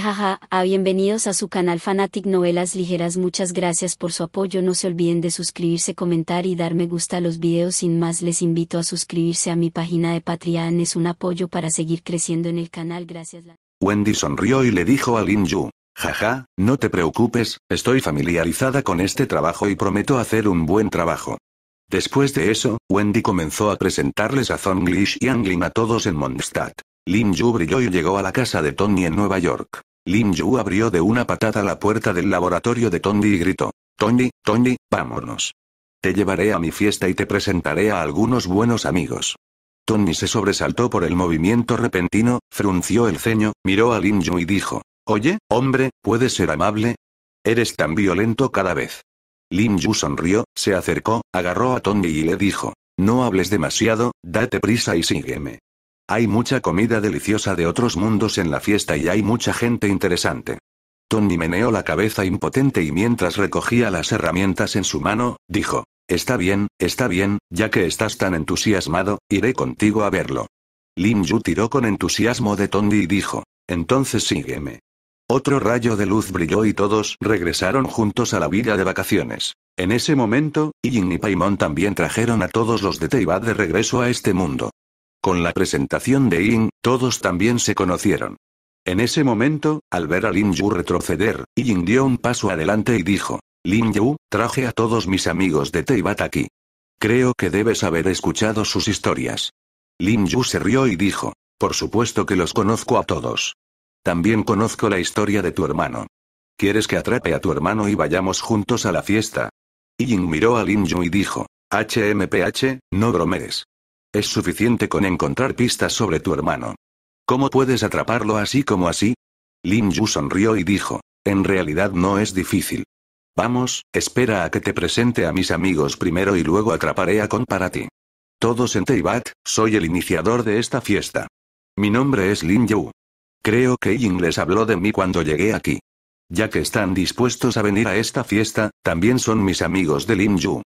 jaja a ah, bienvenidos a su canal Fanatic Novelas Ligeras muchas gracias por su apoyo no se olviden de suscribirse comentar y dar me gusta a los videos sin más les invito a suscribirse a mi página de Patreon es un apoyo para seguir creciendo en el canal gracias Wendy sonrió y le dijo a Lin Yu. Jaja, no te preocupes, estoy familiarizada con este trabajo y prometo hacer un buen trabajo. Después de eso, Wendy comenzó a presentarles a Zonglish y Anglin a todos en Mondstadt. Lin Yu brilló y llegó a la casa de Tony en Nueva York. Lin Yu abrió de una patada la puerta del laboratorio de Tony y gritó. Tony, Tony, vámonos. Te llevaré a mi fiesta y te presentaré a algunos buenos amigos. Tony se sobresaltó por el movimiento repentino, frunció el ceño, miró a Lim Yu y dijo. Oye, hombre, ¿puedes ser amable? Eres tan violento cada vez. Lin Yu sonrió, se acercó, agarró a Tony y le dijo. No hables demasiado, date prisa y sígueme. Hay mucha comida deliciosa de otros mundos en la fiesta y hay mucha gente interesante. Tony meneó la cabeza impotente y mientras recogía las herramientas en su mano, dijo, Está bien, está bien, ya que estás tan entusiasmado, iré contigo a verlo. Lin Yu tiró con entusiasmo de Tony y dijo, Entonces sígueme. Otro rayo de luz brilló y todos regresaron juntos a la villa de vacaciones. En ese momento, Yin y Paimon también trajeron a todos los de Teibat de regreso a este mundo. Con la presentación de Yin, todos también se conocieron. En ese momento, al ver a Lin Yu retroceder, Yin dio un paso adelante y dijo: Lin Yu, traje a todos mis amigos de Teibat aquí. Creo que debes haber escuchado sus historias. Lin Yu se rió y dijo: Por supuesto que los conozco a todos. También conozco la historia de tu hermano. ¿Quieres que atrape a tu hermano y vayamos juntos a la fiesta? Yin miró a Lin Yu y dijo: HMPH, no bromees. Es suficiente con encontrar pistas sobre tu hermano. ¿Cómo puedes atraparlo así como así? Lin Yu sonrió y dijo, en realidad no es difícil. Vamos, espera a que te presente a mis amigos primero y luego atraparé a Kon para ti. Todos en Teibat, soy el iniciador de esta fiesta. Mi nombre es Lin Yu. Creo que Ying les habló de mí cuando llegué aquí. Ya que están dispuestos a venir a esta fiesta, también son mis amigos de Lin Yu.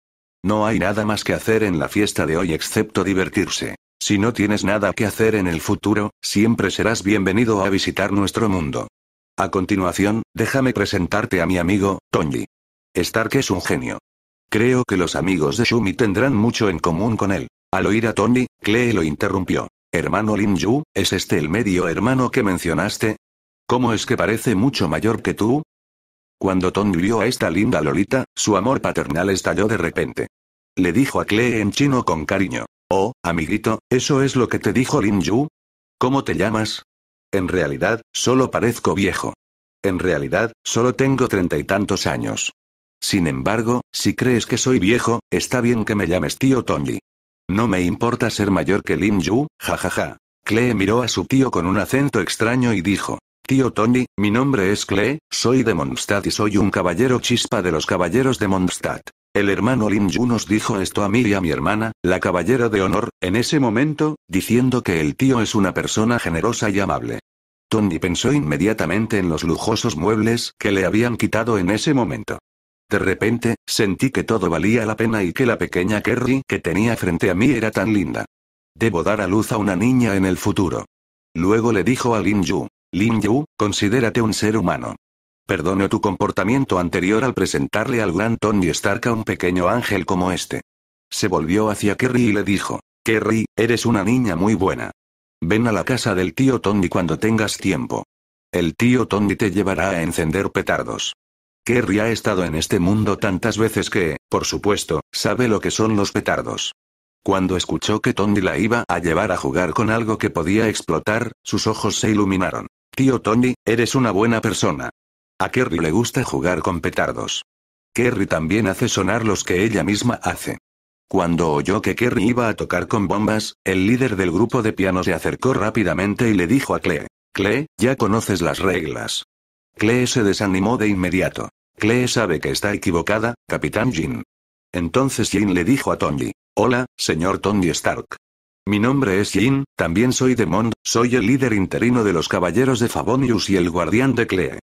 No hay nada más que hacer en la fiesta de hoy excepto divertirse. Si no tienes nada que hacer en el futuro, siempre serás bienvenido a visitar nuestro mundo. A continuación, déjame presentarte a mi amigo, Tony. Stark es un genio. Creo que los amigos de Shumi tendrán mucho en común con él. Al oír a Tony, Klee lo interrumpió. Hermano Lin Yu, ¿es este el medio hermano que mencionaste? ¿Cómo es que parece mucho mayor que tú? Cuando Tony vio a esta linda Lolita, su amor paternal estalló de repente. Le dijo a Klee en chino con cariño. Oh, amiguito, ¿eso es lo que te dijo Lin Yu? ¿Cómo te llamas? En realidad, solo parezco viejo. En realidad, solo tengo treinta y tantos años. Sin embargo, si crees que soy viejo, está bien que me llames tío Tony. No me importa ser mayor que Lin Yu, jajaja. Klee miró a su tío con un acento extraño y dijo. Tío Tony, mi nombre es Klee, soy de Mondstadt y soy un caballero chispa de los caballeros de Mondstadt. El hermano Lin Yu nos dijo esto a mí y a mi hermana, la caballera de honor, en ese momento, diciendo que el tío es una persona generosa y amable. Tony pensó inmediatamente en los lujosos muebles que le habían quitado en ese momento. De repente, sentí que todo valía la pena y que la pequeña Kerry que tenía frente a mí era tan linda. Debo dar a luz a una niña en el futuro. Luego le dijo a Lin Yu, Lin Yu, considérate un ser humano. Perdono tu comportamiento anterior al presentarle al gran Tony Stark a un pequeño ángel como este. Se volvió hacia Kerry y le dijo, Kerry, eres una niña muy buena. Ven a la casa del tío Tony cuando tengas tiempo. El tío Tony te llevará a encender petardos. Kerry ha estado en este mundo tantas veces que, por supuesto, sabe lo que son los petardos. Cuando escuchó que Tony la iba a llevar a jugar con algo que podía explotar, sus ojos se iluminaron. Tío Tony, eres una buena persona. A Kerry le gusta jugar con petardos. Kerry también hace sonar los que ella misma hace. Cuando oyó que Kerry iba a tocar con bombas, el líder del grupo de piano se acercó rápidamente y le dijo a Clee. Clee, ya conoces las reglas. Clee se desanimó de inmediato. Clee sabe que está equivocada, Capitán Jean. Entonces Jin le dijo a Tony. Hola, señor Tony Stark. Mi nombre es Jin, también soy de Mond, soy el líder interino de los Caballeros de Favonius y el guardián de Clee.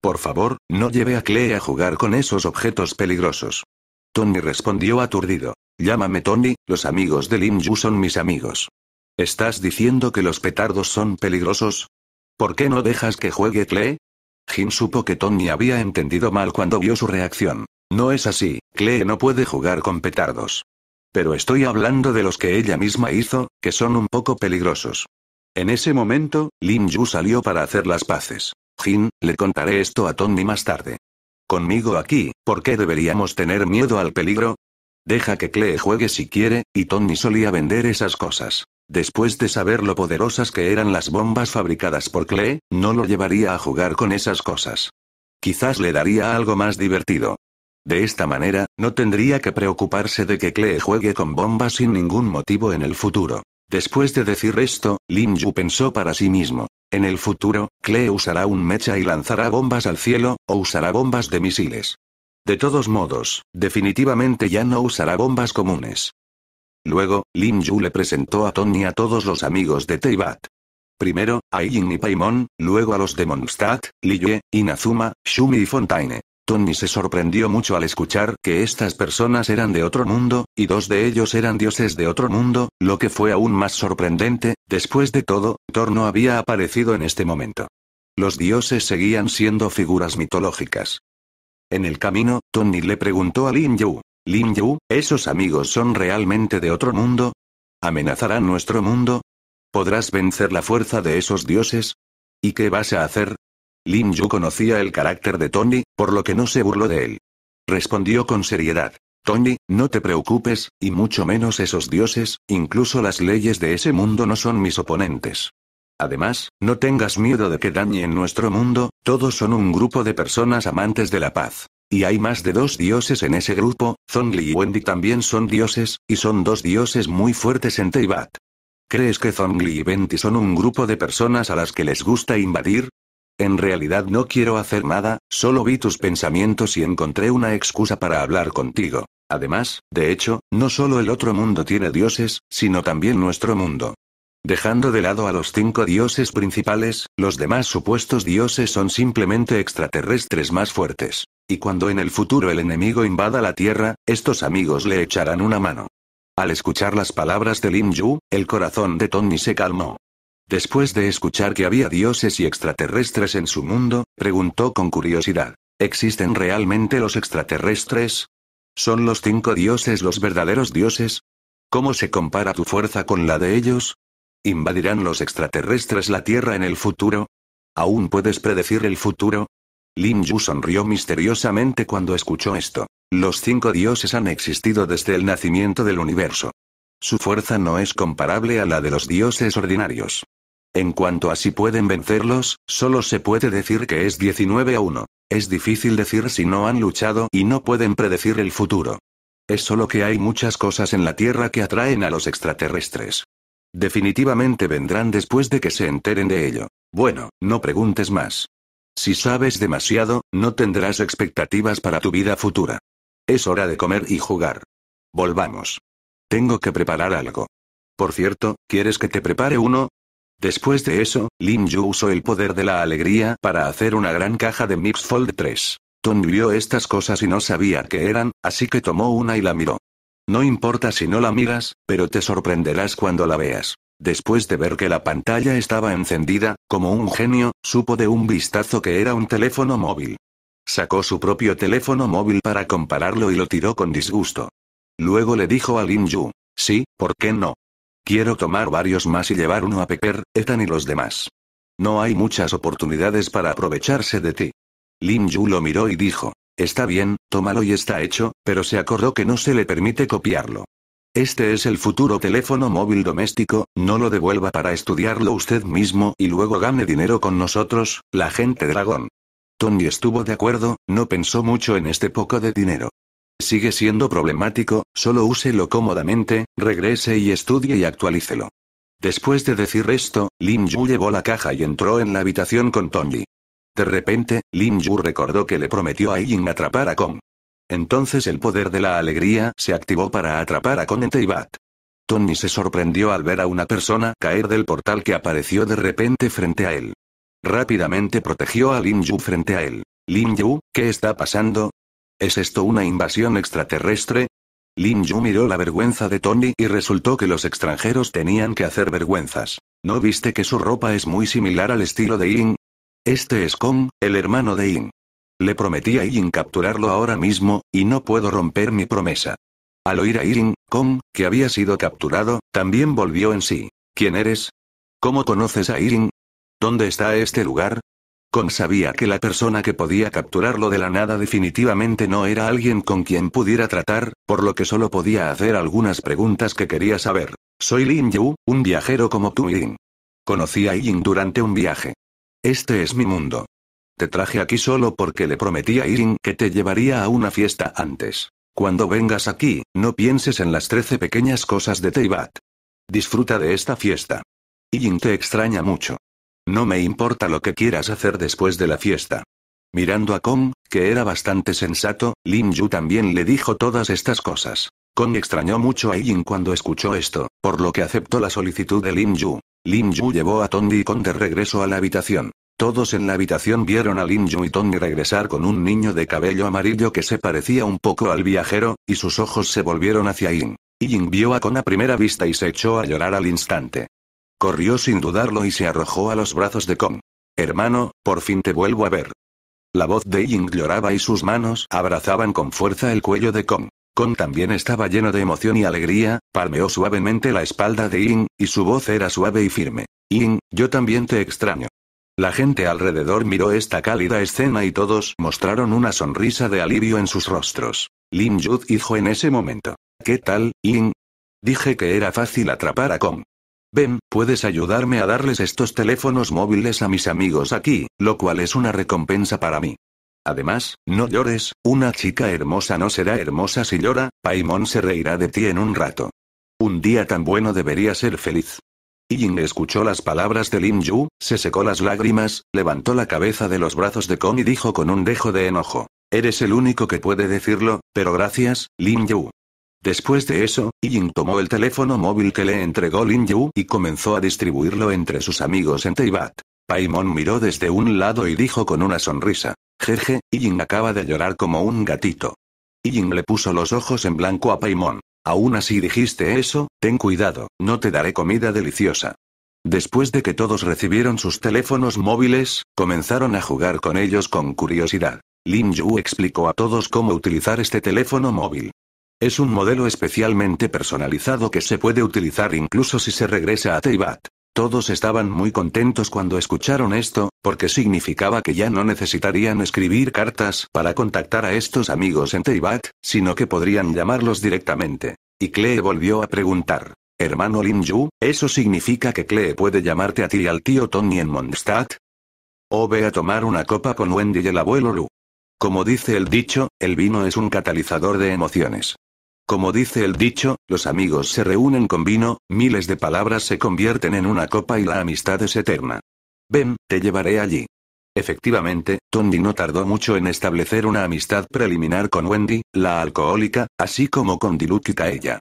Por favor, no lleve a Clee a jugar con esos objetos peligrosos. Tony respondió aturdido. Llámame Tony, los amigos de Lin Yu son mis amigos. ¿Estás diciendo que los petardos son peligrosos? ¿Por qué no dejas que juegue Clee? Jin supo que Tony había entendido mal cuando vio su reacción. No es así, Clee no puede jugar con petardos. Pero estoy hablando de los que ella misma hizo, que son un poco peligrosos. En ese momento, Lin Yu salió para hacer las paces. Jin, le contaré esto a Tony más tarde. Conmigo aquí, ¿por qué deberíamos tener miedo al peligro? Deja que Klee juegue si quiere, y Tony solía vender esas cosas. Después de saber lo poderosas que eran las bombas fabricadas por Clee, no lo llevaría a jugar con esas cosas. Quizás le daría algo más divertido. De esta manera, no tendría que preocuparse de que Klee juegue con bombas sin ningún motivo en el futuro. Después de decir esto, Lin Yu pensó para sí mismo. En el futuro, Klee usará un mecha y lanzará bombas al cielo, o usará bombas de misiles. De todos modos, definitivamente ya no usará bombas comunes. Luego, Lin Yu le presentó a Tony a todos los amigos de Teibat. Primero, a Yin y Paimon, luego a los de Mondstadt, Liyue, Inazuma, Shumi y Fontaine. Tony se sorprendió mucho al escuchar que estas personas eran de otro mundo, y dos de ellos eran dioses de otro mundo, lo que fue aún más sorprendente, después de todo, Thor no había aparecido en este momento. Los dioses seguían siendo figuras mitológicas. En el camino, Tony le preguntó a Lin Yu, Lin Yu, ¿esos amigos son realmente de otro mundo? ¿Amenazarán nuestro mundo? ¿Podrás vencer la fuerza de esos dioses? ¿Y qué vas a hacer? Lin Yu conocía el carácter de Tony, por lo que no se burló de él. Respondió con seriedad. Tony, no te preocupes, y mucho menos esos dioses, incluso las leyes de ese mundo no son mis oponentes. Además, no tengas miedo de que dañen nuestro mundo, todos son un grupo de personas amantes de la paz. Y hay más de dos dioses en ese grupo, Zongli y Wendy también son dioses, y son dos dioses muy fuertes en Teibat. ¿Crees que Zongli y Wendy son un grupo de personas a las que les gusta invadir? En realidad no quiero hacer nada, solo vi tus pensamientos y encontré una excusa para hablar contigo. Además, de hecho, no solo el otro mundo tiene dioses, sino también nuestro mundo. Dejando de lado a los cinco dioses principales, los demás supuestos dioses son simplemente extraterrestres más fuertes. Y cuando en el futuro el enemigo invada la Tierra, estos amigos le echarán una mano. Al escuchar las palabras de Lin Yu, el corazón de Tony se calmó. Después de escuchar que había dioses y extraterrestres en su mundo, preguntó con curiosidad, ¿existen realmente los extraterrestres? ¿Son los cinco dioses los verdaderos dioses? ¿Cómo se compara tu fuerza con la de ellos? ¿Invadirán los extraterrestres la Tierra en el futuro? ¿Aún puedes predecir el futuro? Lin Yu sonrió misteriosamente cuando escuchó esto. Los cinco dioses han existido desde el nacimiento del universo. Su fuerza no es comparable a la de los dioses ordinarios. En cuanto a si pueden vencerlos, solo se puede decir que es 19 a 1. Es difícil decir si no han luchado y no pueden predecir el futuro. Es solo que hay muchas cosas en la Tierra que atraen a los extraterrestres. Definitivamente vendrán después de que se enteren de ello. Bueno, no preguntes más. Si sabes demasiado, no tendrás expectativas para tu vida futura. Es hora de comer y jugar. Volvamos. Tengo que preparar algo. Por cierto, ¿quieres que te prepare uno? Después de eso, Lin Yu usó el poder de la alegría para hacer una gran caja de Mix Fold 3. Ton vio estas cosas y no sabía qué eran, así que tomó una y la miró. No importa si no la miras, pero te sorprenderás cuando la veas. Después de ver que la pantalla estaba encendida, como un genio, supo de un vistazo que era un teléfono móvil. Sacó su propio teléfono móvil para compararlo y lo tiró con disgusto. Luego le dijo a Lin Yu. Sí, ¿por qué no? Quiero tomar varios más y llevar uno a Pepper, Ethan y los demás. No hay muchas oportunidades para aprovecharse de ti. Lin Yu lo miró y dijo, está bien, tómalo y está hecho, pero se acordó que no se le permite copiarlo. Este es el futuro teléfono móvil doméstico, no lo devuelva para estudiarlo usted mismo y luego gane dinero con nosotros, la gente dragón. Tony estuvo de acuerdo, no pensó mucho en este poco de dinero sigue siendo problemático, solo úselo cómodamente, regrese y estudie y actualícelo. Después de decir esto, Lin Yu llevó la caja y entró en la habitación con Tony. De repente, Lin Yu recordó que le prometió a Yin atrapar a Kong. Entonces el poder de la alegría se activó para atrapar a Kong en Bat. Tony se sorprendió al ver a una persona caer del portal que apareció de repente frente a él. Rápidamente protegió a Lin Yu frente a él. Lin Yu, ¿qué está pasando? ¿Es esto una invasión extraterrestre? Lin Yu miró la vergüenza de Tony y resultó que los extranjeros tenían que hacer vergüenzas. ¿No viste que su ropa es muy similar al estilo de Yin? Este es Kong, el hermano de Yin. Le prometí a Yin capturarlo ahora mismo, y no puedo romper mi promesa. Al oír a Yin, Kong, que había sido capturado, también volvió en sí. ¿Quién eres? ¿Cómo conoces a Yin? ¿Dónde está este lugar? Con sabía que la persona que podía capturarlo de la nada definitivamente no era alguien con quien pudiera tratar, por lo que solo podía hacer algunas preguntas que quería saber. Soy Lin Yu, un viajero como tú, Lin. Conocí a Yin durante un viaje. Este es mi mundo. Te traje aquí solo porque le prometí a Yin que te llevaría a una fiesta antes. Cuando vengas aquí, no pienses en las trece pequeñas cosas de Teibat. Disfruta de esta fiesta. Yin te extraña mucho. No me importa lo que quieras hacer después de la fiesta. Mirando a Kong, que era bastante sensato, Lin Yu también le dijo todas estas cosas. Kong extrañó mucho a Yin cuando escuchó esto, por lo que aceptó la solicitud de Lin Yu. Lin Yu llevó a Tony y Kong de regreso a la habitación. Todos en la habitación vieron a Lin Yu y Tong regresar con un niño de cabello amarillo que se parecía un poco al viajero, y sus ojos se volvieron hacia Yin. Yin vio a Kong a primera vista y se echó a llorar al instante. Corrió sin dudarlo y se arrojó a los brazos de Kong. Hermano, por fin te vuelvo a ver. La voz de Ying lloraba y sus manos abrazaban con fuerza el cuello de Kong. Kong también estaba lleno de emoción y alegría, palmeó suavemente la espalda de Ying, y su voz era suave y firme. Ying, yo también te extraño. La gente alrededor miró esta cálida escena y todos mostraron una sonrisa de alivio en sus rostros. Lin Yud dijo en ese momento. ¿Qué tal, Ying? Dije que era fácil atrapar a Kong. Ven, puedes ayudarme a darles estos teléfonos móviles a mis amigos aquí, lo cual es una recompensa para mí. Además, no llores, una chica hermosa no será hermosa si llora, Paimon se reirá de ti en un rato. Un día tan bueno debería ser feliz. Ying escuchó las palabras de Lin Yu, se secó las lágrimas, levantó la cabeza de los brazos de Kong y dijo con un dejo de enojo. Eres el único que puede decirlo, pero gracias, Lin Yu. Después de eso, Ying tomó el teléfono móvil que le entregó Lin Yu y comenzó a distribuirlo entre sus amigos en Teibat. Paimon miró desde un lado y dijo con una sonrisa. Jeje, Ying acaba de llorar como un gatito. Ying le puso los ojos en blanco a Paimon. Aún así dijiste eso, ten cuidado, no te daré comida deliciosa. Después de que todos recibieron sus teléfonos móviles, comenzaron a jugar con ellos con curiosidad. Lin Yu explicó a todos cómo utilizar este teléfono móvil. Es un modelo especialmente personalizado que se puede utilizar incluso si se regresa a Teibat. Todos estaban muy contentos cuando escucharon esto, porque significaba que ya no necesitarían escribir cartas para contactar a estos amigos en Teibat, sino que podrían llamarlos directamente. Y Klee volvió a preguntar. Hermano Lin Yu, ¿eso significa que Klee puede llamarte a ti y al tío Tony en Mondstadt? O ve a tomar una copa con Wendy y el abuelo Lu. Como dice el dicho, el vino es un catalizador de emociones. Como dice el dicho, los amigos se reúnen con vino, miles de palabras se convierten en una copa y la amistad es eterna. Ven, te llevaré allí. Efectivamente, Tony no tardó mucho en establecer una amistad preliminar con Wendy, la alcohólica, así como con y ella.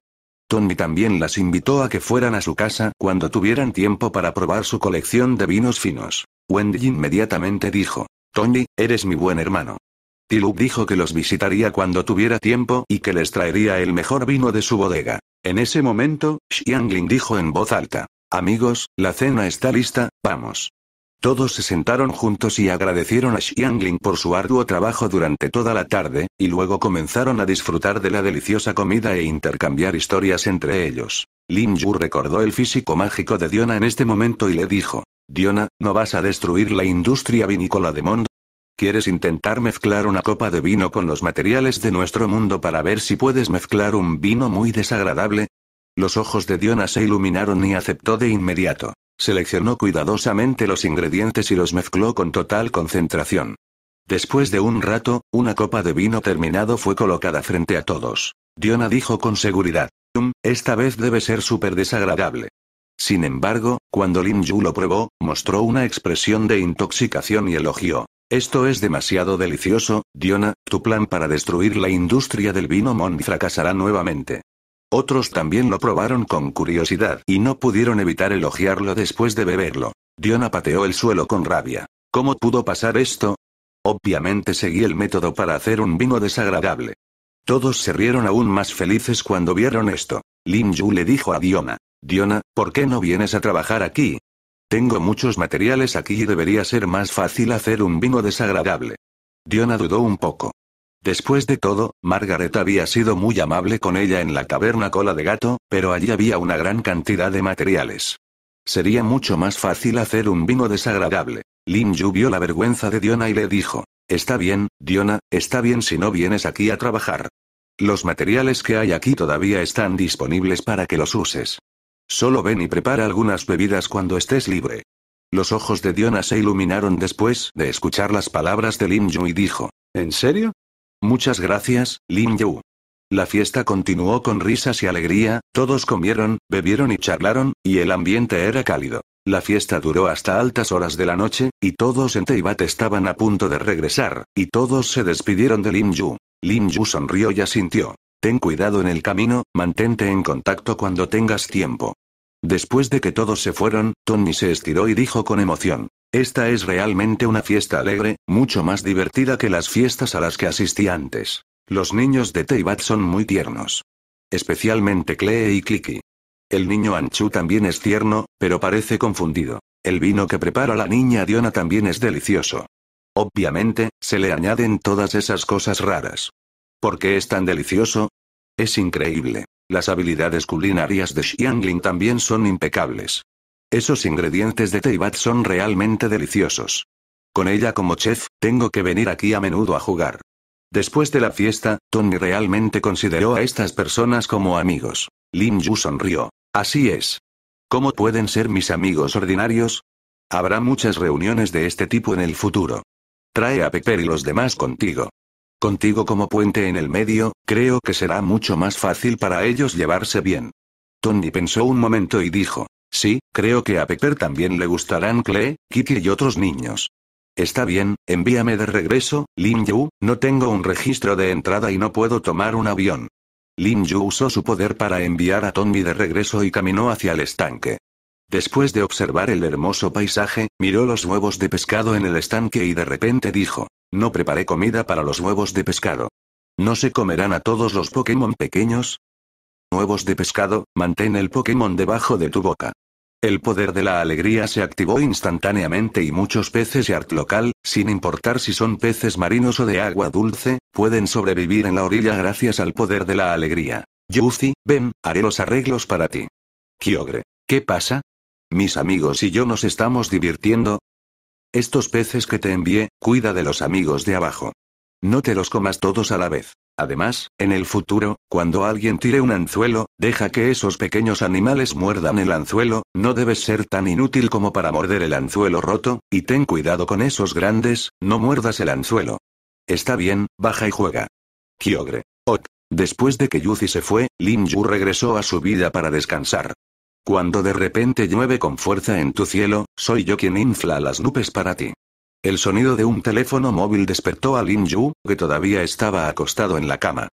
Tony también las invitó a que fueran a su casa cuando tuvieran tiempo para probar su colección de vinos finos. Wendy inmediatamente dijo, Tony, eres mi buen hermano. Tilu dijo que los visitaría cuando tuviera tiempo y que les traería el mejor vino de su bodega. En ese momento, Xiangling dijo en voz alta. Amigos, la cena está lista, vamos. Todos se sentaron juntos y agradecieron a Xiangling por su arduo trabajo durante toda la tarde, y luego comenzaron a disfrutar de la deliciosa comida e intercambiar historias entre ellos. Lin Yu recordó el físico mágico de Diona en este momento y le dijo, Diona, ¿no vas a destruir la industria vinícola de Mond? ¿Quieres intentar mezclar una copa de vino con los materiales de nuestro mundo para ver si puedes mezclar un vino muy desagradable? Los ojos de Diona se iluminaron y aceptó de inmediato. Seleccionó cuidadosamente los ingredientes y los mezcló con total concentración. Después de un rato, una copa de vino terminado fue colocada frente a todos. Diona dijo con seguridad, mm, esta vez debe ser súper desagradable. Sin embargo, cuando Lin Yu lo probó, mostró una expresión de intoxicación y elogió. Esto es demasiado delicioso, Diona, tu plan para destruir la industria del vino Mon fracasará nuevamente. Otros también lo probaron con curiosidad y no pudieron evitar elogiarlo después de beberlo. Diona pateó el suelo con rabia. ¿Cómo pudo pasar esto? Obviamente seguí el método para hacer un vino desagradable. Todos se rieron aún más felices cuando vieron esto. Lin Yu le dijo a Diona, Diona, ¿por qué no vienes a trabajar aquí? Tengo muchos materiales aquí y debería ser más fácil hacer un vino desagradable. Diona dudó un poco. Después de todo, Margaret había sido muy amable con ella en la taberna Cola de Gato, pero allí había una gran cantidad de materiales. Sería mucho más fácil hacer un vino desagradable. Lin Yu vio la vergüenza de Diona y le dijo, Está bien, Diona, está bien si no vienes aquí a trabajar. Los materiales que hay aquí todavía están disponibles para que los uses. Solo ven y prepara algunas bebidas cuando estés libre. Los ojos de Diona se iluminaron después de escuchar las palabras de Lin Yu y dijo, ¿En serio? Muchas gracias, Lin Yu. La fiesta continuó con risas y alegría, todos comieron, bebieron y charlaron, y el ambiente era cálido. La fiesta duró hasta altas horas de la noche, y todos en Teibat estaban a punto de regresar, y todos se despidieron de Lin Yu. Lin Yu sonrió y asintió. Ten cuidado en el camino, mantente en contacto cuando tengas tiempo. Después de que todos se fueron, Tony se estiró y dijo con emoción. Esta es realmente una fiesta alegre, mucho más divertida que las fiestas a las que asistí antes. Los niños de Teibat son muy tiernos. Especialmente Clee y Kiki. El niño Anchu también es tierno, pero parece confundido. El vino que prepara la niña Diona también es delicioso. Obviamente, se le añaden todas esas cosas raras. ¿Por qué es tan delicioso? Es increíble. Las habilidades culinarias de Xiangling también son impecables. Esos ingredientes de Teibat son realmente deliciosos. Con ella como chef, tengo que venir aquí a menudo a jugar. Después de la fiesta, Tony realmente consideró a estas personas como amigos. Lin Yu sonrió. Así es. ¿Cómo pueden ser mis amigos ordinarios? Habrá muchas reuniones de este tipo en el futuro. Trae a Pepper y los demás contigo. Contigo como puente en el medio, creo que será mucho más fácil para ellos llevarse bien. Tony pensó un momento y dijo, sí, creo que a Pepper también le gustarán Klee, Kitty y otros niños. Está bien, envíame de regreso, Lin Yu, no tengo un registro de entrada y no puedo tomar un avión. Lin Yu usó su poder para enviar a Tony de regreso y caminó hacia el estanque. Después de observar el hermoso paisaje, miró los huevos de pescado en el estanque y de repente dijo, no preparé comida para los huevos de pescado. ¿No se comerán a todos los Pokémon pequeños? Huevos de pescado, mantén el Pokémon debajo de tu boca. El poder de la alegría se activó instantáneamente y muchos peces y art local, sin importar si son peces marinos o de agua dulce, pueden sobrevivir en la orilla gracias al poder de la alegría. Yuzi, ven, haré los arreglos para ti. Kyogre. ¿Qué pasa? Mis amigos y yo nos estamos divirtiendo. Estos peces que te envié, cuida de los amigos de abajo. No te los comas todos a la vez. Además, en el futuro, cuando alguien tire un anzuelo, deja que esos pequeños animales muerdan el anzuelo, no debes ser tan inútil como para morder el anzuelo roto, y ten cuidado con esos grandes, no muerdas el anzuelo. Está bien, baja y juega. Kyogre. Ot. Después de que Yuzi se fue, Lin Yu regresó a su vida para descansar. Cuando de repente llueve con fuerza en tu cielo, soy yo quien infla las nubes para ti. El sonido de un teléfono móvil despertó a Lin Yu, que todavía estaba acostado en la cama.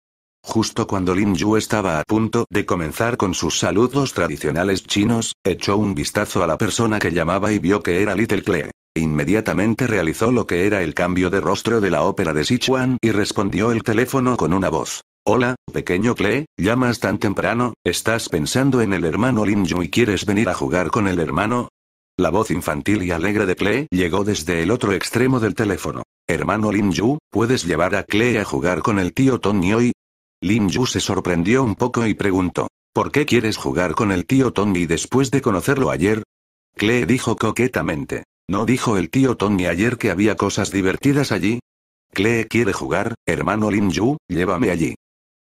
Justo cuando Lin Yu estaba a punto de comenzar con sus saludos tradicionales chinos, echó un vistazo a la persona que llamaba y vio que era Little Clay. Inmediatamente realizó lo que era el cambio de rostro de la ópera de Sichuan y respondió el teléfono con una voz Hola, pequeño Klee, llamas tan temprano, ¿estás pensando en el hermano Linju y quieres venir a jugar con el hermano? La voz infantil y alegre de Klee llegó desde el otro extremo del teléfono. Hermano Linju, ¿puedes llevar a Klee a jugar con el tío Tony hoy? Linju se sorprendió un poco y preguntó, ¿por qué quieres jugar con el tío Tony después de conocerlo ayer? Klee dijo coquetamente, ¿no dijo el tío Tony ayer que había cosas divertidas allí? Cle quiere jugar, hermano Linju, llévame allí.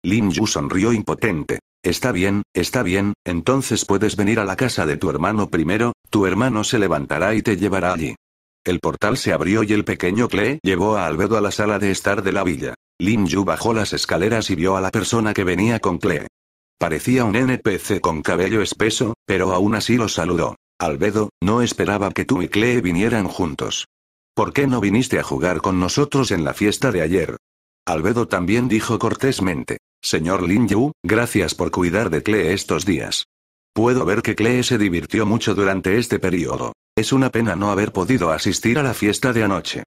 Lin Yu sonrió impotente. Está bien, está bien, entonces puedes venir a la casa de tu hermano primero, tu hermano se levantará y te llevará allí. El portal se abrió y el pequeño Klee llevó a Albedo a la sala de estar de la villa. Lin Yu bajó las escaleras y vio a la persona que venía con Klee. Parecía un NPC con cabello espeso, pero aún así lo saludó. Albedo, no esperaba que tú y Klee vinieran juntos. ¿Por qué no viniste a jugar con nosotros en la fiesta de ayer? Albedo también dijo cortésmente. Señor Lin Yu, gracias por cuidar de Klee estos días. Puedo ver que Klee se divirtió mucho durante este periodo. Es una pena no haber podido asistir a la fiesta de anoche.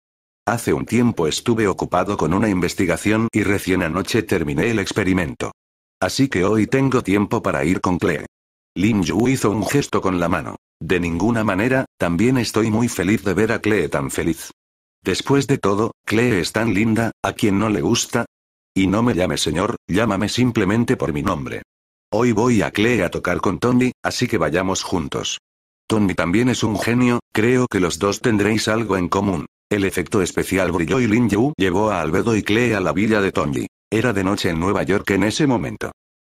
Hace un tiempo estuve ocupado con una investigación y recién anoche terminé el experimento. Así que hoy tengo tiempo para ir con Klee. Lin Yu hizo un gesto con la mano. De ninguna manera, también estoy muy feliz de ver a Klee tan feliz. Después de todo, Klee es tan linda, a quien no le gusta, y no me llame señor, llámame simplemente por mi nombre. Hoy voy a Klee a tocar con Tony, así que vayamos juntos. Tony también es un genio, creo que los dos tendréis algo en común. El efecto especial brilló y Lin Yu llevó a Albedo y Klee a la villa de Tony. Era de noche en Nueva York en ese momento.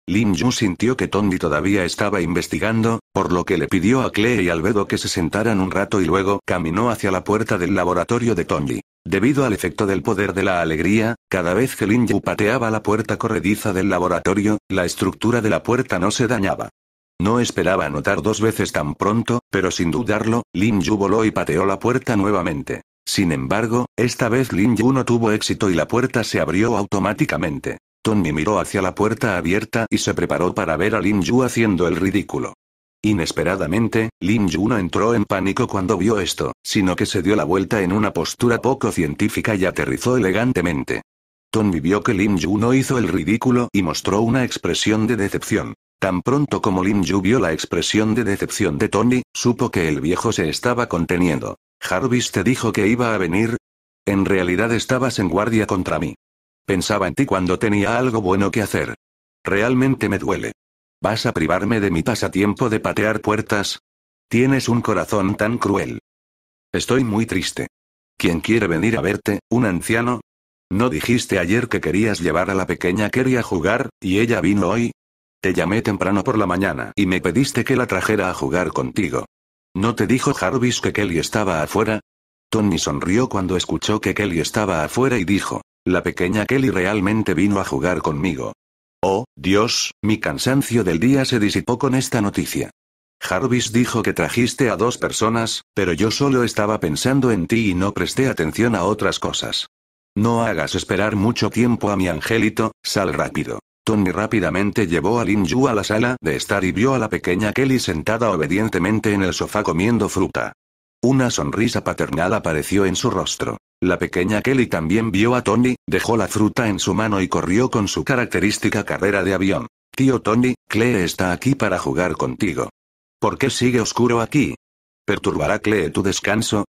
Lim Yu sintió que Tondi todavía estaba investigando, por lo que le pidió a Klee y Albedo que se sentaran un rato y luego caminó hacia la puerta del laboratorio de Tondi. Debido al efecto del poder de la alegría, cada vez que Lin Yu pateaba la puerta corrediza del laboratorio, la estructura de la puerta no se dañaba. No esperaba notar dos veces tan pronto, pero sin dudarlo, Lin Yu voló y pateó la puerta nuevamente. Sin embargo, esta vez Lin Yu no tuvo éxito y la puerta se abrió automáticamente. Tony miró hacia la puerta abierta y se preparó para ver a Lin Yu haciendo el ridículo. Inesperadamente, Lin Yu no entró en pánico cuando vio esto, sino que se dio la vuelta en una postura poco científica y aterrizó elegantemente. Tommy vio que Lin Yu no hizo el ridículo y mostró una expresión de decepción. Tan pronto como Lin Yu vio la expresión de decepción de Tony, supo que el viejo se estaba conteniendo. Jarvis te dijo que iba a venir. En realidad estabas en guardia contra mí. Pensaba en ti cuando tenía algo bueno que hacer. Realmente me duele. ¿Vas a privarme de mi pasatiempo de patear puertas? Tienes un corazón tan cruel. Estoy muy triste. ¿Quién quiere venir a verte, un anciano? ¿No dijiste ayer que querías llevar a la pequeña Kerry a jugar, y ella vino hoy? Te llamé temprano por la mañana y me pediste que la trajera a jugar contigo. ¿No te dijo Jarvis que Kelly estaba afuera? Tony sonrió cuando escuchó que Kelly estaba afuera y dijo, la pequeña Kelly realmente vino a jugar conmigo. Oh, Dios, mi cansancio del día se disipó con esta noticia. Jarvis dijo que trajiste a dos personas, pero yo solo estaba pensando en ti y no presté atención a otras cosas. No hagas esperar mucho tiempo a mi angelito, sal rápido. Tony rápidamente llevó a Lin Yu a la sala de estar y vio a la pequeña Kelly sentada obedientemente en el sofá comiendo fruta. Una sonrisa paternal apareció en su rostro. La pequeña Kelly también vio a Tony, dejó la fruta en su mano y corrió con su característica carrera de avión. Tío Tony, Klee está aquí para jugar contigo. ¿Por qué sigue oscuro aquí? ¿Perturbará Clee tu descanso?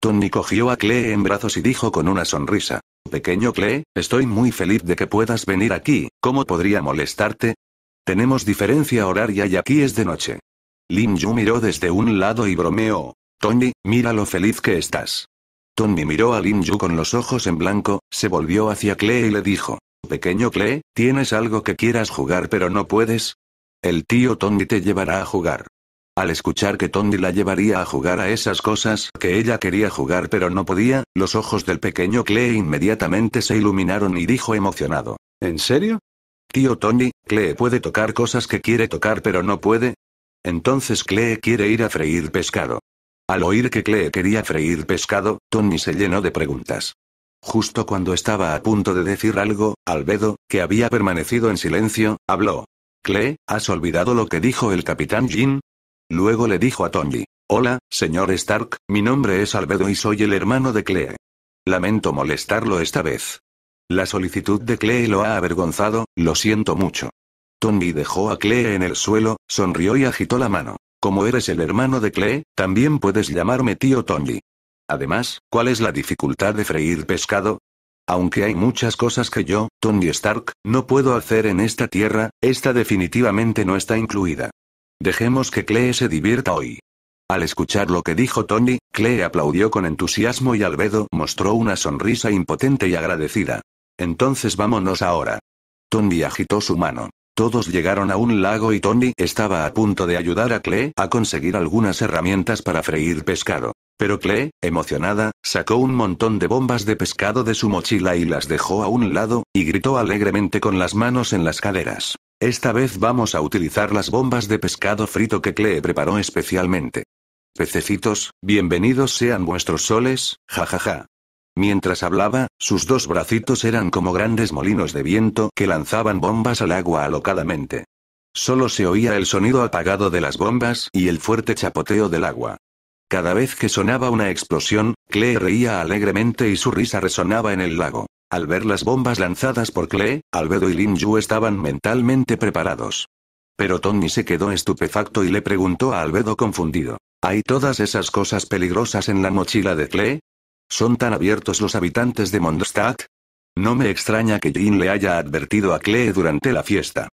Tony cogió a Clee en brazos y dijo con una sonrisa. Pequeño Klee, estoy muy feliz de que puedas venir aquí, ¿cómo podría molestarte? Tenemos diferencia horaria y aquí es de noche. Lin Yu miró desde un lado y bromeó. Tony, mira lo feliz que estás. Tony miró a Lin Yu con los ojos en blanco, se volvió hacia Klee y le dijo. Pequeño Klee, tienes algo que quieras jugar pero no puedes. El tío Tony te llevará a jugar. Al escuchar que Tony la llevaría a jugar a esas cosas que ella quería jugar pero no podía, los ojos del pequeño Klee inmediatamente se iluminaron y dijo emocionado. ¿En serio? Tío Tony, Klee puede tocar cosas que quiere tocar pero no puede. Entonces Klee quiere ir a freír pescado. Al oír que Clee quería freír pescado, Tony se llenó de preguntas. Justo cuando estaba a punto de decir algo, Albedo, que había permanecido en silencio, habló. Clee, ¿has olvidado lo que dijo el capitán Jin? Luego le dijo a Tony. Hola, señor Stark, mi nombre es Albedo y soy el hermano de Clee. Lamento molestarlo esta vez. La solicitud de Clee lo ha avergonzado, lo siento mucho. Tony dejó a Clee en el suelo, sonrió y agitó la mano. Como eres el hermano de Clee, también puedes llamarme tío Tony. Además, ¿cuál es la dificultad de freír pescado? Aunque hay muchas cosas que yo, Tony Stark, no puedo hacer en esta tierra, esta definitivamente no está incluida. Dejemos que Clee se divierta hoy. Al escuchar lo que dijo Tony, Clee aplaudió con entusiasmo y Albedo mostró una sonrisa impotente y agradecida. Entonces vámonos ahora. Tony agitó su mano. Todos llegaron a un lago y Tony estaba a punto de ayudar a Clee a conseguir algunas herramientas para freír pescado. Pero Clee, emocionada, sacó un montón de bombas de pescado de su mochila y las dejó a un lado, y gritó alegremente con las manos en las caderas. Esta vez vamos a utilizar las bombas de pescado frito que Clee preparó especialmente. Pececitos, bienvenidos sean vuestros soles, jajaja. Ja, ja. Mientras hablaba, sus dos bracitos eran como grandes molinos de viento que lanzaban bombas al agua alocadamente. Solo se oía el sonido apagado de las bombas y el fuerte chapoteo del agua. Cada vez que sonaba una explosión, Klee reía alegremente y su risa resonaba en el lago. Al ver las bombas lanzadas por Klee, Albedo y Lin Yu estaban mentalmente preparados. Pero Tony se quedó estupefacto y le preguntó a Albedo confundido. ¿Hay todas esas cosas peligrosas en la mochila de Klee? ¿Son tan abiertos los habitantes de Mondstadt? No me extraña que Jean le haya advertido a Klee durante la fiesta.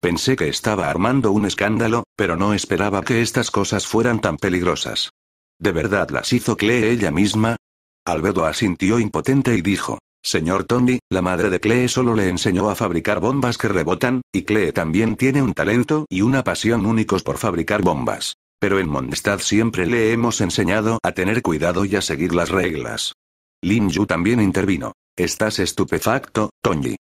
Pensé que estaba armando un escándalo, pero no esperaba que estas cosas fueran tan peligrosas. ¿De verdad las hizo Clee ella misma? Albedo asintió impotente y dijo, Señor Tony, la madre de Clee solo le enseñó a fabricar bombas que rebotan, y Clee también tiene un talento y una pasión únicos por fabricar bombas. Pero en Mondstadt siempre le hemos enseñado a tener cuidado y a seguir las reglas. Lin Yu también intervino. Estás estupefacto, Tony.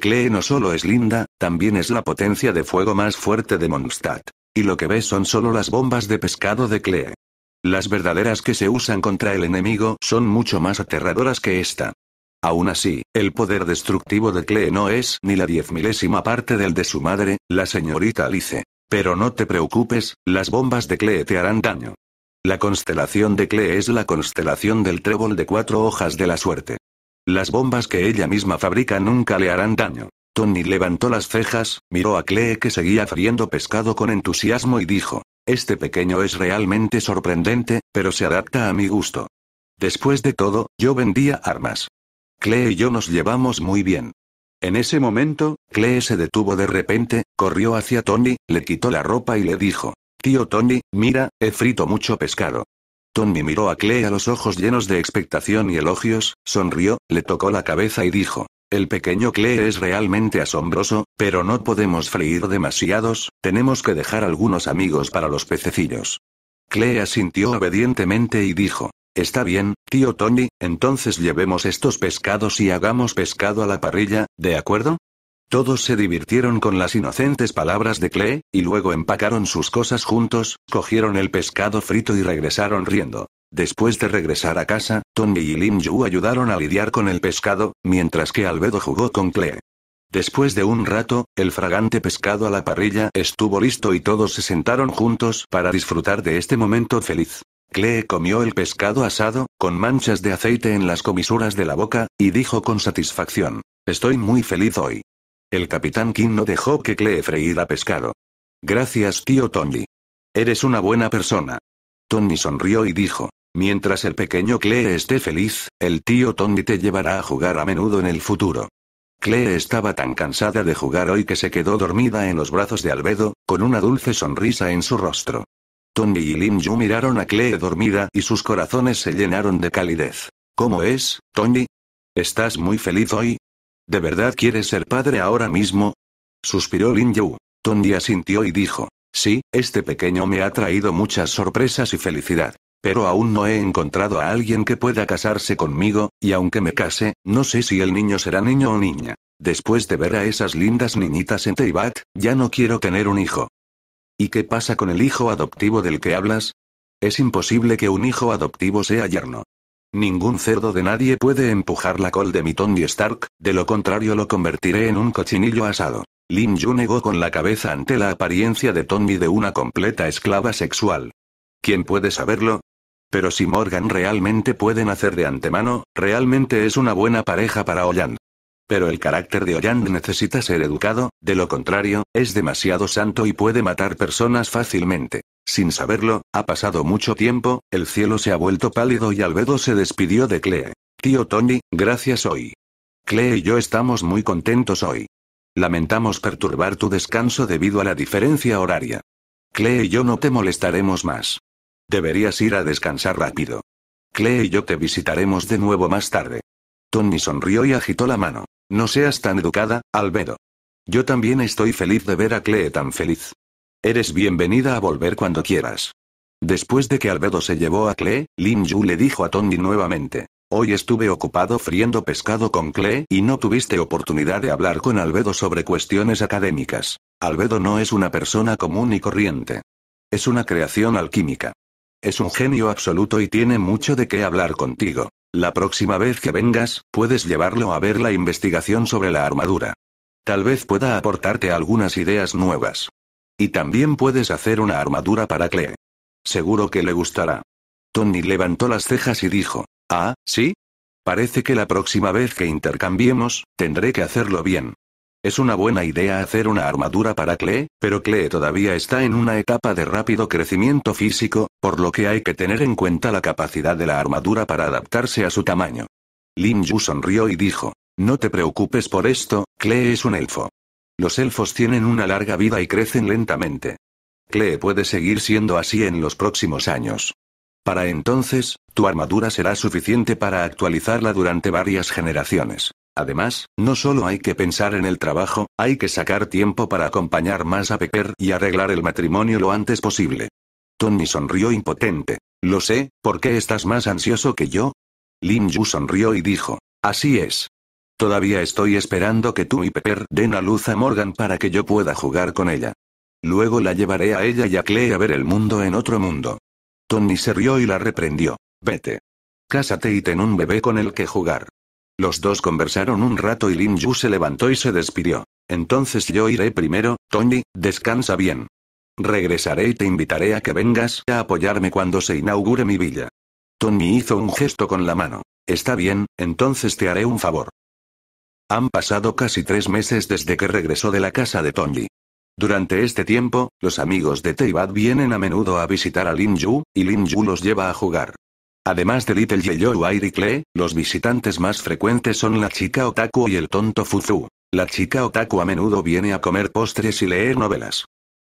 Klee no solo es linda, también es la potencia de fuego más fuerte de Mondstadt. Y lo que ves son solo las bombas de pescado de Klee. Las verdaderas que se usan contra el enemigo son mucho más aterradoras que esta. Aún así, el poder destructivo de Klee no es ni la diez milésima parte del de su madre, la señorita Alice. Pero no te preocupes, las bombas de Klee te harán daño. La constelación de Klee es la constelación del trébol de cuatro hojas de la suerte. Las bombas que ella misma fabrica nunca le harán daño. Tony levantó las cejas, miró a Klee que seguía friendo pescado con entusiasmo y dijo, Este pequeño es realmente sorprendente, pero se adapta a mi gusto. Después de todo, yo vendía armas. Klee y yo nos llevamos muy bien. En ese momento, Clee se detuvo de repente, corrió hacia Tony, le quitó la ropa y le dijo, Tío Tony, mira, he frito mucho pescado. Tony miró a Clee a los ojos llenos de expectación y elogios, sonrió, le tocó la cabeza y dijo, el pequeño Clee es realmente asombroso, pero no podemos freír demasiados, tenemos que dejar algunos amigos para los pececillos. Clee asintió obedientemente y dijo, Está bien, tío Tony, entonces llevemos estos pescados y hagamos pescado a la parrilla, ¿de acuerdo? Todos se divirtieron con las inocentes palabras de Clee, y luego empacaron sus cosas juntos, cogieron el pescado frito y regresaron riendo. Después de regresar a casa, Tony y Lim Yu ayudaron a lidiar con el pescado, mientras que Albedo jugó con Clee. Después de un rato, el fragante pescado a la parrilla estuvo listo y todos se sentaron juntos para disfrutar de este momento feliz. Clee comió el pescado asado, con manchas de aceite en las comisuras de la boca, y dijo con satisfacción, Estoy muy feliz hoy. El capitán King no dejó que Clee freíra pescado. Gracias, tío Tony. Eres una buena persona. Tony sonrió y dijo, Mientras el pequeño Clee esté feliz, el tío Tony te llevará a jugar a menudo en el futuro. Clee estaba tan cansada de jugar hoy que se quedó dormida en los brazos de Albedo, con una dulce sonrisa en su rostro. Tony y Lin Yu miraron a Clee dormida y sus corazones se llenaron de calidez. ¿Cómo es, Tony? ¿Estás muy feliz hoy? ¿De verdad quieres ser padre ahora mismo? Suspiró Lin Yu. Tony asintió y dijo, sí, este pequeño me ha traído muchas sorpresas y felicidad. Pero aún no he encontrado a alguien que pueda casarse conmigo, y aunque me case, no sé si el niño será niño o niña. Después de ver a esas lindas niñitas en Teibat, ya no quiero tener un hijo. ¿Y qué pasa con el hijo adoptivo del que hablas? Es imposible que un hijo adoptivo sea yerno. Ningún cerdo de nadie puede empujar la col de mi Tommy Stark, de lo contrario lo convertiré en un cochinillo asado. Lin Yu negó con la cabeza ante la apariencia de Tommy de una completa esclava sexual. ¿Quién puede saberlo? Pero si Morgan realmente puede nacer de antemano, realmente es una buena pareja para Ollant. Pero el carácter de Oyan necesita ser educado, de lo contrario, es demasiado santo y puede matar personas fácilmente. Sin saberlo, ha pasado mucho tiempo, el cielo se ha vuelto pálido y Albedo se despidió de Clee. Tío Tony, gracias hoy. Clee y yo estamos muy contentos hoy. Lamentamos perturbar tu descanso debido a la diferencia horaria. Clee y yo no te molestaremos más. Deberías ir a descansar rápido. Clee y yo te visitaremos de nuevo más tarde. Tony sonrió y agitó la mano. No seas tan educada, Albedo. Yo también estoy feliz de ver a Clee tan feliz. Eres bienvenida a volver cuando quieras. Después de que Albedo se llevó a Clee, Lin Yu le dijo a Tony nuevamente. Hoy estuve ocupado friendo pescado con Clee y no tuviste oportunidad de hablar con Albedo sobre cuestiones académicas. Albedo no es una persona común y corriente. Es una creación alquímica. Es un genio absoluto y tiene mucho de qué hablar contigo. La próxima vez que vengas, puedes llevarlo a ver la investigación sobre la armadura. Tal vez pueda aportarte algunas ideas nuevas. Y también puedes hacer una armadura para Clee. Seguro que le gustará. Tony levantó las cejas y dijo, Ah, ¿sí? Parece que la próxima vez que intercambiemos, tendré que hacerlo bien. Es una buena idea hacer una armadura para Klee, pero Cle todavía está en una etapa de rápido crecimiento físico, por lo que hay que tener en cuenta la capacidad de la armadura para adaptarse a su tamaño. Lin Yu sonrió y dijo, no te preocupes por esto, Cle es un elfo. Los elfos tienen una larga vida y crecen lentamente. Cle puede seguir siendo así en los próximos años. Para entonces, tu armadura será suficiente para actualizarla durante varias generaciones. Además, no solo hay que pensar en el trabajo, hay que sacar tiempo para acompañar más a Pepper y arreglar el matrimonio lo antes posible. Tony sonrió impotente. Lo sé, ¿por qué estás más ansioso que yo? Lin Yu sonrió y dijo. Así es. Todavía estoy esperando que tú y Pepper den a luz a Morgan para que yo pueda jugar con ella. Luego la llevaré a ella y a Clay a ver el mundo en otro mundo. Tony se rió y la reprendió. Vete. Cásate y ten un bebé con el que jugar. Los dos conversaron un rato y Lin Yu se levantó y se despidió. Entonces yo iré primero, Tony, descansa bien. Regresaré y te invitaré a que vengas a apoyarme cuando se inaugure mi villa. Tony hizo un gesto con la mano. Está bien, entonces te haré un favor. Han pasado casi tres meses desde que regresó de la casa de Tony. Durante este tiempo, los amigos de Teibat vienen a menudo a visitar a Lin Yu, y Lin Yu los lleva a jugar. Además de Little Yellow Airi los visitantes más frecuentes son la chica otaku y el tonto Fuzu. La chica otaku a menudo viene a comer postres y leer novelas.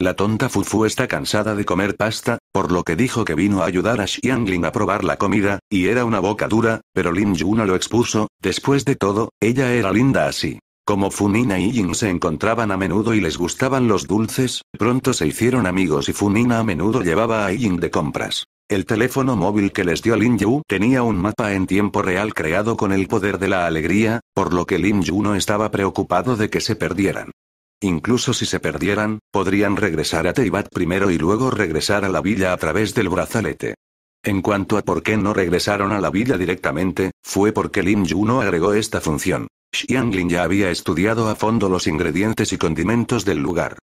La tonta Fufu está cansada de comer pasta, por lo que dijo que vino a ayudar a Xiangling a probar la comida, y era una boca dura, pero Lin Yuna lo expuso, después de todo, ella era linda así. Como Funina y Ying se encontraban a menudo y les gustaban los dulces, pronto se hicieron amigos y Funina a menudo llevaba a Ying de compras. El teléfono móvil que les dio Lin Yu tenía un mapa en tiempo real creado con el poder de la alegría, por lo que Lin Yu no estaba preocupado de que se perdieran. Incluso si se perdieran, podrían regresar a Teibat primero y luego regresar a la villa a través del brazalete. En cuanto a por qué no regresaron a la villa directamente, fue porque Lin Yu no agregó esta función. Xianglin ya había estudiado a fondo los ingredientes y condimentos del lugar.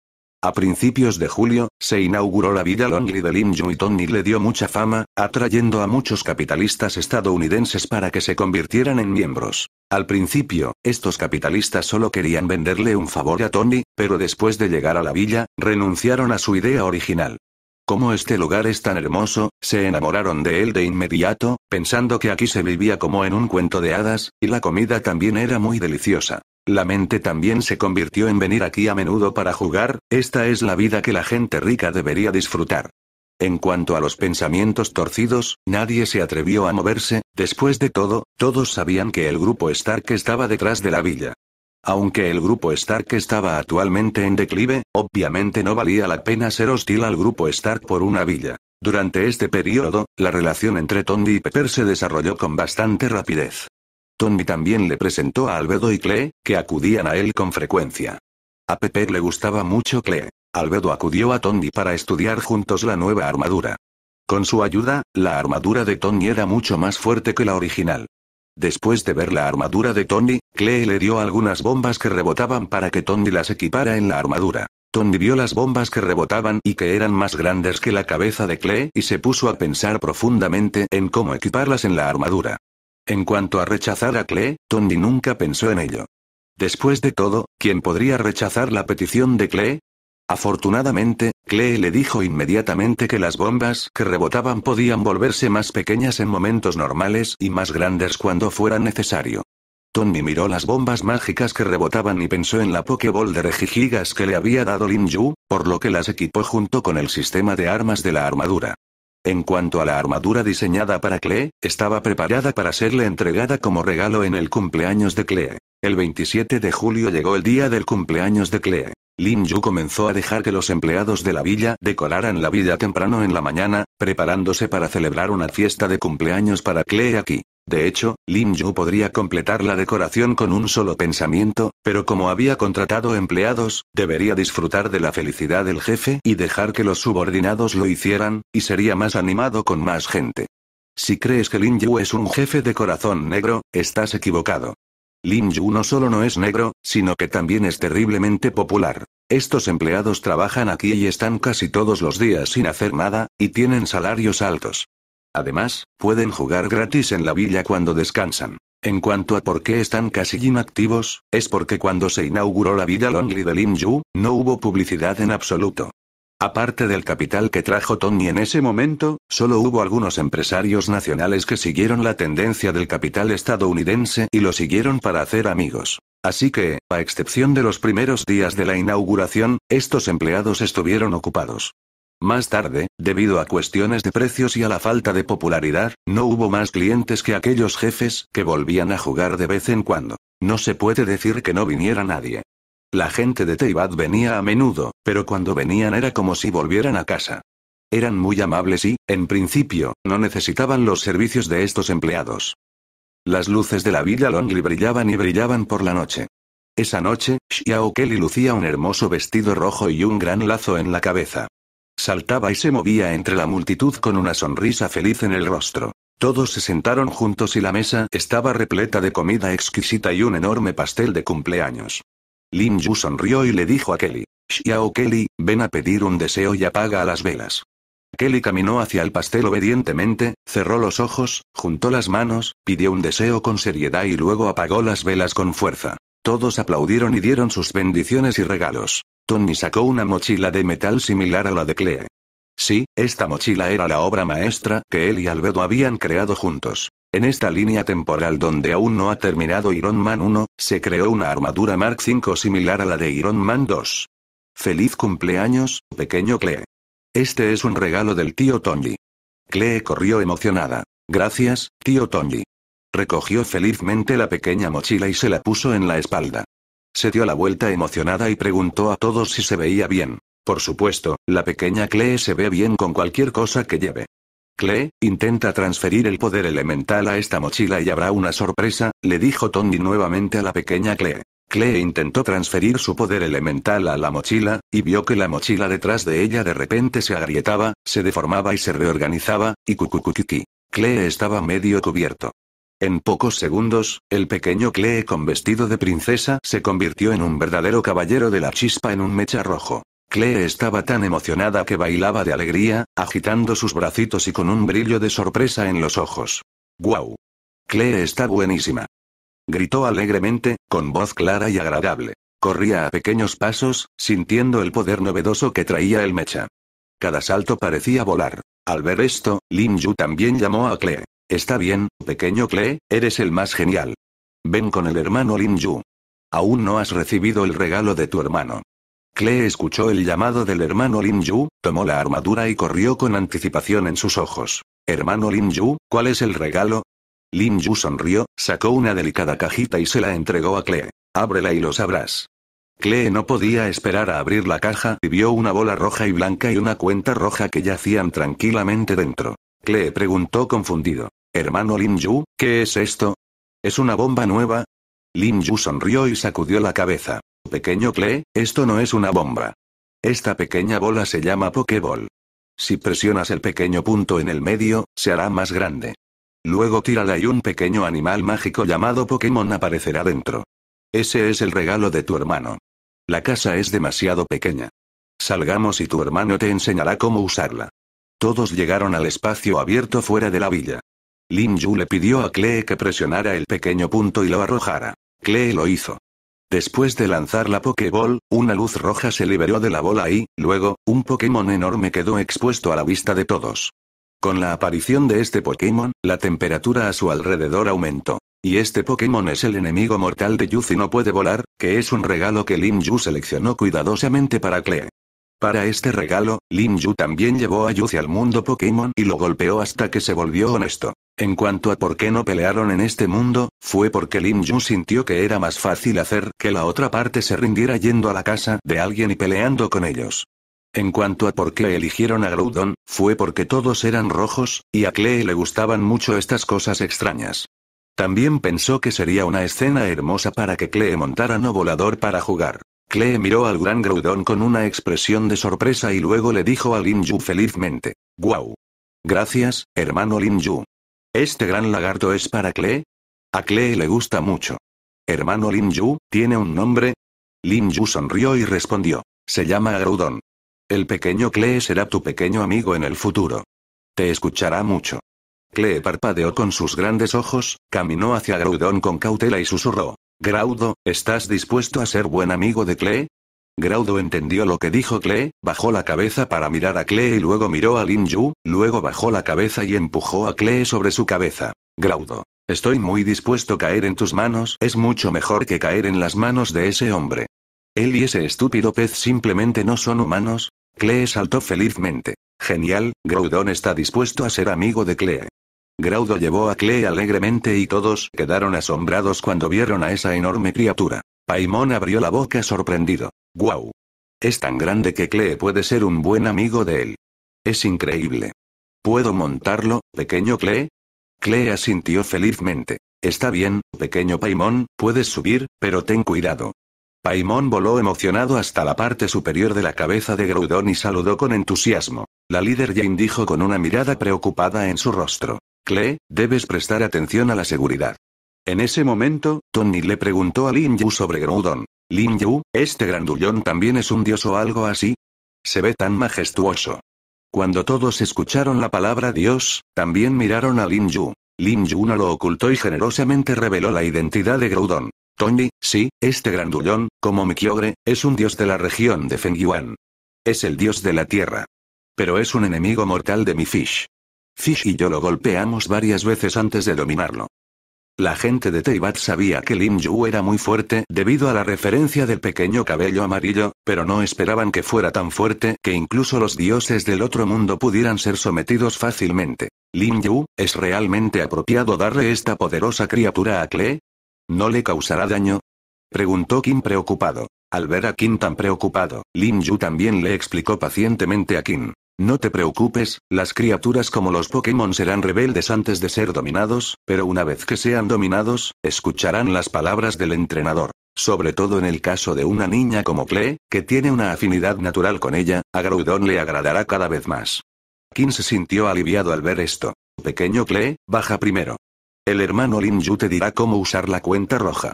A principios de julio, se inauguró la Villa Longley de Lim y y le dio mucha fama, atrayendo a muchos capitalistas estadounidenses para que se convirtieran en miembros. Al principio, estos capitalistas solo querían venderle un favor a Tony, pero después de llegar a la villa, renunciaron a su idea original. Como este lugar es tan hermoso, se enamoraron de él de inmediato, pensando que aquí se vivía como en un cuento de hadas, y la comida también era muy deliciosa. La mente también se convirtió en venir aquí a menudo para jugar, esta es la vida que la gente rica debería disfrutar. En cuanto a los pensamientos torcidos, nadie se atrevió a moverse, después de todo, todos sabían que el grupo Stark estaba detrás de la villa. Aunque el grupo Stark estaba actualmente en declive, obviamente no valía la pena ser hostil al grupo Stark por una villa. Durante este periodo, la relación entre Tony y Pepper se desarrolló con bastante rapidez. Tony también le presentó a Albedo y Clee, que acudían a él con frecuencia. A Pepe le gustaba mucho Clee. Albedo acudió a Tony para estudiar juntos la nueva armadura. Con su ayuda, la armadura de Tony era mucho más fuerte que la original. Después de ver la armadura de Tony, Clee le dio algunas bombas que rebotaban para que Tony las equipara en la armadura. Tony vio las bombas que rebotaban y que eran más grandes que la cabeza de Clee y se puso a pensar profundamente en cómo equiparlas en la armadura. En cuanto a rechazar a Klee, Tony nunca pensó en ello. Después de todo, ¿quién podría rechazar la petición de Klee? Afortunadamente, Klee le dijo inmediatamente que las bombas que rebotaban podían volverse más pequeñas en momentos normales y más grandes cuando fuera necesario. Tony miró las bombas mágicas que rebotaban y pensó en la pokeball de Regigigas que le había dado Lin Yu, por lo que las equipó junto con el sistema de armas de la armadura. En cuanto a la armadura diseñada para Clee, estaba preparada para serle entregada como regalo en el cumpleaños de Clee. El 27 de julio llegó el día del cumpleaños de Clee. Lin Yu comenzó a dejar que los empleados de la villa decoraran la villa temprano en la mañana, preparándose para celebrar una fiesta de cumpleaños para Clee aquí. De hecho, Lin Yu podría completar la decoración con un solo pensamiento, pero como había contratado empleados, debería disfrutar de la felicidad del jefe y dejar que los subordinados lo hicieran, y sería más animado con más gente. Si crees que Lin Yu es un jefe de corazón negro, estás equivocado. Lin Yu no solo no es negro, sino que también es terriblemente popular. Estos empleados trabajan aquí y están casi todos los días sin hacer nada, y tienen salarios altos. Además, pueden jugar gratis en la villa cuando descansan. En cuanto a por qué están casi inactivos, es porque cuando se inauguró la vida Lonely de Lin Yu, no hubo publicidad en absoluto. Aparte del capital que trajo Tony en ese momento, solo hubo algunos empresarios nacionales que siguieron la tendencia del capital estadounidense y lo siguieron para hacer amigos. Así que, a excepción de los primeros días de la inauguración, estos empleados estuvieron ocupados. Más tarde, debido a cuestiones de precios y a la falta de popularidad, no hubo más clientes que aquellos jefes que volvían a jugar de vez en cuando. No se puede decir que no viniera nadie. La gente de Teibat venía a menudo, pero cuando venían era como si volvieran a casa. Eran muy amables y, en principio, no necesitaban los servicios de estos empleados. Las luces de la Villa Longley brillaban y brillaban por la noche. Esa noche, Xiao Kelly lucía un hermoso vestido rojo y un gran lazo en la cabeza. Saltaba y se movía entre la multitud con una sonrisa feliz en el rostro. Todos se sentaron juntos y la mesa estaba repleta de comida exquisita y un enorme pastel de cumpleaños. Lin Yu sonrió y le dijo a Kelly, Xiao Kelly, ven a pedir un deseo y apaga las velas. Kelly caminó hacia el pastel obedientemente, cerró los ojos, juntó las manos, pidió un deseo con seriedad y luego apagó las velas con fuerza. Todos aplaudieron y dieron sus bendiciones y regalos. Tony sacó una mochila de metal similar a la de Clee. Sí, esta mochila era la obra maestra que él y Albedo habían creado juntos. En esta línea temporal donde aún no ha terminado Iron Man 1, se creó una armadura Mark V similar a la de Iron Man 2. Feliz cumpleaños, pequeño Clee. Este es un regalo del tío Tony. Clee corrió emocionada. Gracias, tío Tony. Recogió felizmente la pequeña mochila y se la puso en la espalda. Se dio la vuelta emocionada y preguntó a todos si se veía bien. Por supuesto, la pequeña Clee se ve bien con cualquier cosa que lleve. Clee, intenta transferir el poder elemental a esta mochila y habrá una sorpresa, le dijo Tony nuevamente a la pequeña Clee. Clee intentó transferir su poder elemental a la mochila, y vio que la mochila detrás de ella de repente se agrietaba, se deformaba y se reorganizaba, y cucucuqui. Clee estaba medio cubierto. En pocos segundos, el pequeño Clee con vestido de princesa se convirtió en un verdadero caballero de la chispa en un mecha rojo. Clee estaba tan emocionada que bailaba de alegría, agitando sus bracitos y con un brillo de sorpresa en los ojos. ¡Guau! Clee está buenísima. Gritó alegremente, con voz clara y agradable. Corría a pequeños pasos, sintiendo el poder novedoso que traía el mecha. Cada salto parecía volar. Al ver esto, Lin Yu también llamó a Clee. Está bien, pequeño Klee, eres el más genial. Ven con el hermano Lin Yu. Aún no has recibido el regalo de tu hermano. Klee escuchó el llamado del hermano Lin Yu, tomó la armadura y corrió con anticipación en sus ojos. Hermano Lin Yu, ¿cuál es el regalo? Lin Yu sonrió, sacó una delicada cajita y se la entregó a Klee. Ábrela y lo sabrás. Klee no podía esperar a abrir la caja y vio una bola roja y blanca y una cuenta roja que yacían tranquilamente dentro. Klee preguntó confundido. Hermano Lin Yu, ¿qué es esto? ¿Es una bomba nueva? Lin Yu sonrió y sacudió la cabeza. Pequeño Klee, esto no es una bomba. Esta pequeña bola se llama Pokéball. Si presionas el pequeño punto en el medio, se hará más grande. Luego tírala y un pequeño animal mágico llamado Pokémon aparecerá dentro. Ese es el regalo de tu hermano. La casa es demasiado pequeña. Salgamos y tu hermano te enseñará cómo usarla. Todos llegaron al espacio abierto fuera de la villa. Lin Yu le pidió a Klee que presionara el pequeño punto y lo arrojara. Klee lo hizo. Después de lanzar la Pokéball, una luz roja se liberó de la bola y, luego, un Pokémon enorme quedó expuesto a la vista de todos. Con la aparición de este Pokémon, la temperatura a su alrededor aumentó. Y este Pokémon es el enemigo mortal de Yuzi no puede volar, que es un regalo que Lin Yu seleccionó cuidadosamente para Klee. Para este regalo, Lin Yu también llevó a Yuzi al mundo Pokémon y lo golpeó hasta que se volvió honesto. En cuanto a por qué no pelearon en este mundo, fue porque Lim Yu sintió que era más fácil hacer que la otra parte se rindiera yendo a la casa de alguien y peleando con ellos. En cuanto a por qué eligieron a Groudon, fue porque todos eran rojos, y a Klee le gustaban mucho estas cosas extrañas. También pensó que sería una escena hermosa para que Klee montara no volador para jugar. Klee miró al gran Groudon con una expresión de sorpresa y luego le dijo a Lin Yu felizmente. ¡Guau! Gracias, hermano Lin Yu. Este gran lagarto es para Klee. A Klee le gusta mucho. Hermano Lin Yu, ¿tiene un nombre? Lin Yu sonrió y respondió. Se llama Groudon. El pequeño Klee será tu pequeño amigo en el futuro. Te escuchará mucho. Klee parpadeó con sus grandes ojos, caminó hacia Groudon con cautela y susurró. Graudo, ¿estás dispuesto a ser buen amigo de Klee? Graudo entendió lo que dijo Klee, bajó la cabeza para mirar a Klee y luego miró a Lin Yu, luego bajó la cabeza y empujó a Klee sobre su cabeza. Graudo. Estoy muy dispuesto a caer en tus manos, es mucho mejor que caer en las manos de ese hombre. Él y ese estúpido pez simplemente no son humanos. Klee saltó felizmente. Genial, Graudon está dispuesto a ser amigo de Klee. Graudo llevó a Klee alegremente y todos quedaron asombrados cuando vieron a esa enorme criatura. Paimon abrió la boca sorprendido. ¡Guau! Es tan grande que Clee puede ser un buen amigo de él. Es increíble. ¿Puedo montarlo, pequeño Clee? Clee asintió felizmente. Está bien, pequeño Paimon, puedes subir, pero ten cuidado. Paimon voló emocionado hasta la parte superior de la cabeza de Groudon y saludó con entusiasmo. La líder Jane dijo con una mirada preocupada en su rostro. Clee, debes prestar atención a la seguridad. En ese momento, Tony le preguntó a Lin Yu sobre Groudon. Lin Yu, ¿este grandullón también es un dios o algo así? Se ve tan majestuoso. Cuando todos escucharon la palabra dios, también miraron a Lin Yu. Lin Yu no lo ocultó y generosamente reveló la identidad de Groudon. Tony, sí, este grandullón, como Mikiogre, es un dios de la región de Fengyuan. Es el dios de la tierra. Pero es un enemigo mortal de mi Fish. Fish y yo lo golpeamos varias veces antes de dominarlo. La gente de Teibat sabía que Lin Yu era muy fuerte debido a la referencia del pequeño cabello amarillo, pero no esperaban que fuera tan fuerte que incluso los dioses del otro mundo pudieran ser sometidos fácilmente. ¿Lin Yu, ¿es realmente apropiado darle esta poderosa criatura a Klee? ¿No le causará daño? Preguntó Kim preocupado. Al ver a Kim tan preocupado, Lin Yu también le explicó pacientemente a Kim. No te preocupes, las criaturas como los Pokémon serán rebeldes antes de ser dominados, pero una vez que sean dominados, escucharán las palabras del entrenador. Sobre todo en el caso de una niña como Klee, que tiene una afinidad natural con ella, a Groudon le agradará cada vez más. Kim se sintió aliviado al ver esto. Pequeño Klee, baja primero. El hermano Lin te dirá cómo usar la cuenta roja.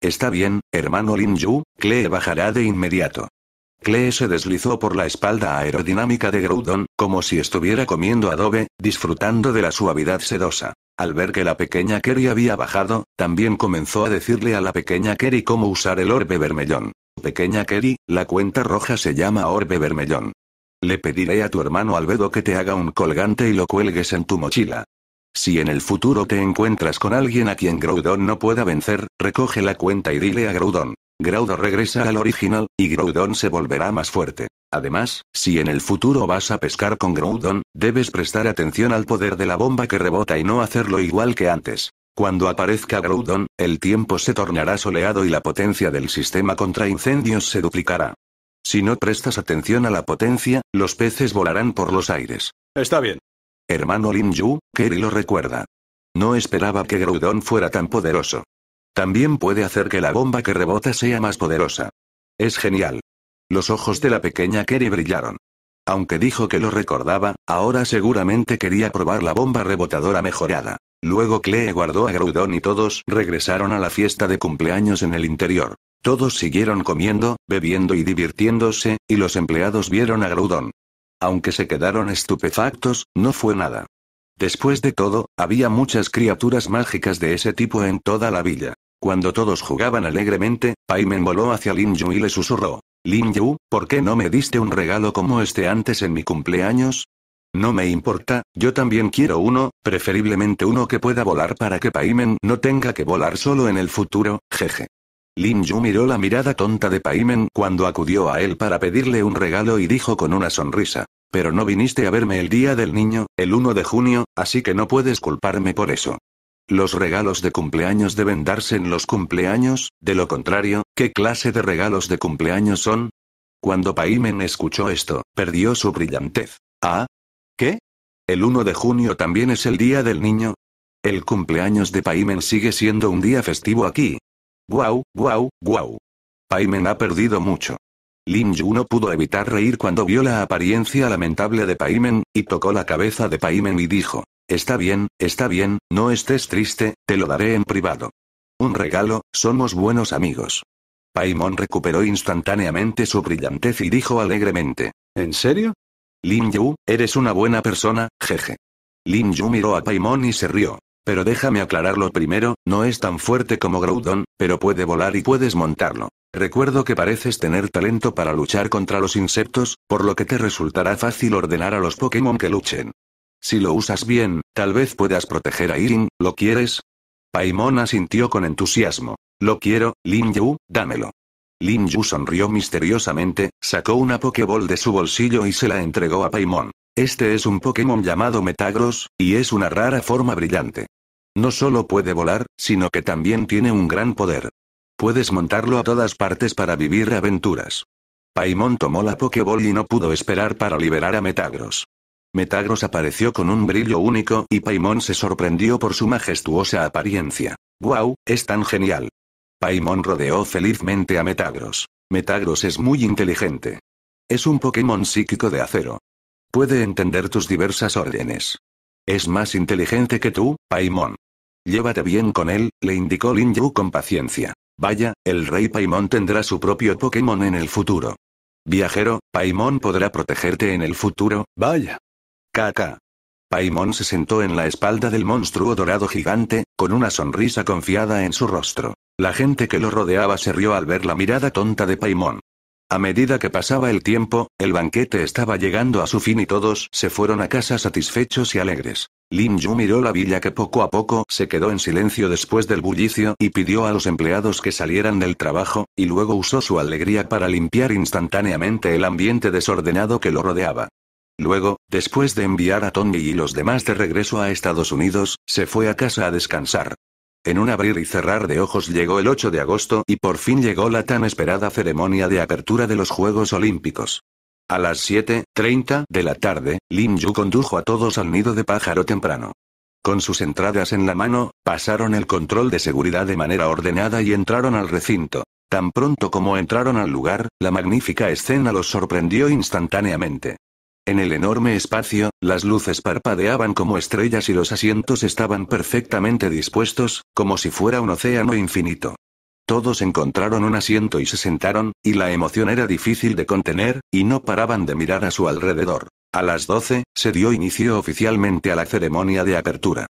Está bien, hermano Lin Yu, Klee bajará de inmediato. Klee se deslizó por la espalda aerodinámica de Groudon, como si estuviera comiendo adobe, disfrutando de la suavidad sedosa. Al ver que la pequeña Kerry había bajado, también comenzó a decirle a la pequeña Kerry cómo usar el orbe vermellón. Pequeña Kerry, la cuenta roja se llama orbe vermellón. Le pediré a tu hermano Albedo que te haga un colgante y lo cuelgues en tu mochila. Si en el futuro te encuentras con alguien a quien Groudon no pueda vencer, recoge la cuenta y dile a Groudon, Groudon regresa al original, y Groudon se volverá más fuerte. Además, si en el futuro vas a pescar con Groudon, debes prestar atención al poder de la bomba que rebota y no hacerlo igual que antes. Cuando aparezca Groudon, el tiempo se tornará soleado y la potencia del sistema contra incendios se duplicará. Si no prestas atención a la potencia, los peces volarán por los aires. Está bien. Hermano Lin Yu, Kerry lo recuerda. No esperaba que Groudon fuera tan poderoso. También puede hacer que la bomba que rebota sea más poderosa. Es genial. Los ojos de la pequeña Kerry brillaron. Aunque dijo que lo recordaba, ahora seguramente quería probar la bomba rebotadora mejorada. Luego Clee guardó a Groudon y todos regresaron a la fiesta de cumpleaños en el interior. Todos siguieron comiendo, bebiendo y divirtiéndose, y los empleados vieron a Grudon. Aunque se quedaron estupefactos, no fue nada. Después de todo, había muchas criaturas mágicas de ese tipo en toda la villa. Cuando todos jugaban alegremente, Paimen voló hacia Lin Yu y le susurró. Lin Yu, ¿por qué no me diste un regalo como este antes en mi cumpleaños? No me importa, yo también quiero uno, preferiblemente uno que pueda volar para que Paimen no tenga que volar solo en el futuro, jeje. Lin Yu miró la mirada tonta de Paimen cuando acudió a él para pedirle un regalo y dijo con una sonrisa. Pero no viniste a verme el día del niño, el 1 de junio, así que no puedes culparme por eso. Los regalos de cumpleaños deben darse en los cumpleaños, de lo contrario, ¿qué clase de regalos de cumpleaños son? Cuando Paimen escuchó esto, perdió su brillantez. ¿Ah? ¿Qué? ¿El 1 de junio también es el día del niño? El cumpleaños de Paimen sigue siendo un día festivo aquí. ¡Guau, guau, guau! Paimen ha perdido mucho. Lin Yu no pudo evitar reír cuando vio la apariencia lamentable de Paimen, y tocó la cabeza de Paimen y dijo, Está bien, está bien, no estés triste, te lo daré en privado. Un regalo, somos buenos amigos. Paimon recuperó instantáneamente su brillantez y dijo alegremente, ¿En serio? Lin Yu, eres una buena persona, jeje. Lin Yu miró a Paimon y se rió. Pero déjame aclararlo primero, no es tan fuerte como Groudon, pero puede volar y puedes montarlo. Recuerdo que pareces tener talento para luchar contra los insectos, por lo que te resultará fácil ordenar a los Pokémon que luchen. Si lo usas bien, tal vez puedas proteger a Irin, ¿lo quieres? Paimon asintió con entusiasmo. Lo quiero, Lin Yu, dámelo. Lin Yu sonrió misteriosamente, sacó una Pokéball de su bolsillo y se la entregó a Paimon. Este es un Pokémon llamado Metagross, y es una rara forma brillante. No solo puede volar, sino que también tiene un gran poder. Puedes montarlo a todas partes para vivir aventuras. Paimon tomó la Pokéball y no pudo esperar para liberar a Metagros. Metagros apareció con un brillo único y Paimon se sorprendió por su majestuosa apariencia. ¡Guau, Es tan genial. Paimon rodeó felizmente a Metagross. Metagross es muy inteligente. Es un Pokémon psíquico de acero. Puede entender tus diversas órdenes. Es más inteligente que tú, Paimon. Llévate bien con él, le indicó Lin Yu con paciencia. Vaya, el rey Paimon tendrá su propio Pokémon en el futuro. Viajero, Paimon podrá protegerte en el futuro, vaya. Kaka. Paimon se sentó en la espalda del monstruo dorado gigante, con una sonrisa confiada en su rostro. La gente que lo rodeaba se rió al ver la mirada tonta de Paimon. A medida que pasaba el tiempo, el banquete estaba llegando a su fin y todos se fueron a casa satisfechos y alegres. Lin Yu miró la villa que poco a poco se quedó en silencio después del bullicio y pidió a los empleados que salieran del trabajo, y luego usó su alegría para limpiar instantáneamente el ambiente desordenado que lo rodeaba. Luego, después de enviar a Tony y los demás de regreso a Estados Unidos, se fue a casa a descansar. En un abrir y cerrar de ojos llegó el 8 de agosto y por fin llegó la tan esperada ceremonia de apertura de los Juegos Olímpicos. A las 7.30 de la tarde, Lin Yu condujo a todos al nido de pájaro temprano. Con sus entradas en la mano, pasaron el control de seguridad de manera ordenada y entraron al recinto. Tan pronto como entraron al lugar, la magnífica escena los sorprendió instantáneamente. En el enorme espacio, las luces parpadeaban como estrellas y los asientos estaban perfectamente dispuestos, como si fuera un océano infinito. Todos encontraron un asiento y se sentaron, y la emoción era difícil de contener, y no paraban de mirar a su alrededor. A las 12, se dio inicio oficialmente a la ceremonia de apertura.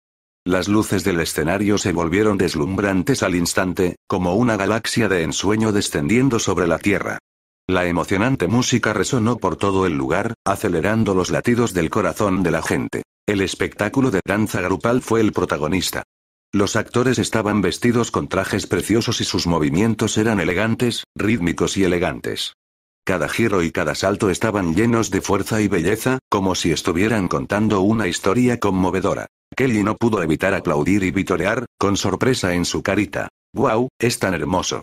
Las luces del escenario se volvieron deslumbrantes al instante, como una galaxia de ensueño descendiendo sobre la Tierra. La emocionante música resonó por todo el lugar, acelerando los latidos del corazón de la gente. El espectáculo de danza grupal fue el protagonista. Los actores estaban vestidos con trajes preciosos y sus movimientos eran elegantes, rítmicos y elegantes. Cada giro y cada salto estaban llenos de fuerza y belleza, como si estuvieran contando una historia conmovedora. Kelly no pudo evitar aplaudir y vitorear, con sorpresa en su carita. ¡Guau, es tan hermoso!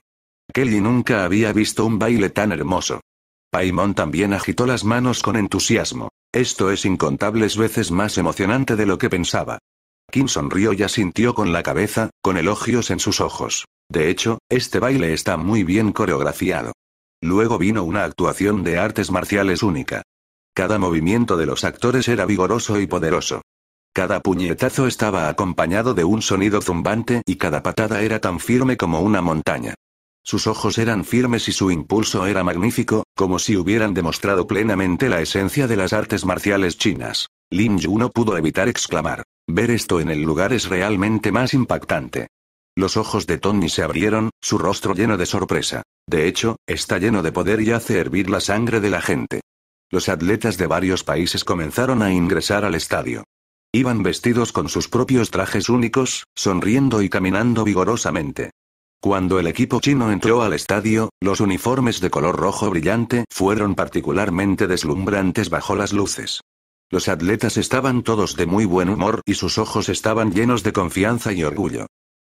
Kelly nunca había visto un baile tan hermoso. Paimon también agitó las manos con entusiasmo. Esto es incontables veces más emocionante de lo que pensaba. Kim sonrió y asintió con la cabeza, con elogios en sus ojos. De hecho, este baile está muy bien coreografiado. Luego vino una actuación de artes marciales única. Cada movimiento de los actores era vigoroso y poderoso. Cada puñetazo estaba acompañado de un sonido zumbante y cada patada era tan firme como una montaña. Sus ojos eran firmes y su impulso era magnífico, como si hubieran demostrado plenamente la esencia de las artes marciales chinas. Lin Yu no pudo evitar exclamar. Ver esto en el lugar es realmente más impactante. Los ojos de Tony se abrieron, su rostro lleno de sorpresa. De hecho, está lleno de poder y hace hervir la sangre de la gente. Los atletas de varios países comenzaron a ingresar al estadio. Iban vestidos con sus propios trajes únicos, sonriendo y caminando vigorosamente. Cuando el equipo chino entró al estadio, los uniformes de color rojo brillante fueron particularmente deslumbrantes bajo las luces. Los atletas estaban todos de muy buen humor y sus ojos estaban llenos de confianza y orgullo.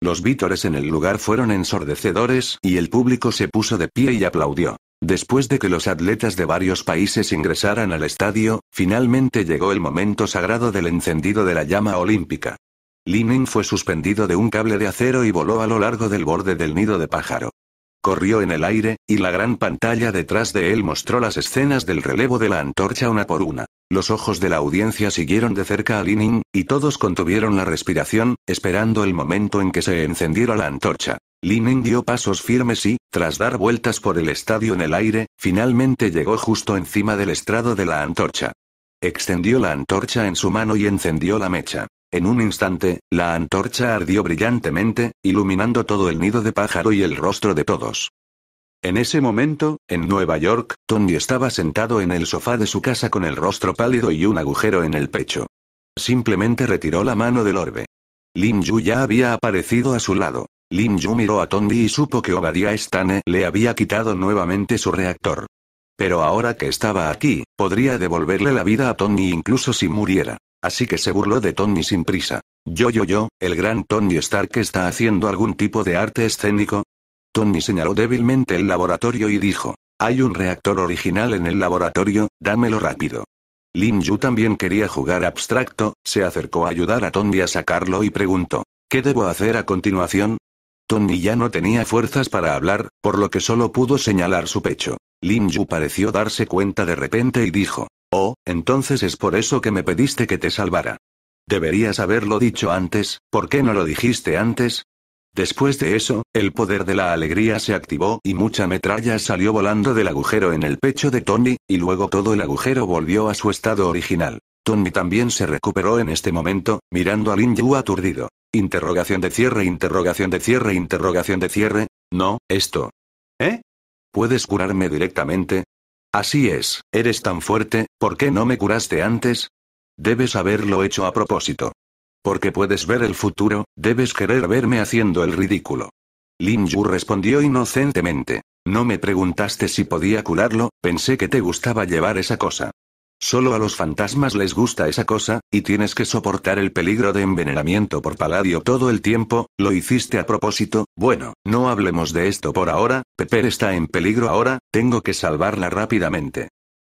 Los vítores en el lugar fueron ensordecedores y el público se puso de pie y aplaudió. Después de que los atletas de varios países ingresaran al estadio, finalmente llegó el momento sagrado del encendido de la llama olímpica. Linning fue suspendido de un cable de acero y voló a lo largo del borde del nido de pájaro. Corrió en el aire, y la gran pantalla detrás de él mostró las escenas del relevo de la antorcha una por una. Los ojos de la audiencia siguieron de cerca a Linning, y todos contuvieron la respiración, esperando el momento en que se encendiera la antorcha. Linning dio pasos firmes y, tras dar vueltas por el estadio en el aire, finalmente llegó justo encima del estrado de la antorcha. Extendió la antorcha en su mano y encendió la mecha. En un instante, la antorcha ardió brillantemente, iluminando todo el nido de pájaro y el rostro de todos. En ese momento, en Nueva York, Tony estaba sentado en el sofá de su casa con el rostro pálido y un agujero en el pecho. Simplemente retiró la mano del orbe. Lin Yu ya había aparecido a su lado. Lin Yu miró a Tony y supo que Obadiah Stane le había quitado nuevamente su reactor. Pero ahora que estaba aquí, podría devolverle la vida a Tony incluso si muriera. Así que se burló de Tony sin prisa. Yo, yo, yo, el gran Tony Stark está haciendo algún tipo de arte escénico. Tony señaló débilmente el laboratorio y dijo, hay un reactor original en el laboratorio, dámelo rápido. Lin Yu también quería jugar abstracto, se acercó a ayudar a Tony a sacarlo y preguntó, ¿qué debo hacer a continuación? Tony ya no tenía fuerzas para hablar, por lo que solo pudo señalar su pecho. Lin Yu pareció darse cuenta de repente y dijo, Oh, entonces es por eso que me pediste que te salvara. Deberías haberlo dicho antes, ¿por qué no lo dijiste antes? Después de eso, el poder de la alegría se activó y mucha metralla salió volando del agujero en el pecho de Tony, y luego todo el agujero volvió a su estado original. Tony también se recuperó en este momento, mirando a Lin Yu aturdido. Interrogación de cierre, interrogación de cierre, interrogación de cierre. No, esto. ¿Eh? ¿Puedes curarme directamente? Así es, eres tan fuerte, ¿Por qué no me curaste antes? Debes haberlo hecho a propósito. Porque puedes ver el futuro, debes querer verme haciendo el ridículo. Lin Yu respondió inocentemente. No me preguntaste si podía curarlo, pensé que te gustaba llevar esa cosa. Solo a los fantasmas les gusta esa cosa, y tienes que soportar el peligro de envenenamiento por paladio todo el tiempo, lo hiciste a propósito, bueno, no hablemos de esto por ahora, Pepper está en peligro ahora, tengo que salvarla rápidamente.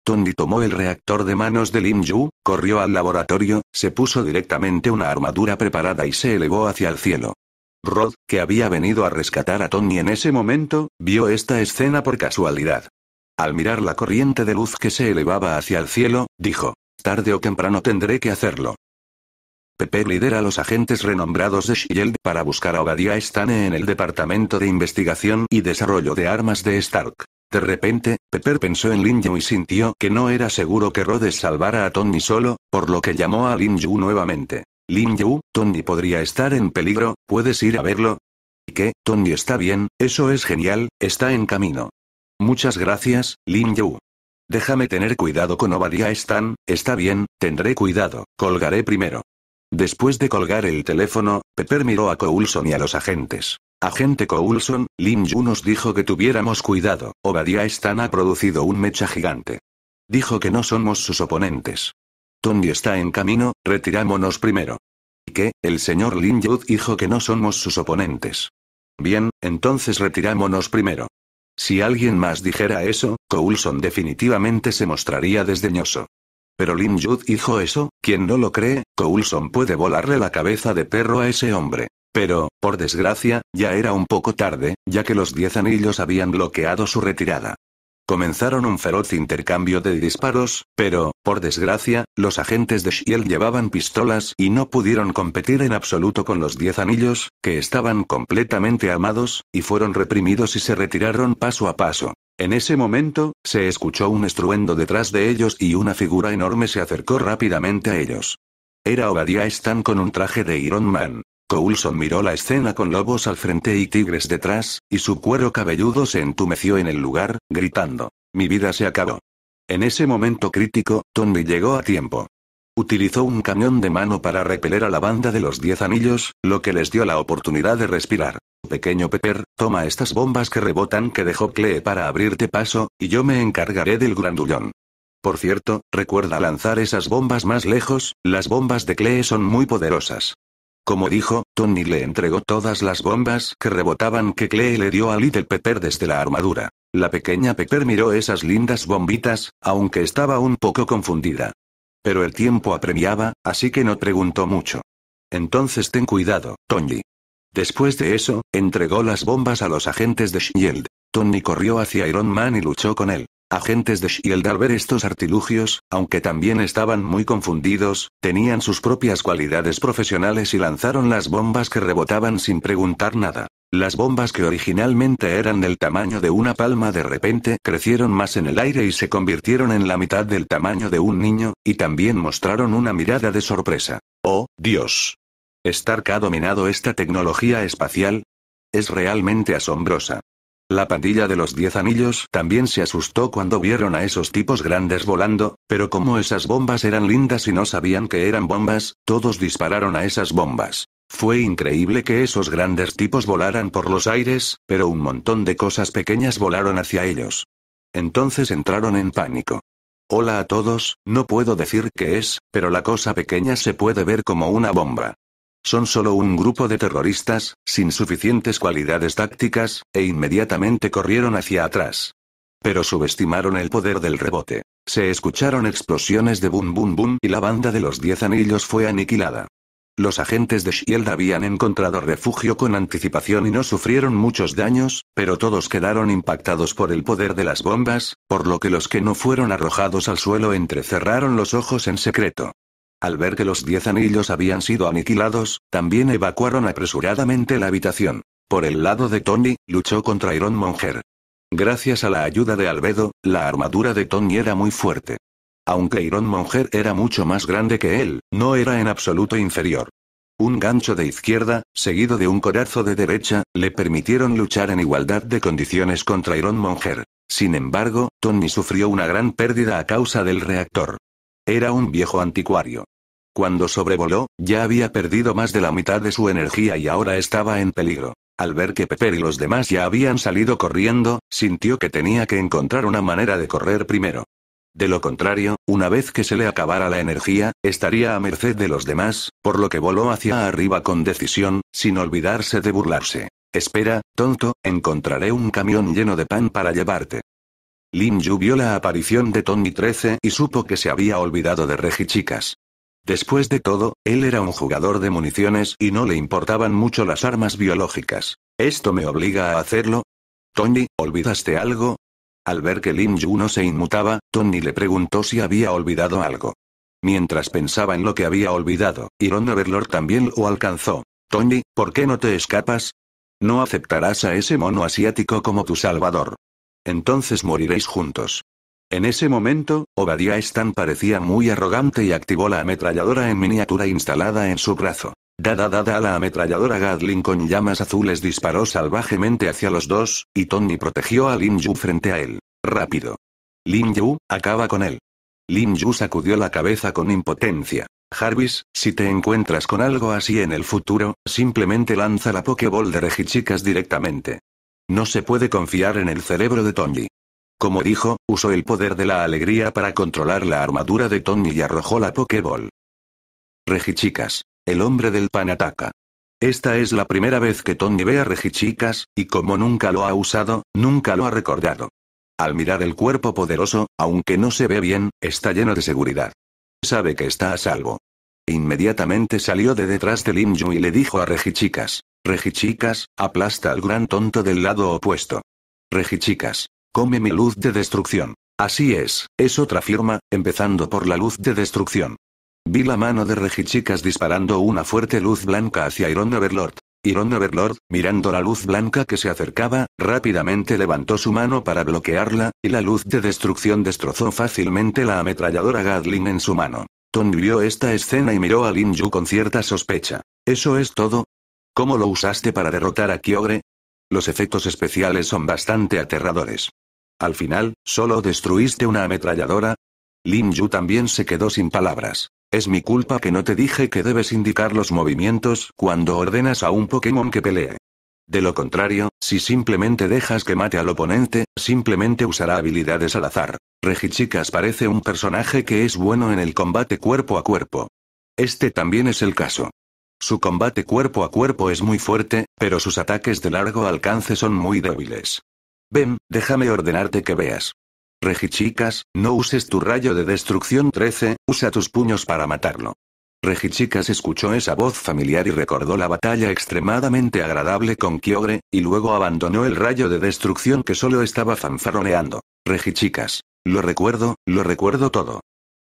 Tony tomó el reactor de manos de Lin Yu, corrió al laboratorio, se puso directamente una armadura preparada y se elevó hacia el cielo. Rod, que había venido a rescatar a Tony en ese momento, vio esta escena por casualidad. Al mirar la corriente de luz que se elevaba hacia el cielo, dijo, tarde o temprano tendré que hacerlo. Pepe lidera a los agentes renombrados de Shield para buscar a Obadiah Stane en el Departamento de Investigación y Desarrollo de Armas de Stark. De repente, Pepper pensó en Lin Yu y sintió que no era seguro que Rhodes salvara a Tony solo, por lo que llamó a Lin Yu nuevamente. Lin Yu, Tony podría estar en peligro, ¿puedes ir a verlo? ¿Y qué? Tony está bien, eso es genial, está en camino. Muchas gracias, Lin Yu. Déjame tener cuidado con Ovaria Stan, está bien, tendré cuidado, colgaré primero. Después de colgar el teléfono, Pepper miró a Coulson y a los agentes. Agente Coulson, Lin Yu nos dijo que tuviéramos cuidado, Obadiah Stan ha producido un mecha gigante. Dijo que no somos sus oponentes. Tony está en camino, retirámonos primero. ¿Y el señor Lin Yu dijo que no somos sus oponentes. Bien, entonces retirámonos primero. Si alguien más dijera eso, Coulson definitivamente se mostraría desdeñoso. Pero Lin Yu dijo eso, quien no lo cree, Coulson puede volarle la cabeza de perro a ese hombre. Pero, por desgracia, ya era un poco tarde, ya que los diez anillos habían bloqueado su retirada. Comenzaron un feroz intercambio de disparos, pero, por desgracia, los agentes de Shield llevaban pistolas y no pudieron competir en absoluto con los diez anillos, que estaban completamente armados, y fueron reprimidos y se retiraron paso a paso. En ese momento, se escuchó un estruendo detrás de ellos y una figura enorme se acercó rápidamente a ellos. Era Obadiah Stan con un traje de Iron Man. Coulson miró la escena con lobos al frente y tigres detrás, y su cuero cabelludo se entumeció en el lugar, gritando. Mi vida se acabó. En ese momento crítico, Tony llegó a tiempo. Utilizó un cañón de mano para repeler a la banda de los diez anillos, lo que les dio la oportunidad de respirar. Pequeño Pepper, toma estas bombas que rebotan que dejó Clee para abrirte paso, y yo me encargaré del grandullón. Por cierto, recuerda lanzar esas bombas más lejos, las bombas de Clee son muy poderosas. Como dijo, Tony le entregó todas las bombas que rebotaban que Clay le dio a Little Pepper desde la armadura. La pequeña Pepper miró esas lindas bombitas, aunque estaba un poco confundida. Pero el tiempo apremiaba, así que no preguntó mucho. Entonces ten cuidado, Tony. Después de eso, entregó las bombas a los agentes de Shield. Tony corrió hacia Iron Man y luchó con él. Agentes de Shield al ver estos artilugios, aunque también estaban muy confundidos, tenían sus propias cualidades profesionales y lanzaron las bombas que rebotaban sin preguntar nada. Las bombas que originalmente eran del tamaño de una palma de repente crecieron más en el aire y se convirtieron en la mitad del tamaño de un niño, y también mostraron una mirada de sorpresa. ¡Oh, Dios! ¿Stark ha dominado esta tecnología espacial? Es realmente asombrosa. La pandilla de los Diez Anillos también se asustó cuando vieron a esos tipos grandes volando, pero como esas bombas eran lindas y no sabían que eran bombas, todos dispararon a esas bombas. Fue increíble que esos grandes tipos volaran por los aires, pero un montón de cosas pequeñas volaron hacia ellos. Entonces entraron en pánico. Hola a todos, no puedo decir qué es, pero la cosa pequeña se puede ver como una bomba. Son solo un grupo de terroristas, sin suficientes cualidades tácticas, e inmediatamente corrieron hacia atrás. Pero subestimaron el poder del rebote. Se escucharon explosiones de boom, boom, boom y la banda de los diez anillos fue aniquilada. Los agentes de Shield habían encontrado refugio con anticipación y no sufrieron muchos daños, pero todos quedaron impactados por el poder de las bombas, por lo que los que no fueron arrojados al suelo entrecerraron los ojos en secreto. Al ver que los 10 anillos habían sido aniquilados, también evacuaron apresuradamente la habitación. Por el lado de Tony, luchó contra Iron Monger. Gracias a la ayuda de Albedo, la armadura de Tony era muy fuerte. Aunque Iron Monger era mucho más grande que él, no era en absoluto inferior. Un gancho de izquierda, seguido de un corazo de derecha, le permitieron luchar en igualdad de condiciones contra Iron Monger. Sin embargo, Tony sufrió una gran pérdida a causa del reactor. Era un viejo anticuario. Cuando sobrevoló, ya había perdido más de la mitad de su energía y ahora estaba en peligro. Al ver que Pepper y los demás ya habían salido corriendo, sintió que tenía que encontrar una manera de correr primero. De lo contrario, una vez que se le acabara la energía, estaría a merced de los demás, por lo que voló hacia arriba con decisión, sin olvidarse de burlarse. Espera, tonto, encontraré un camión lleno de pan para llevarte. Lin Yu vio la aparición de Tony 13 y supo que se había olvidado de chicas. Después de todo, él era un jugador de municiones y no le importaban mucho las armas biológicas. ¿Esto me obliga a hacerlo? Tony, ¿olvidaste algo? Al ver que Lin Yu no se inmutaba, Tony le preguntó si había olvidado algo. Mientras pensaba en lo que había olvidado, Iron Overlord también lo alcanzó. Tony, ¿por qué no te escapas? No aceptarás a ese mono asiático como tu salvador. Entonces moriréis juntos. En ese momento, Obadiah Stan parecía muy arrogante y activó la ametralladora en miniatura instalada en su brazo. Dada dada a la ametralladora Gatling con llamas azules disparó salvajemente hacia los dos, y Tony protegió a Lin Yu frente a él. Rápido. Lin Yu, acaba con él. Lin Yu sacudió la cabeza con impotencia. Jarvis, si te encuentras con algo así en el futuro, simplemente lanza la Pokeball de Regichicas directamente. No se puede confiar en el cerebro de Tony. Como dijo, usó el poder de la alegría para controlar la armadura de Tony y arrojó la Pokéball. Regichicas. El hombre del pan ataca. Esta es la primera vez que Tony ve a Regichicas, y como nunca lo ha usado, nunca lo ha recordado. Al mirar el cuerpo poderoso, aunque no se ve bien, está lleno de seguridad. Sabe que está a salvo. Inmediatamente salió de detrás de Lim y le dijo a Regichicas. Regichicas, aplasta al gran tonto del lado opuesto. Regichicas. Come mi luz de destrucción. Así es, es otra firma, empezando por la luz de destrucción. Vi la mano de Regichicas disparando una fuerte luz blanca hacia Iron Overlord. Iron Overlord, mirando la luz blanca que se acercaba, rápidamente levantó su mano para bloquearla, y la luz de destrucción destrozó fácilmente la ametralladora Gatling en su mano. Tom vio esta escena y miró a Lin Yu con cierta sospecha. ¿Eso es todo? ¿Cómo lo usaste para derrotar a Kyogre? Los efectos especiales son bastante aterradores. Al final, ¿solo destruiste una ametralladora? Lin Yu también se quedó sin palabras. Es mi culpa que no te dije que debes indicar los movimientos cuando ordenas a un Pokémon que pelee. De lo contrario, si simplemente dejas que mate al oponente, simplemente usará habilidades al azar. Regichicas parece un personaje que es bueno en el combate cuerpo a cuerpo. Este también es el caso. Su combate cuerpo a cuerpo es muy fuerte, pero sus ataques de largo alcance son muy débiles. Ven, déjame ordenarte que veas. Regichicas, no uses tu rayo de destrucción 13, usa tus puños para matarlo. Regichicas escuchó esa voz familiar y recordó la batalla extremadamente agradable con Kyogre, y luego abandonó el rayo de destrucción que solo estaba fanfarroneando. Regichicas. Lo recuerdo, lo recuerdo todo.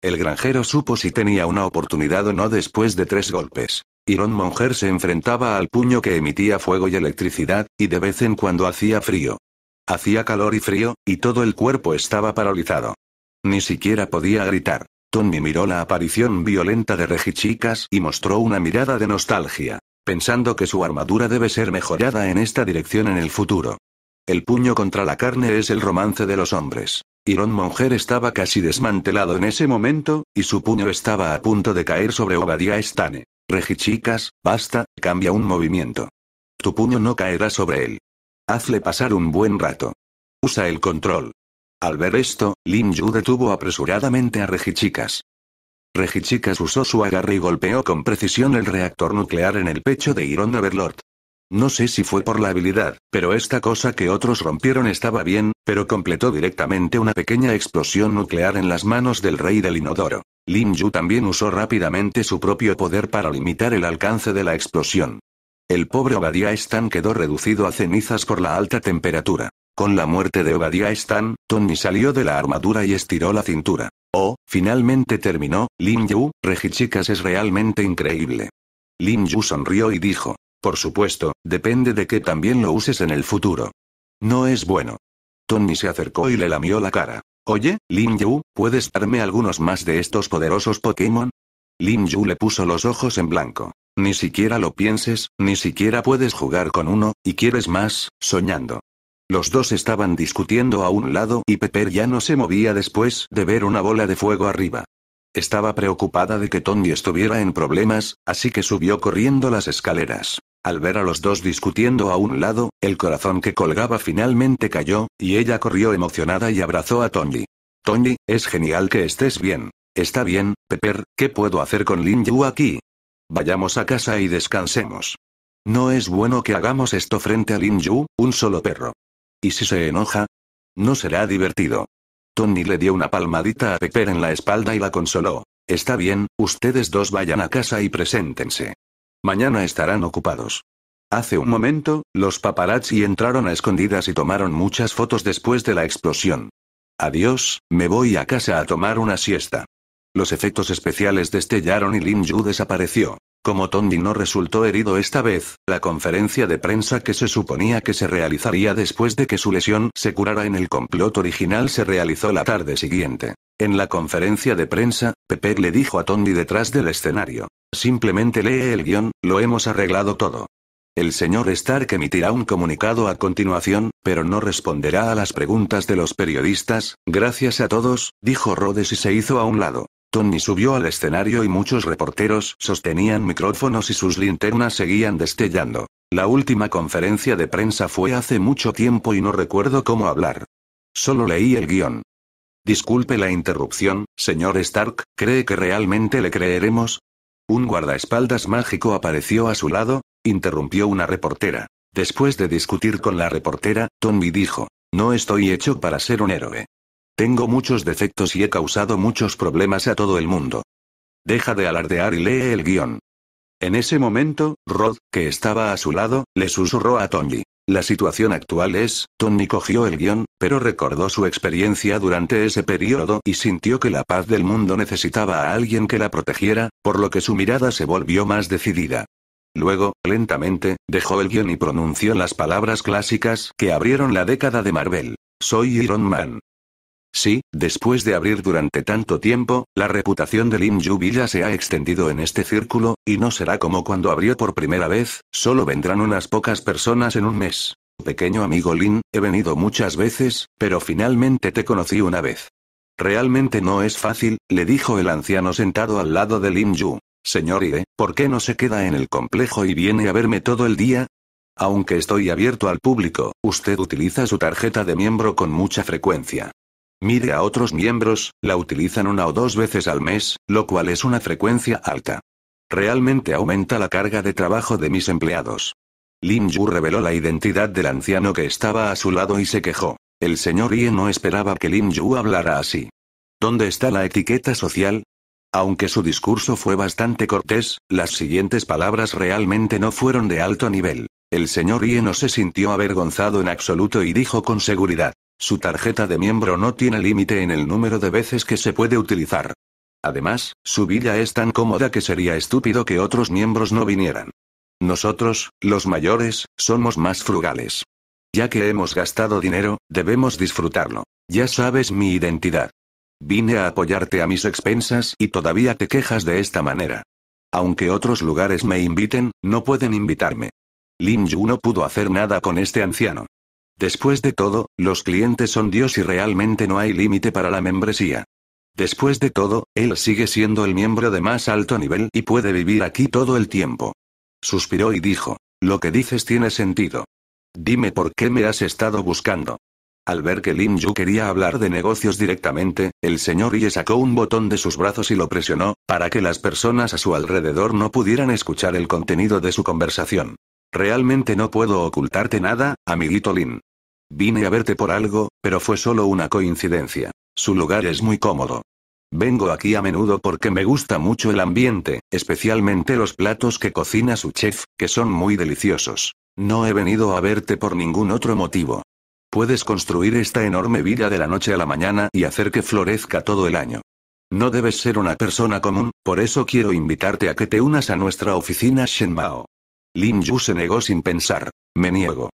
El granjero supo si tenía una oportunidad o no después de tres golpes. Iron Monger se enfrentaba al puño que emitía fuego y electricidad, y de vez en cuando hacía frío. Hacía calor y frío, y todo el cuerpo estaba paralizado. Ni siquiera podía gritar. Tony miró la aparición violenta de Regichicas y mostró una mirada de nostalgia, pensando que su armadura debe ser mejorada en esta dirección en el futuro. El puño contra la carne es el romance de los hombres. Iron Monger estaba casi desmantelado en ese momento, y su puño estaba a punto de caer sobre Obadiah Stane. Regichicas, basta, cambia un movimiento. Tu puño no caerá sobre él. Hazle pasar un buen rato. Usa el control. Al ver esto, Lin Yu detuvo apresuradamente a Regichicas. Regichicas usó su agarre y golpeó con precisión el reactor nuclear en el pecho de Iron Overlord. No sé si fue por la habilidad, pero esta cosa que otros rompieron estaba bien, pero completó directamente una pequeña explosión nuclear en las manos del rey del inodoro. Lin Yu también usó rápidamente su propio poder para limitar el alcance de la explosión. El pobre Obadiah Stan quedó reducido a cenizas por la alta temperatura. Con la muerte de Obadiah Stan, Tony salió de la armadura y estiró la cintura. Oh, finalmente terminó, Lin Yu, Regichicas es realmente increíble. Lin Yu sonrió y dijo, por supuesto, depende de que también lo uses en el futuro. No es bueno. Tony se acercó y le lamió la cara. Oye, Lin Yu, ¿puedes darme algunos más de estos poderosos Pokémon? Lin Yu le puso los ojos en blanco. Ni siquiera lo pienses, ni siquiera puedes jugar con uno, y quieres más, soñando. Los dos estaban discutiendo a un lado y Pepper ya no se movía después de ver una bola de fuego arriba. Estaba preocupada de que Tony estuviera en problemas, así que subió corriendo las escaleras. Al ver a los dos discutiendo a un lado, el corazón que colgaba finalmente cayó, y ella corrió emocionada y abrazó a Tony. Tony, es genial que estés bien. Está bien, Pepper, ¿qué puedo hacer con Lin Yu aquí? Vayamos a casa y descansemos. No es bueno que hagamos esto frente a Lin Yu, un solo perro. ¿Y si se enoja? No será divertido. Tony le dio una palmadita a Pepper en la espalda y la consoló. Está bien, ustedes dos vayan a casa y preséntense. Mañana estarán ocupados. Hace un momento, los paparazzi entraron a escondidas y tomaron muchas fotos después de la explosión. Adiós, me voy a casa a tomar una siesta. Los efectos especiales destellaron y Lin Yu desapareció. Como Tondi no resultó herido esta vez, la conferencia de prensa que se suponía que se realizaría después de que su lesión se curara en el complot original se realizó la tarde siguiente. En la conferencia de prensa, Pepe le dijo a Tondi detrás del escenario, Simplemente lee el guión, lo hemos arreglado todo. El señor Stark emitirá un comunicado a continuación, pero no responderá a las preguntas de los periodistas, gracias a todos, dijo Rhodes y se hizo a un lado. Tony subió al escenario y muchos reporteros sostenían micrófonos y sus linternas seguían destellando. La última conferencia de prensa fue hace mucho tiempo y no recuerdo cómo hablar. Solo leí el guión. Disculpe la interrupción, señor Stark, ¿cree que realmente le creeremos? Un guardaespaldas mágico apareció a su lado, interrumpió una reportera. Después de discutir con la reportera, Tommy dijo, no estoy hecho para ser un héroe. Tengo muchos defectos y he causado muchos problemas a todo el mundo. Deja de alardear y lee el guión. En ese momento, Rod, que estaba a su lado, le susurró a Tommy. La situación actual es, Tony cogió el guión, pero recordó su experiencia durante ese periodo y sintió que la paz del mundo necesitaba a alguien que la protegiera, por lo que su mirada se volvió más decidida. Luego, lentamente, dejó el guión y pronunció las palabras clásicas que abrieron la década de Marvel. Soy Iron Man. Sí, después de abrir durante tanto tiempo, la reputación de Lin Yu Villa se ha extendido en este círculo, y no será como cuando abrió por primera vez, solo vendrán unas pocas personas en un mes. Pequeño amigo Lin, he venido muchas veces, pero finalmente te conocí una vez. Realmente no es fácil, le dijo el anciano sentado al lado de Lin Yu. Señor Ie, ¿por qué no se queda en el complejo y viene a verme todo el día? Aunque estoy abierto al público, usted utiliza su tarjeta de miembro con mucha frecuencia. Mire a otros miembros, la utilizan una o dos veces al mes, lo cual es una frecuencia alta. Realmente aumenta la carga de trabajo de mis empleados. Lin Yu reveló la identidad del anciano que estaba a su lado y se quejó. El señor Ye no esperaba que Lin Yu hablara así. ¿Dónde está la etiqueta social? Aunque su discurso fue bastante cortés, las siguientes palabras realmente no fueron de alto nivel. El señor Ye no se sintió avergonzado en absoluto y dijo con seguridad, su tarjeta de miembro no tiene límite en el número de veces que se puede utilizar. Además, su villa es tan cómoda que sería estúpido que otros miembros no vinieran. Nosotros, los mayores, somos más frugales. Ya que hemos gastado dinero, debemos disfrutarlo. Ya sabes mi identidad. Vine a apoyarte a mis expensas y todavía te quejas de esta manera. Aunque otros lugares me inviten, no pueden invitarme. Lin Yu no pudo hacer nada con este anciano. Después de todo, los clientes son Dios y realmente no hay límite para la membresía. Después de todo, él sigue siendo el miembro de más alto nivel y puede vivir aquí todo el tiempo. Suspiró y dijo, lo que dices tiene sentido. Dime por qué me has estado buscando. Al ver que Lin Yu quería hablar de negocios directamente, el señor Ye sacó un botón de sus brazos y lo presionó, para que las personas a su alrededor no pudieran escuchar el contenido de su conversación. Realmente no puedo ocultarte nada, amiguito Lin. Vine a verte por algo, pero fue solo una coincidencia. Su lugar es muy cómodo. Vengo aquí a menudo porque me gusta mucho el ambiente, especialmente los platos que cocina su chef, que son muy deliciosos. No he venido a verte por ningún otro motivo. Puedes construir esta enorme villa de la noche a la mañana y hacer que florezca todo el año. No debes ser una persona común, por eso quiero invitarte a que te unas a nuestra oficina Shenmao. Lin Yu se negó sin pensar. Me niego.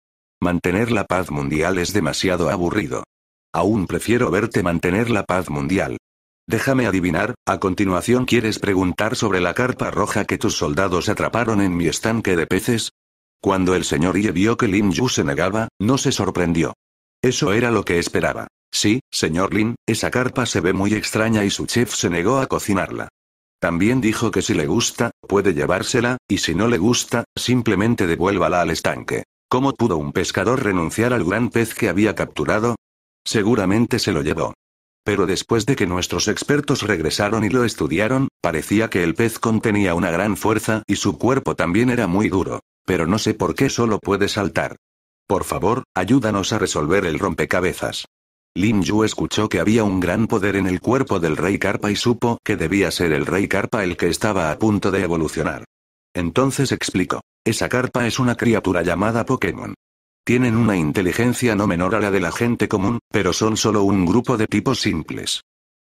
Mantener la paz mundial es demasiado aburrido. Aún prefiero verte mantener la paz mundial. Déjame adivinar, a continuación quieres preguntar sobre la carpa roja que tus soldados atraparon en mi estanque de peces? Cuando el señor Ye vio que Lin Yu se negaba, no se sorprendió. Eso era lo que esperaba. Sí, señor Lin, esa carpa se ve muy extraña y su chef se negó a cocinarla. También dijo que si le gusta, puede llevársela, y si no le gusta, simplemente devuélvala al estanque. ¿Cómo pudo un pescador renunciar al gran pez que había capturado? Seguramente se lo llevó. Pero después de que nuestros expertos regresaron y lo estudiaron, parecía que el pez contenía una gran fuerza y su cuerpo también era muy duro. Pero no sé por qué solo puede saltar. Por favor, ayúdanos a resolver el rompecabezas. Lin Yu escuchó que había un gran poder en el cuerpo del rey Carpa y supo que debía ser el rey Carpa el que estaba a punto de evolucionar. Entonces explicó. Esa carpa es una criatura llamada Pokémon. Tienen una inteligencia no menor a la de la gente común, pero son solo un grupo de tipos simples.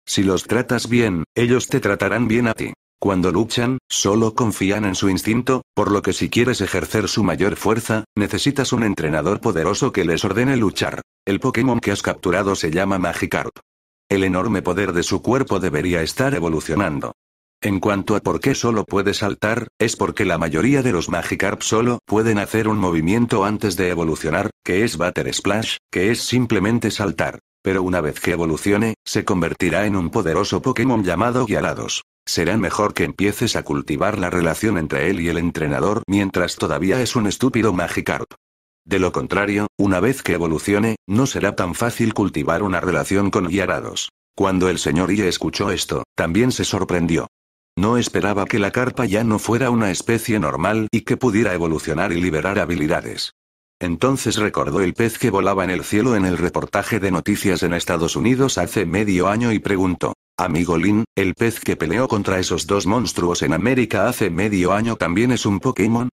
Si los tratas bien, ellos te tratarán bien a ti. Cuando luchan, solo confían en su instinto, por lo que si quieres ejercer su mayor fuerza, necesitas un entrenador poderoso que les ordene luchar. El Pokémon que has capturado se llama Magikarp. El enorme poder de su cuerpo debería estar evolucionando. En cuanto a por qué solo puede saltar, es porque la mayoría de los Magikarp solo pueden hacer un movimiento antes de evolucionar, que es Butter Splash, que es simplemente saltar. Pero una vez que evolucione, se convertirá en un poderoso Pokémon llamado Gyarados. Será mejor que empieces a cultivar la relación entre él y el entrenador mientras todavía es un estúpido Magikarp. De lo contrario, una vez que evolucione, no será tan fácil cultivar una relación con Gyarados. Cuando el señor Ie escuchó esto, también se sorprendió. No esperaba que la carpa ya no fuera una especie normal y que pudiera evolucionar y liberar habilidades. Entonces recordó el pez que volaba en el cielo en el reportaje de noticias en Estados Unidos hace medio año y preguntó, amigo Lin, el pez que peleó contra esos dos monstruos en América hace medio año también es un Pokémon?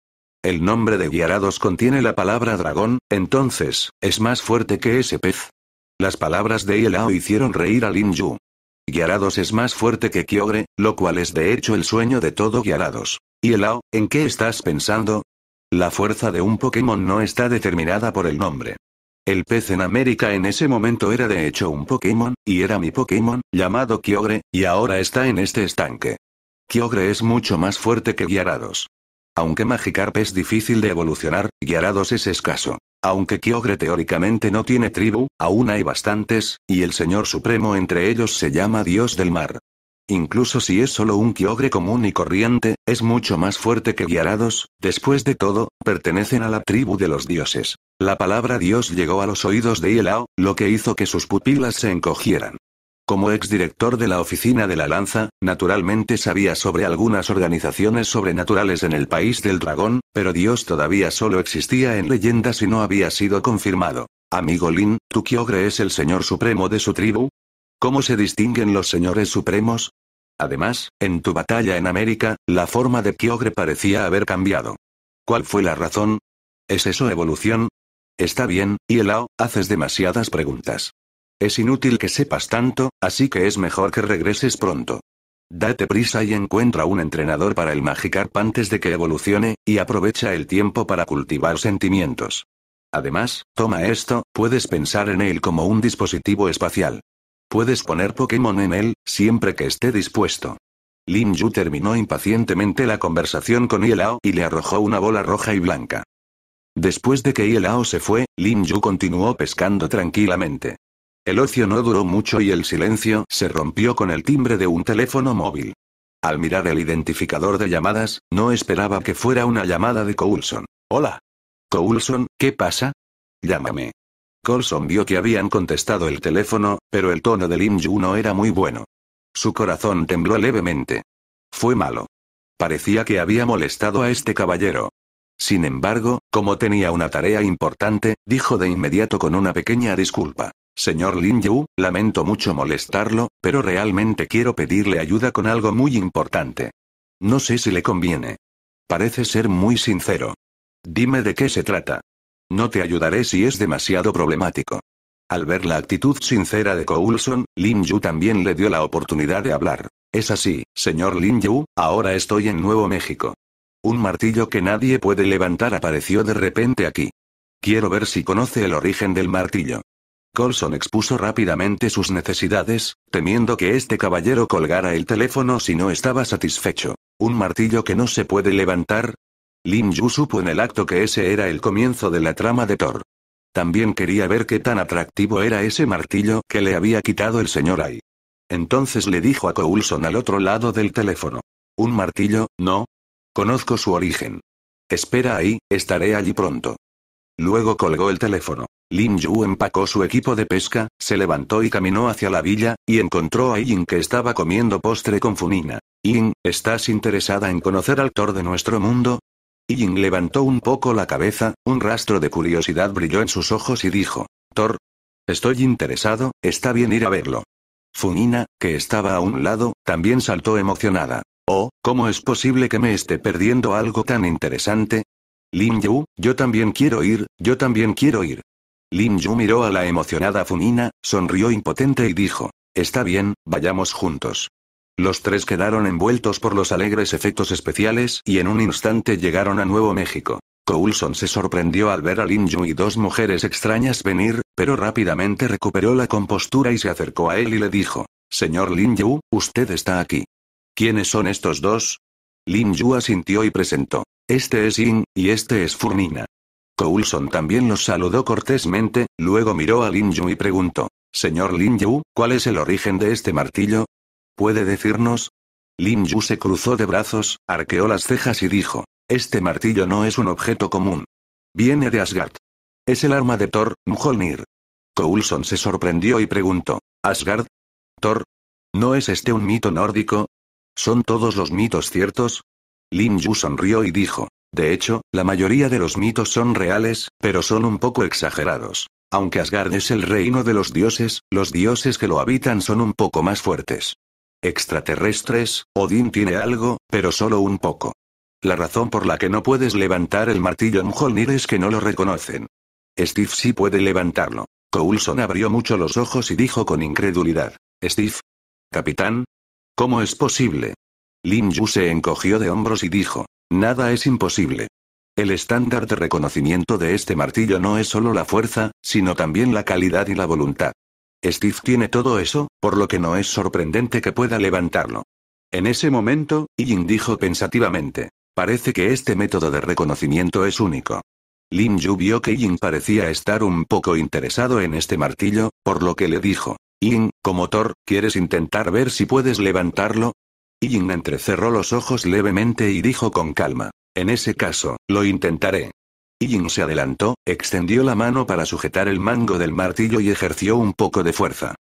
El nombre de Guiarados contiene la palabra dragón, entonces, ¿es más fuerte que ese pez? Las palabras de Yelao hicieron reír a Lin Yu. Gyarados es más fuerte que Kyogre, lo cual es de hecho el sueño de todo Gyarados. ¿Y Elao, en qué estás pensando? La fuerza de un Pokémon no está determinada por el nombre. El pez en América en ese momento era de hecho un Pokémon, y era mi Pokémon, llamado Kyogre, y ahora está en este estanque. Kyogre es mucho más fuerte que Gyarados. Aunque Magikarp es difícil de evolucionar, Gyarados es escaso. Aunque Kyogre teóricamente no tiene tribu, aún hay bastantes, y el Señor Supremo entre ellos se llama Dios del Mar. Incluso si es solo un Kyogre común y corriente, es mucho más fuerte que Guiarados, después de todo, pertenecen a la tribu de los dioses. La palabra Dios llegó a los oídos de Ielao, lo que hizo que sus pupilas se encogieran. Como exdirector de la oficina de la lanza, naturalmente sabía sobre algunas organizaciones sobrenaturales en el país del dragón, pero Dios todavía solo existía en leyendas y no había sido confirmado. Amigo Lin, ¿tu Kyogre es el señor supremo de su tribu? ¿Cómo se distinguen los señores supremos? Además, en tu batalla en América, la forma de Kyogre parecía haber cambiado. ¿Cuál fue la razón? ¿Es eso evolución? Está bien, Y Hielao, haces demasiadas preguntas. Es inútil que sepas tanto, así que es mejor que regreses pronto. Date prisa y encuentra un entrenador para el Magikarp antes de que evolucione, y aprovecha el tiempo para cultivar sentimientos. Además, toma esto, puedes pensar en él como un dispositivo espacial. Puedes poner Pokémon en él, siempre que esté dispuesto. Lin Yu terminó impacientemente la conversación con Ielao y le arrojó una bola roja y blanca. Después de que Ielao se fue, Lin Yu continuó pescando tranquilamente. El ocio no duró mucho y el silencio se rompió con el timbre de un teléfono móvil. Al mirar el identificador de llamadas, no esperaba que fuera una llamada de Coulson. Hola. Coulson, ¿qué pasa? Llámame. Coulson vio que habían contestado el teléfono, pero el tono de Lim Yu no era muy bueno. Su corazón tembló levemente. Fue malo. Parecía que había molestado a este caballero. Sin embargo, como tenía una tarea importante, dijo de inmediato con una pequeña disculpa. Señor Lin Yu, lamento mucho molestarlo, pero realmente quiero pedirle ayuda con algo muy importante. No sé si le conviene. Parece ser muy sincero. Dime de qué se trata. No te ayudaré si es demasiado problemático. Al ver la actitud sincera de Coulson, Lin Yu también le dio la oportunidad de hablar. Es así, señor Lin Yu, ahora estoy en Nuevo México. Un martillo que nadie puede levantar apareció de repente aquí. Quiero ver si conoce el origen del martillo. Colson expuso rápidamente sus necesidades, temiendo que este caballero colgara el teléfono si no estaba satisfecho. ¿Un martillo que no se puede levantar? Lin Yu supo en el acto que ese era el comienzo de la trama de Thor. También quería ver qué tan atractivo era ese martillo que le había quitado el señor Ai. Entonces le dijo a Coulson al otro lado del teléfono. Un martillo, no, Conozco su origen. Espera ahí, estaré allí pronto. Luego colgó el teléfono. Lin Yu empacó su equipo de pesca, se levantó y caminó hacia la villa, y encontró a Yin que estaba comiendo postre con Funina. Yin, ¿estás interesada en conocer al Thor de nuestro mundo? Yin levantó un poco la cabeza, un rastro de curiosidad brilló en sus ojos y dijo, Thor, estoy interesado, está bien ir a verlo. Funina, que estaba a un lado, también saltó emocionada. Oh, ¿cómo es posible que me esté perdiendo algo tan interesante? Lin Yu, yo también quiero ir, yo también quiero ir. Lin Yu miró a la emocionada Funina, sonrió impotente y dijo, Está bien, vayamos juntos. Los tres quedaron envueltos por los alegres efectos especiales y en un instante llegaron a Nuevo México. Coulson se sorprendió al ver a Lin Yu y dos mujeres extrañas venir, pero rápidamente recuperó la compostura y se acercó a él y le dijo, Señor Lin Yu, usted está aquí. ¿Quiénes son estos dos? Lin Yu asintió y presentó. Este es Yin, y este es Furnina. Coulson también los saludó cortésmente, luego miró a Lin Yu y preguntó. Señor Lin Yu, ¿cuál es el origen de este martillo? ¿Puede decirnos? Lin Yu se cruzó de brazos, arqueó las cejas y dijo. Este martillo no es un objeto común. Viene de Asgard. Es el arma de Thor, Mjolnir. Coulson se sorprendió y preguntó. ¿Asgard? ¿Thor? ¿No es este un mito nórdico? ¿Son todos los mitos ciertos? Lin Yu sonrió y dijo. De hecho, la mayoría de los mitos son reales, pero son un poco exagerados. Aunque Asgard es el reino de los dioses, los dioses que lo habitan son un poco más fuertes. Extraterrestres, Odín tiene algo, pero solo un poco. La razón por la que no puedes levantar el martillo Mjolnir es que no lo reconocen. Steve sí puede levantarlo. Coulson abrió mucho los ojos y dijo con incredulidad. Steve. Capitán, ¿Cómo es posible? Lin Yu se encogió de hombros y dijo, nada es imposible. El estándar de reconocimiento de este martillo no es solo la fuerza, sino también la calidad y la voluntad. Steve tiene todo eso, por lo que no es sorprendente que pueda levantarlo. En ese momento, Yin dijo pensativamente, parece que este método de reconocimiento es único. Lin Yu vio que Yin parecía estar un poco interesado en este martillo, por lo que le dijo, Ying, como Thor, ¿quieres intentar ver si puedes levantarlo? Ying entrecerró los ojos levemente y dijo con calma. En ese caso, lo intentaré. Ying se adelantó, extendió la mano para sujetar el mango del martillo y ejerció un poco de fuerza.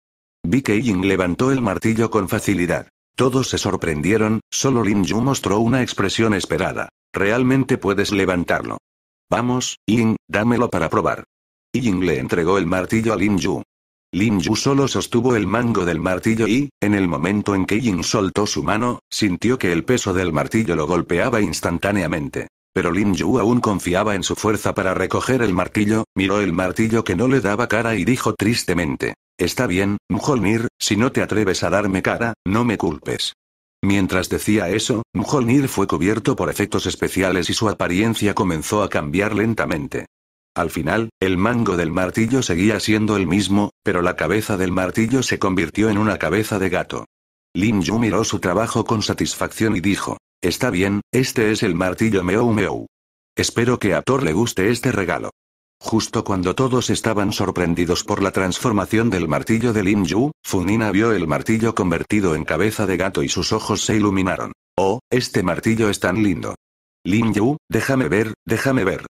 Vi que Ying levantó el martillo con facilidad. Todos se sorprendieron, solo Lin Yu mostró una expresión esperada. Realmente puedes levantarlo. Vamos, Ying, dámelo para probar. Ying le entregó el martillo a Lin Yu. Lin Yu solo sostuvo el mango del martillo y, en el momento en que Yin soltó su mano, sintió que el peso del martillo lo golpeaba instantáneamente. Pero Lin Yu aún confiaba en su fuerza para recoger el martillo, miró el martillo que no le daba cara y dijo tristemente. Está bien, Mjolnir, si no te atreves a darme cara, no me culpes. Mientras decía eso, Mjolnir fue cubierto por efectos especiales y su apariencia comenzó a cambiar lentamente. Al final, el mango del martillo seguía siendo el mismo, pero la cabeza del martillo se convirtió en una cabeza de gato. Lin Yu miró su trabajo con satisfacción y dijo, Está bien, este es el martillo meou meou. Espero que a Thor le guste este regalo. Justo cuando todos estaban sorprendidos por la transformación del martillo de Lin Yu, Funina vio el martillo convertido en cabeza de gato y sus ojos se iluminaron. Oh, este martillo es tan lindo. Lin Yu, déjame ver, déjame ver,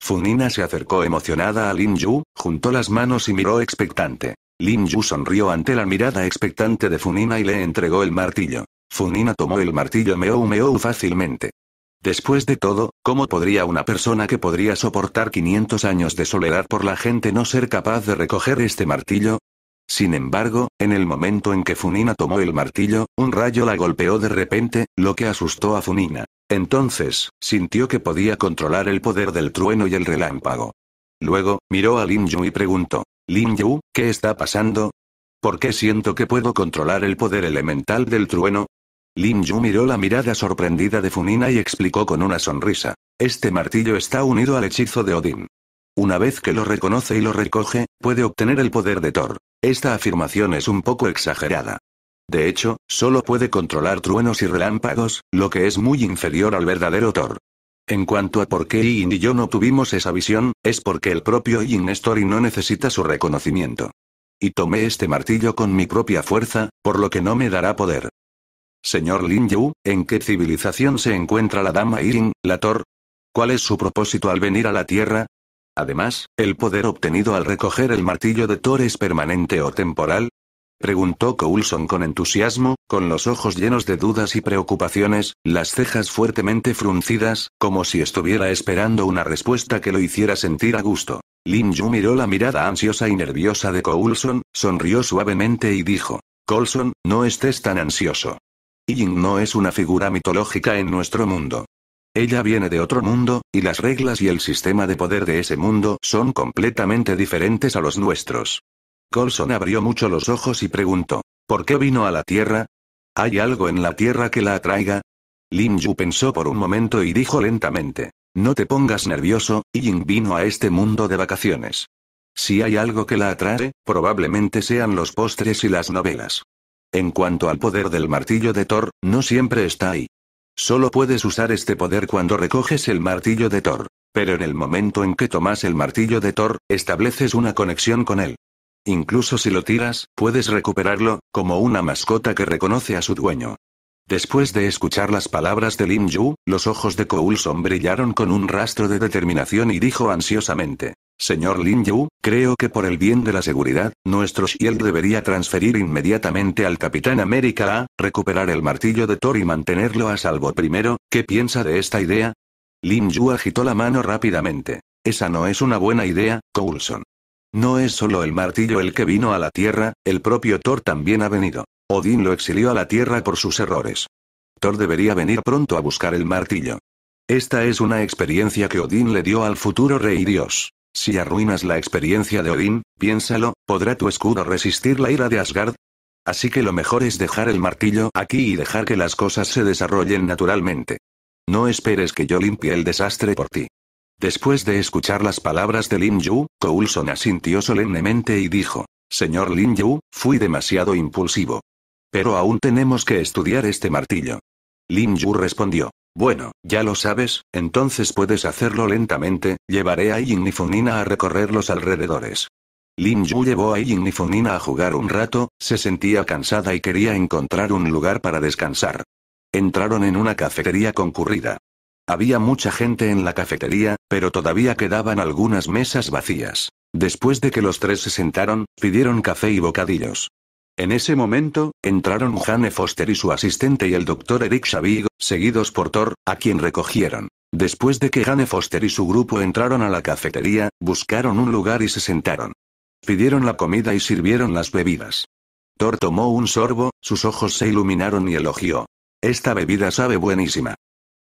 Funina se acercó emocionada a Lin Yu, juntó las manos y miró expectante. Lin Yu sonrió ante la mirada expectante de Funina y le entregó el martillo. Funina tomó el martillo meou meou fácilmente. Después de todo, ¿cómo podría una persona que podría soportar 500 años de soledad por la gente no ser capaz de recoger este martillo? Sin embargo, en el momento en que Funina tomó el martillo, un rayo la golpeó de repente, lo que asustó a Funina. Entonces, sintió que podía controlar el poder del trueno y el relámpago. Luego, miró a Lin Yu y preguntó, Lin Yu, ¿qué está pasando? ¿Por qué siento que puedo controlar el poder elemental del trueno? Lin Yu miró la mirada sorprendida de Funina y explicó con una sonrisa, este martillo está unido al hechizo de Odín. Una vez que lo reconoce y lo recoge, puede obtener el poder de Thor. Esta afirmación es un poco exagerada. De hecho, solo puede controlar truenos y relámpagos, lo que es muy inferior al verdadero Thor. En cuanto a por qué Yin y yo no tuvimos esa visión, es porque el propio Thor y no necesita su reconocimiento. Y tomé este martillo con mi propia fuerza, por lo que no me dará poder. Señor Lin Yu, ¿en qué civilización se encuentra la dama Yin, la Thor? ¿Cuál es su propósito al venir a la Tierra? Además, el poder obtenido al recoger el martillo de Thor es permanente o temporal, Preguntó Coulson con entusiasmo, con los ojos llenos de dudas y preocupaciones, las cejas fuertemente fruncidas, como si estuviera esperando una respuesta que lo hiciera sentir a gusto. Lin Yu miró la mirada ansiosa y nerviosa de Coulson, sonrió suavemente y dijo, Coulson, no estés tan ansioso. Ying no es una figura mitológica en nuestro mundo. Ella viene de otro mundo, y las reglas y el sistema de poder de ese mundo son completamente diferentes a los nuestros. Colson abrió mucho los ojos y preguntó, ¿por qué vino a la Tierra? ¿Hay algo en la Tierra que la atraiga? Lin Yu pensó por un momento y dijo lentamente, no te pongas nervioso, Ying vino a este mundo de vacaciones. Si hay algo que la atrae, probablemente sean los postres y las novelas. En cuanto al poder del martillo de Thor, no siempre está ahí. Solo puedes usar este poder cuando recoges el martillo de Thor. Pero en el momento en que tomas el martillo de Thor, estableces una conexión con él. Incluso si lo tiras, puedes recuperarlo, como una mascota que reconoce a su dueño. Después de escuchar las palabras de Lin Yu, los ojos de Coulson brillaron con un rastro de determinación y dijo ansiosamente. Señor Lin Yu, creo que por el bien de la seguridad, nuestro Shield debería transferir inmediatamente al Capitán América a recuperar el martillo de Thor y mantenerlo a salvo primero. ¿Qué piensa de esta idea? Lin Yu agitó la mano rápidamente. Esa no es una buena idea, Coulson. No es solo el martillo el que vino a la Tierra, el propio Thor también ha venido. Odín lo exilió a la Tierra por sus errores. Thor debería venir pronto a buscar el martillo. Esta es una experiencia que Odín le dio al futuro rey Dios. Si arruinas la experiencia de Odín, piénsalo, ¿podrá tu escudo resistir la ira de Asgard? Así que lo mejor es dejar el martillo aquí y dejar que las cosas se desarrollen naturalmente. No esperes que yo limpie el desastre por ti. Después de escuchar las palabras de Lin Yu, Coulson asintió solemnemente y dijo, Señor Lin Yu, fui demasiado impulsivo. Pero aún tenemos que estudiar este martillo. Lin Yu respondió, bueno, ya lo sabes, entonces puedes hacerlo lentamente, llevaré a Nifunina a recorrer los alrededores. Lin Yu llevó a Nifunina a jugar un rato, se sentía cansada y quería encontrar un lugar para descansar. Entraron en una cafetería concurrida. Había mucha gente en la cafetería, pero todavía quedaban algunas mesas vacías. Después de que los tres se sentaron, pidieron café y bocadillos. En ese momento, entraron Jane Foster y su asistente y el doctor Eric Xavigo, seguidos por Thor, a quien recogieron. Después de que Jane Foster y su grupo entraron a la cafetería, buscaron un lugar y se sentaron. Pidieron la comida y sirvieron las bebidas. Thor tomó un sorbo, sus ojos se iluminaron y elogió. Esta bebida sabe buenísima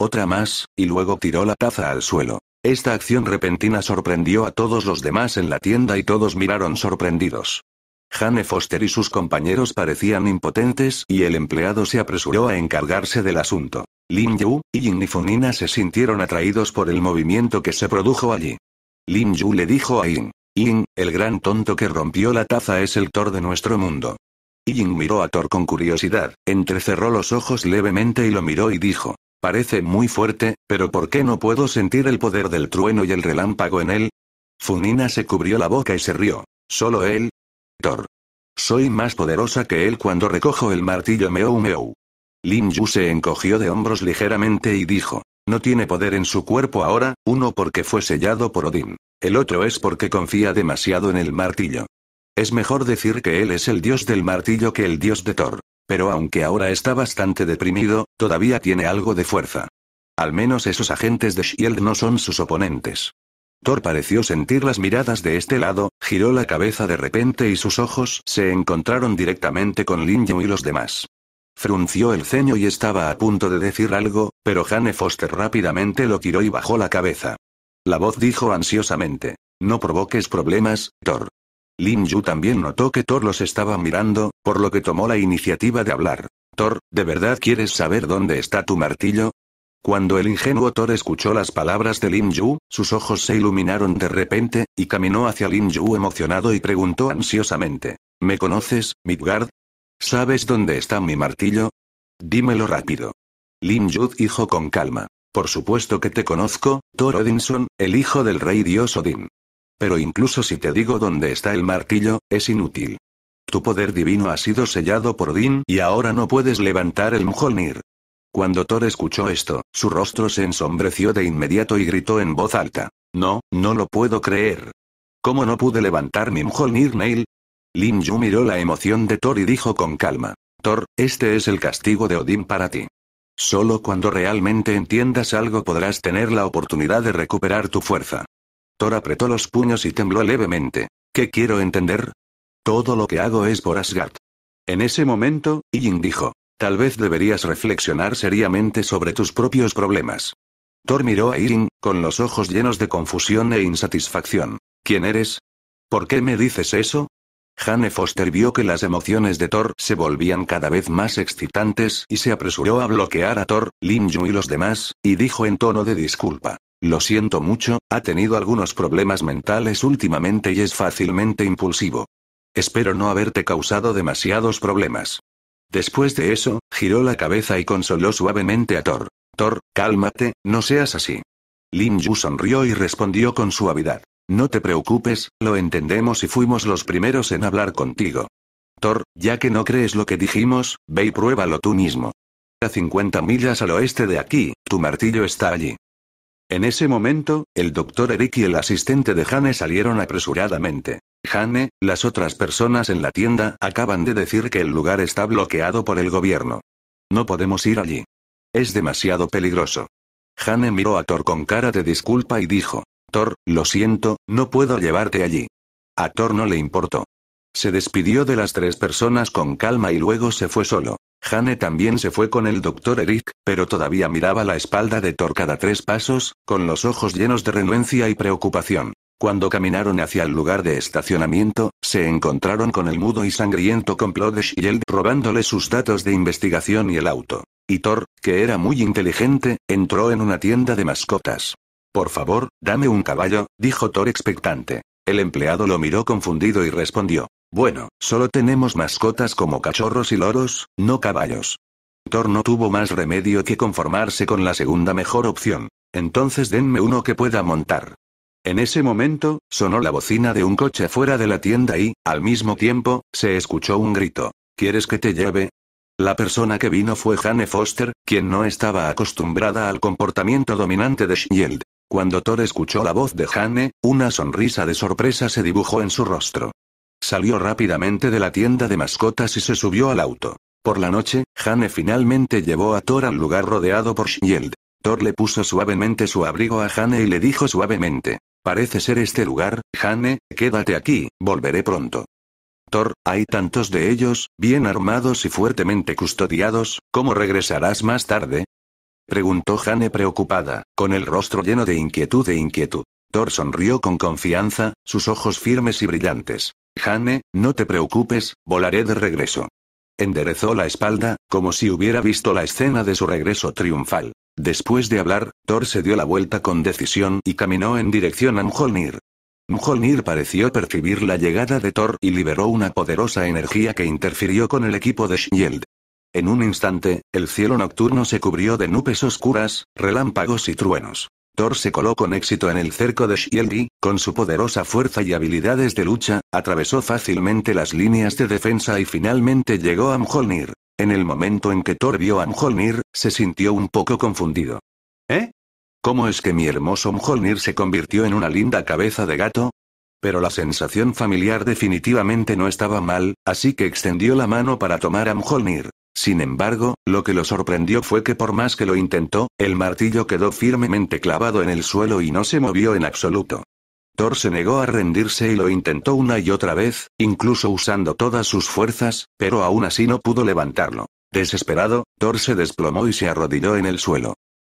otra más, y luego tiró la taza al suelo. Esta acción repentina sorprendió a todos los demás en la tienda y todos miraron sorprendidos. Jane Foster y sus compañeros parecían impotentes y el empleado se apresuró a encargarse del asunto. Lin Yu y Jin Funina se sintieron atraídos por el movimiento que se produjo allí. Lin Yu le dijo a Yin. Yin, el gran tonto que rompió la taza es el Thor de nuestro mundo. Yin miró a Thor con curiosidad, entrecerró los ojos levemente y lo miró y dijo, Parece muy fuerte, pero ¿por qué no puedo sentir el poder del trueno y el relámpago en él? Funina se cubrió la boca y se rió. Solo él. Thor. Soy más poderosa que él cuando recojo el martillo meou meou. Lin Yu se encogió de hombros ligeramente y dijo. No tiene poder en su cuerpo ahora, uno porque fue sellado por Odín. El otro es porque confía demasiado en el martillo. Es mejor decir que él es el dios del martillo que el dios de Thor pero aunque ahora está bastante deprimido, todavía tiene algo de fuerza. Al menos esos agentes de Shield no son sus oponentes. Thor pareció sentir las miradas de este lado, giró la cabeza de repente y sus ojos se encontraron directamente con Lin y los demás. Frunció el ceño y estaba a punto de decir algo, pero Jane Foster rápidamente lo tiró y bajó la cabeza. La voz dijo ansiosamente. No provoques problemas, Thor. Lin Yu también notó que Thor los estaba mirando, por lo que tomó la iniciativa de hablar. Thor, ¿de verdad quieres saber dónde está tu martillo? Cuando el ingenuo Thor escuchó las palabras de Lin Yu, sus ojos se iluminaron de repente, y caminó hacia Lin Yu emocionado y preguntó ansiosamente. ¿Me conoces, Midgard? ¿Sabes dónde está mi martillo? Dímelo rápido. Lin Yu dijo con calma. Por supuesto que te conozco, Thor Odinson, el hijo del rey dios Odin. Pero incluso si te digo dónde está el martillo, es inútil. Tu poder divino ha sido sellado por Odín y ahora no puedes levantar el Mjolnir. Cuando Thor escuchó esto, su rostro se ensombreció de inmediato y gritó en voz alta. No, no lo puedo creer. ¿Cómo no pude levantar mi Mjolnir Neil? Lin Yu miró la emoción de Thor y dijo con calma. Thor, este es el castigo de Odín para ti. Solo cuando realmente entiendas algo podrás tener la oportunidad de recuperar tu fuerza. Thor apretó los puños y tembló levemente. ¿Qué quiero entender? Todo lo que hago es por Asgard. En ese momento, Ying dijo. Tal vez deberías reflexionar seriamente sobre tus propios problemas. Thor miró a Ying, con los ojos llenos de confusión e insatisfacción. ¿Quién eres? ¿Por qué me dices eso? Jane Foster vio que las emociones de Thor se volvían cada vez más excitantes y se apresuró a bloquear a Thor, Lin Yu y los demás, y dijo en tono de disculpa. Lo siento mucho, ha tenido algunos problemas mentales últimamente y es fácilmente impulsivo. Espero no haberte causado demasiados problemas. Después de eso, giró la cabeza y consoló suavemente a Thor. Thor, cálmate, no seas así. Lin Yu sonrió y respondió con suavidad. No te preocupes, lo entendemos y fuimos los primeros en hablar contigo. Thor, ya que no crees lo que dijimos, ve y pruébalo tú mismo. A 50 millas al oeste de aquí, tu martillo está allí. En ese momento, el doctor Eric y el asistente de Jane salieron apresuradamente. Jane, las otras personas en la tienda acaban de decir que el lugar está bloqueado por el gobierno. No podemos ir allí. Es demasiado peligroso. Jane miró a Thor con cara de disculpa y dijo, Thor, lo siento, no puedo llevarte allí. A Thor no le importó. Se despidió de las tres personas con calma y luego se fue solo. Jane también se fue con el doctor Eric, pero todavía miraba la espalda de Thor cada tres pasos, con los ojos llenos de renuencia y preocupación. Cuando caminaron hacia el lugar de estacionamiento, se encontraron con el mudo y sangriento complot y Shield robándole sus datos de investigación y el auto. Y Thor, que era muy inteligente, entró en una tienda de mascotas. Por favor, dame un caballo, dijo Thor expectante. El empleado lo miró confundido y respondió. Bueno, solo tenemos mascotas como cachorros y loros, no caballos. Thor no tuvo más remedio que conformarse con la segunda mejor opción. Entonces denme uno que pueda montar. En ese momento, sonó la bocina de un coche fuera de la tienda y, al mismo tiempo, se escuchó un grito. ¿Quieres que te lleve? La persona que vino fue Jane Foster, quien no estaba acostumbrada al comportamiento dominante de Shield. Cuando Thor escuchó la voz de Hane, una sonrisa de sorpresa se dibujó en su rostro. Salió rápidamente de la tienda de mascotas y se subió al auto. Por la noche, Hane finalmente llevó a Thor al lugar rodeado por Shield. Thor le puso suavemente su abrigo a Hane y le dijo suavemente, Parece ser este lugar, Hane, quédate aquí, volveré pronto. Thor, hay tantos de ellos, bien armados y fuertemente custodiados, ¿cómo regresarás más tarde? Preguntó Jane preocupada, con el rostro lleno de inquietud e inquietud. Thor sonrió con confianza, sus ojos firmes y brillantes. Jane, no te preocupes, volaré de regreso. Enderezó la espalda, como si hubiera visto la escena de su regreso triunfal. Después de hablar, Thor se dio la vuelta con decisión y caminó en dirección a Mjolnir. Mjolnir pareció percibir la llegada de Thor y liberó una poderosa energía que interfirió con el equipo de Shield. En un instante, el cielo nocturno se cubrió de nubes oscuras, relámpagos y truenos. Thor se coló con éxito en el cerco de Shieldi, con su poderosa fuerza y habilidades de lucha, atravesó fácilmente las líneas de defensa y finalmente llegó a Mjolnir. En el momento en que Thor vio a Mjolnir, se sintió un poco confundido. ¿Eh? ¿Cómo es que mi hermoso Mjolnir se convirtió en una linda cabeza de gato? Pero la sensación familiar definitivamente no estaba mal, así que extendió la mano para tomar a Mjolnir. Sin embargo, lo que lo sorprendió fue que por más que lo intentó, el martillo quedó firmemente clavado en el suelo y no se movió en absoluto. Thor se negó a rendirse y lo intentó una y otra vez, incluso usando todas sus fuerzas, pero aún así no pudo levantarlo. Desesperado, Thor se desplomó y se arrodilló en el suelo.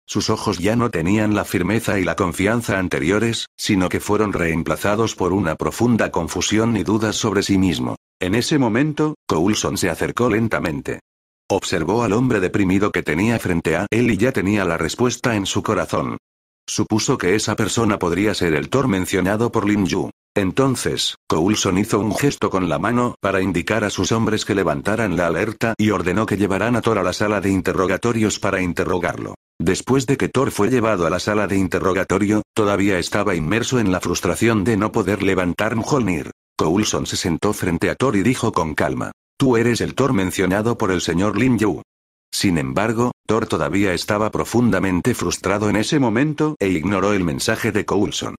Sus ojos ya no tenían la firmeza y la confianza anteriores, sino que fueron reemplazados por una profunda confusión y dudas sobre sí mismo. En ese momento, Coulson se acercó lentamente. Observó al hombre deprimido que tenía frente a él y ya tenía la respuesta en su corazón. Supuso que esa persona podría ser el Thor mencionado por Lin Yu. Entonces, Coulson hizo un gesto con la mano para indicar a sus hombres que levantaran la alerta y ordenó que llevaran a Thor a la sala de interrogatorios para interrogarlo. Después de que Thor fue llevado a la sala de interrogatorio, todavía estaba inmerso en la frustración de no poder levantar Mjolnir. Coulson se sentó frente a Thor y dijo con calma, Tú eres el Thor mencionado por el señor Lin Yu. Sin embargo, Thor todavía estaba profundamente frustrado en ese momento e ignoró el mensaje de Coulson.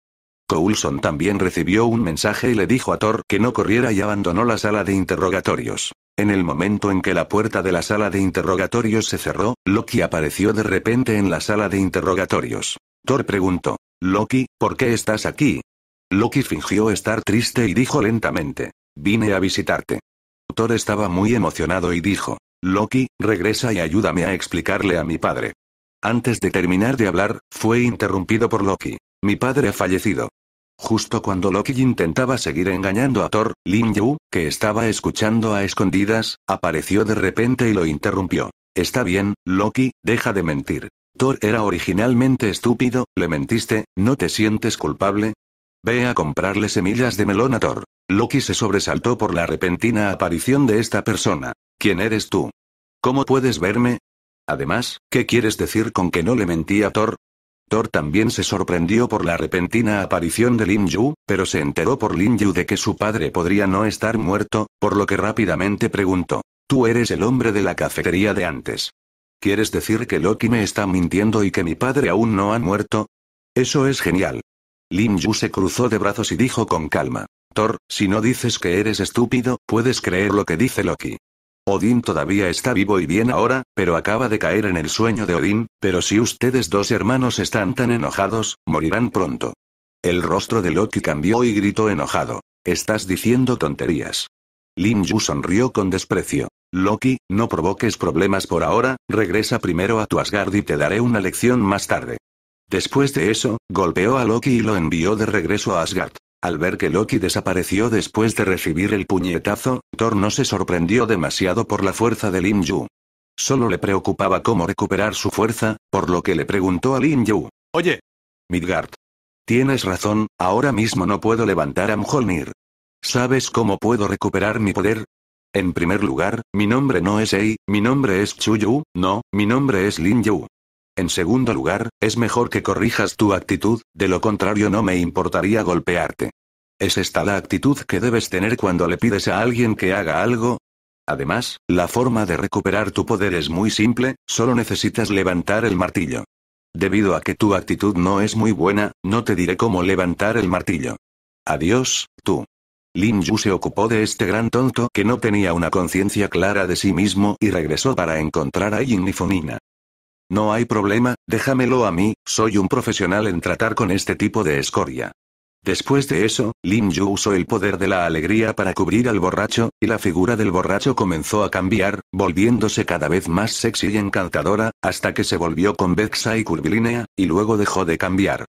Coulson también recibió un mensaje y le dijo a Thor que no corriera y abandonó la sala de interrogatorios. En el momento en que la puerta de la sala de interrogatorios se cerró, Loki apareció de repente en la sala de interrogatorios. Thor preguntó, Loki, ¿por qué estás aquí? Loki fingió estar triste y dijo lentamente, vine a visitarte. Thor estaba muy emocionado y dijo, Loki, regresa y ayúdame a explicarle a mi padre. Antes de terminar de hablar, fue interrumpido por Loki. Mi padre ha fallecido. Justo cuando Loki intentaba seguir engañando a Thor, Lin Yu, que estaba escuchando a escondidas, apareció de repente y lo interrumpió. Está bien, Loki, deja de mentir. Thor era originalmente estúpido, le mentiste, ¿no te sientes culpable? Ve a comprarle semillas de melón a Thor. Loki se sobresaltó por la repentina aparición de esta persona. ¿Quién eres tú? ¿Cómo puedes verme? Además, ¿qué quieres decir con que no le mentí a Thor? Thor también se sorprendió por la repentina aparición de Lin Yu, pero se enteró por Lin Yu de que su padre podría no estar muerto, por lo que rápidamente preguntó. Tú eres el hombre de la cafetería de antes. ¿Quieres decir que Loki me está mintiendo y que mi padre aún no ha muerto? Eso es genial. Lin Yu se cruzó de brazos y dijo con calma. Thor, si no dices que eres estúpido, puedes creer lo que dice Loki. Odín todavía está vivo y bien ahora, pero acaba de caer en el sueño de Odín, pero si ustedes dos hermanos están tan enojados, morirán pronto. El rostro de Loki cambió y gritó enojado. Estás diciendo tonterías. Lin Yu sonrió con desprecio. Loki, no provoques problemas por ahora, regresa primero a tu Asgard y te daré una lección más tarde. Después de eso, golpeó a Loki y lo envió de regreso a Asgard. Al ver que Loki desapareció después de recibir el puñetazo, Thor no se sorprendió demasiado por la fuerza de Lin Yu. Solo le preocupaba cómo recuperar su fuerza, por lo que le preguntó a Lin Yu. Oye. Midgard. Tienes razón, ahora mismo no puedo levantar a Mjolnir. ¿Sabes cómo puedo recuperar mi poder? En primer lugar, mi nombre no es Ei, mi nombre es Chuyu, no, mi nombre es Lin Yu. En segundo lugar, es mejor que corrijas tu actitud, de lo contrario no me importaría golpearte. ¿Es esta la actitud que debes tener cuando le pides a alguien que haga algo? Además, la forma de recuperar tu poder es muy simple, solo necesitas levantar el martillo. Debido a que tu actitud no es muy buena, no te diré cómo levantar el martillo. Adiós, tú. Lin Yu se ocupó de este gran tonto que no tenía una conciencia clara de sí mismo y regresó para encontrar a Ying y Fonina. No hay problema, déjamelo a mí, soy un profesional en tratar con este tipo de escoria. Después de eso, Lin Yu usó el poder de la alegría para cubrir al borracho, y la figura del borracho comenzó a cambiar, volviéndose cada vez más sexy y encantadora, hasta que se volvió convexa y curvilínea, y luego dejó de cambiar.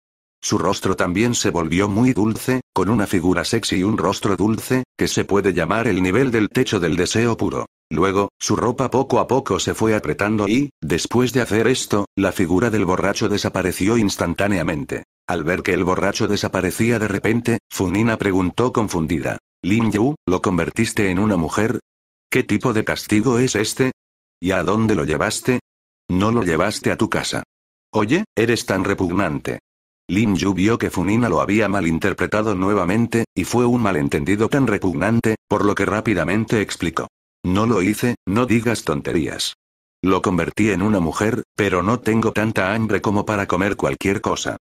Su rostro también se volvió muy dulce, con una figura sexy y un rostro dulce, que se puede llamar el nivel del techo del deseo puro. Luego, su ropa poco a poco se fue apretando y, después de hacer esto, la figura del borracho desapareció instantáneamente. Al ver que el borracho desaparecía de repente, Funina preguntó confundida. Lin Yu, ¿lo convertiste en una mujer? ¿Qué tipo de castigo es este? ¿Y a dónde lo llevaste? No lo llevaste a tu casa. Oye, eres tan repugnante. Lin Yu vio que Funina lo había malinterpretado nuevamente, y fue un malentendido tan repugnante, por lo que rápidamente explicó. No lo hice, no digas tonterías. Lo convertí en una mujer, pero no tengo tanta hambre como para comer cualquier cosa.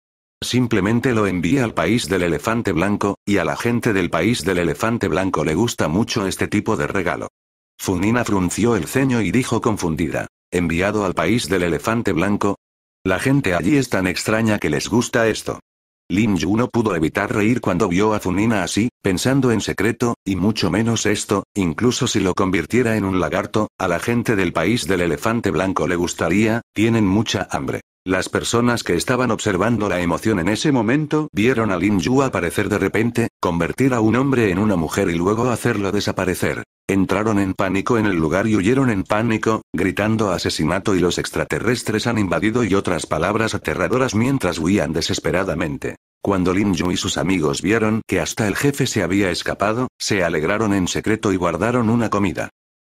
Simplemente lo envié al país del elefante blanco, y a la gente del país del elefante blanco le gusta mucho este tipo de regalo. Funina frunció el ceño y dijo confundida. ¿Enviado al país del elefante blanco? La gente allí es tan extraña que les gusta esto. Lin Yu no pudo evitar reír cuando vio a Funina así, pensando en secreto, y mucho menos esto, incluso si lo convirtiera en un lagarto, a la gente del país del elefante blanco le gustaría, tienen mucha hambre. Las personas que estaban observando la emoción en ese momento vieron a Lin Yu aparecer de repente, convertir a un hombre en una mujer y luego hacerlo desaparecer. Entraron en pánico en el lugar y huyeron en pánico, gritando asesinato y los extraterrestres han invadido y otras palabras aterradoras mientras huían desesperadamente. Cuando Lin Yu y sus amigos vieron que hasta el jefe se había escapado, se alegraron en secreto y guardaron una comida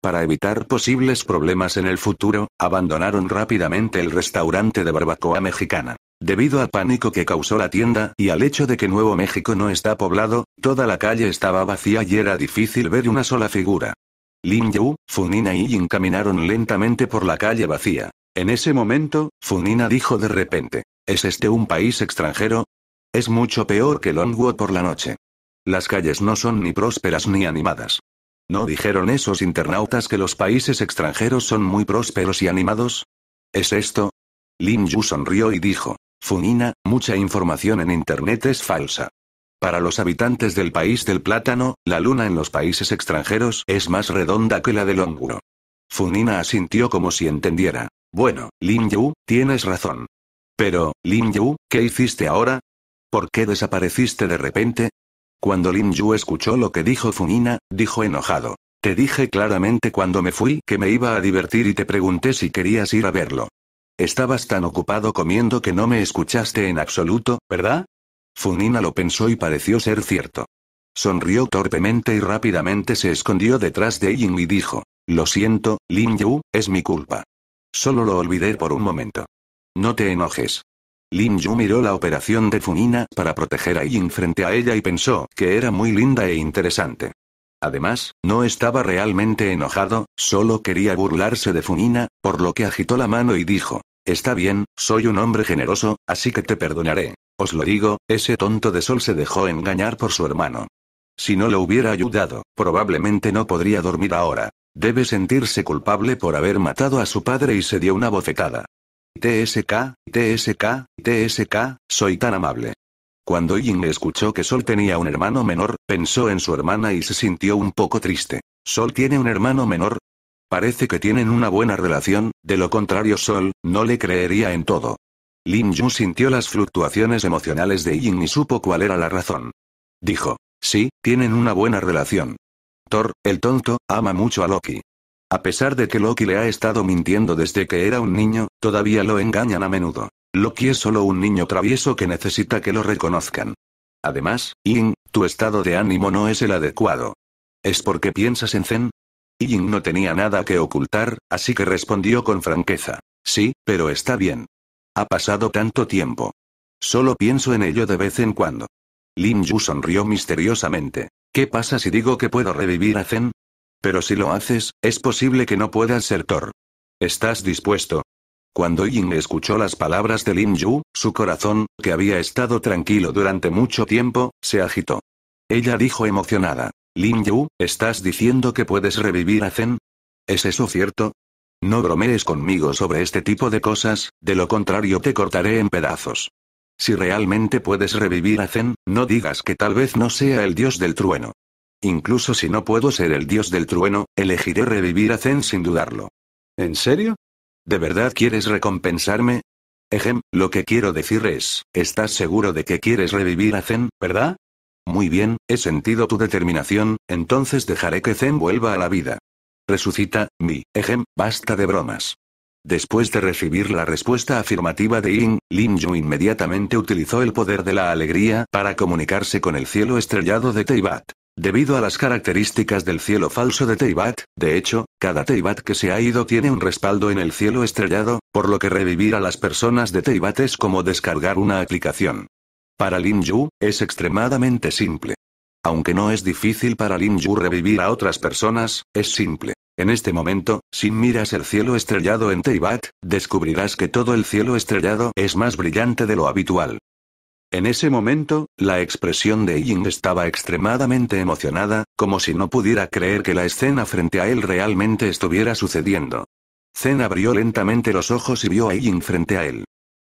para evitar posibles problemas en el futuro, abandonaron rápidamente el restaurante de barbacoa mexicana. Debido al pánico que causó la tienda y al hecho de que Nuevo México no está poblado, toda la calle estaba vacía y era difícil ver una sola figura. Lin Yu, Funina y Yin caminaron lentamente por la calle vacía. En ese momento, Funina dijo de repente, ¿es este un país extranjero? Es mucho peor que Longwood por la noche. Las calles no son ni prósperas ni animadas. ¿No dijeron esos internautas que los países extranjeros son muy prósperos y animados? ¿Es esto? Lin Yu sonrió y dijo, Funina, mucha información en Internet es falsa. Para los habitantes del país del plátano, la luna en los países extranjeros es más redonda que la del hongo. Funina asintió como si entendiera. Bueno, Lin Yu, tienes razón. Pero, Lin Yu, ¿qué hiciste ahora? ¿Por qué desapareciste de repente? Cuando Lin Yu escuchó lo que dijo Funina, dijo enojado. Te dije claramente cuando me fui que me iba a divertir y te pregunté si querías ir a verlo. Estabas tan ocupado comiendo que no me escuchaste en absoluto, ¿verdad? Funina lo pensó y pareció ser cierto. Sonrió torpemente y rápidamente se escondió detrás de Yin y dijo, Lo siento, Lin Yu, es mi culpa. Solo lo olvidé por un momento. No te enojes. Lin Yu miró la operación de Funina para proteger a Yin frente a ella y pensó que era muy linda e interesante. Además, no estaba realmente enojado, solo quería burlarse de Funina, por lo que agitó la mano y dijo, Está bien, soy un hombre generoso, así que te perdonaré. Os lo digo, ese tonto de sol se dejó engañar por su hermano. Si no lo hubiera ayudado, probablemente no podría dormir ahora. Debe sentirse culpable por haber matado a su padre y se dio una bofetada. TSK, TSK, TSK, soy tan amable. Cuando Ying escuchó que Sol tenía un hermano menor, pensó en su hermana y se sintió un poco triste. ¿Sol tiene un hermano menor? Parece que tienen una buena relación, de lo contrario Sol, no le creería en todo. Lin Yu sintió las fluctuaciones emocionales de Ying y supo cuál era la razón. Dijo, sí, tienen una buena relación. Thor, el tonto, ama mucho a Loki. A pesar de que Loki le ha estado mintiendo desde que era un niño, todavía lo engañan a menudo. Loki es solo un niño travieso que necesita que lo reconozcan. Además, Ying, tu estado de ánimo no es el adecuado. ¿Es porque piensas en Zen? Ying no tenía nada que ocultar, así que respondió con franqueza. Sí, pero está bien. Ha pasado tanto tiempo. Solo pienso en ello de vez en cuando. Lin Yu sonrió misteriosamente. ¿Qué pasa si digo que puedo revivir a Zen? Pero si lo haces, es posible que no puedas ser Thor. ¿Estás dispuesto? Cuando Ying escuchó las palabras de Lin Yu, su corazón, que había estado tranquilo durante mucho tiempo, se agitó. Ella dijo emocionada. Lin Yu, ¿estás diciendo que puedes revivir a Zen? ¿Es eso cierto? No bromees conmigo sobre este tipo de cosas, de lo contrario te cortaré en pedazos. Si realmente puedes revivir a Zen, no digas que tal vez no sea el dios del trueno. Incluso si no puedo ser el dios del trueno, elegiré revivir a Zen sin dudarlo. ¿En serio? ¿De verdad quieres recompensarme? Ejem, lo que quiero decir es, estás seguro de que quieres revivir a Zen, ¿verdad? Muy bien, he sentido tu determinación, entonces dejaré que Zen vuelva a la vida. Resucita, mi, ejem, basta de bromas. Después de recibir la respuesta afirmativa de Ying, Lin Yu inmediatamente utilizó el poder de la alegría para comunicarse con el cielo estrellado de Teibat. Debido a las características del cielo falso de Teibat, de hecho, cada Teibat que se ha ido tiene un respaldo en el cielo estrellado, por lo que revivir a las personas de Teibat es como descargar una aplicación. Para Lin Yu, es extremadamente simple. Aunque no es difícil para Lin Yu revivir a otras personas, es simple. En este momento, si miras el cielo estrellado en Teibat, descubrirás que todo el cielo estrellado es más brillante de lo habitual. En ese momento, la expresión de Ying estaba extremadamente emocionada, como si no pudiera creer que la escena frente a él realmente estuviera sucediendo. Zen abrió lentamente los ojos y vio a Ying frente a él.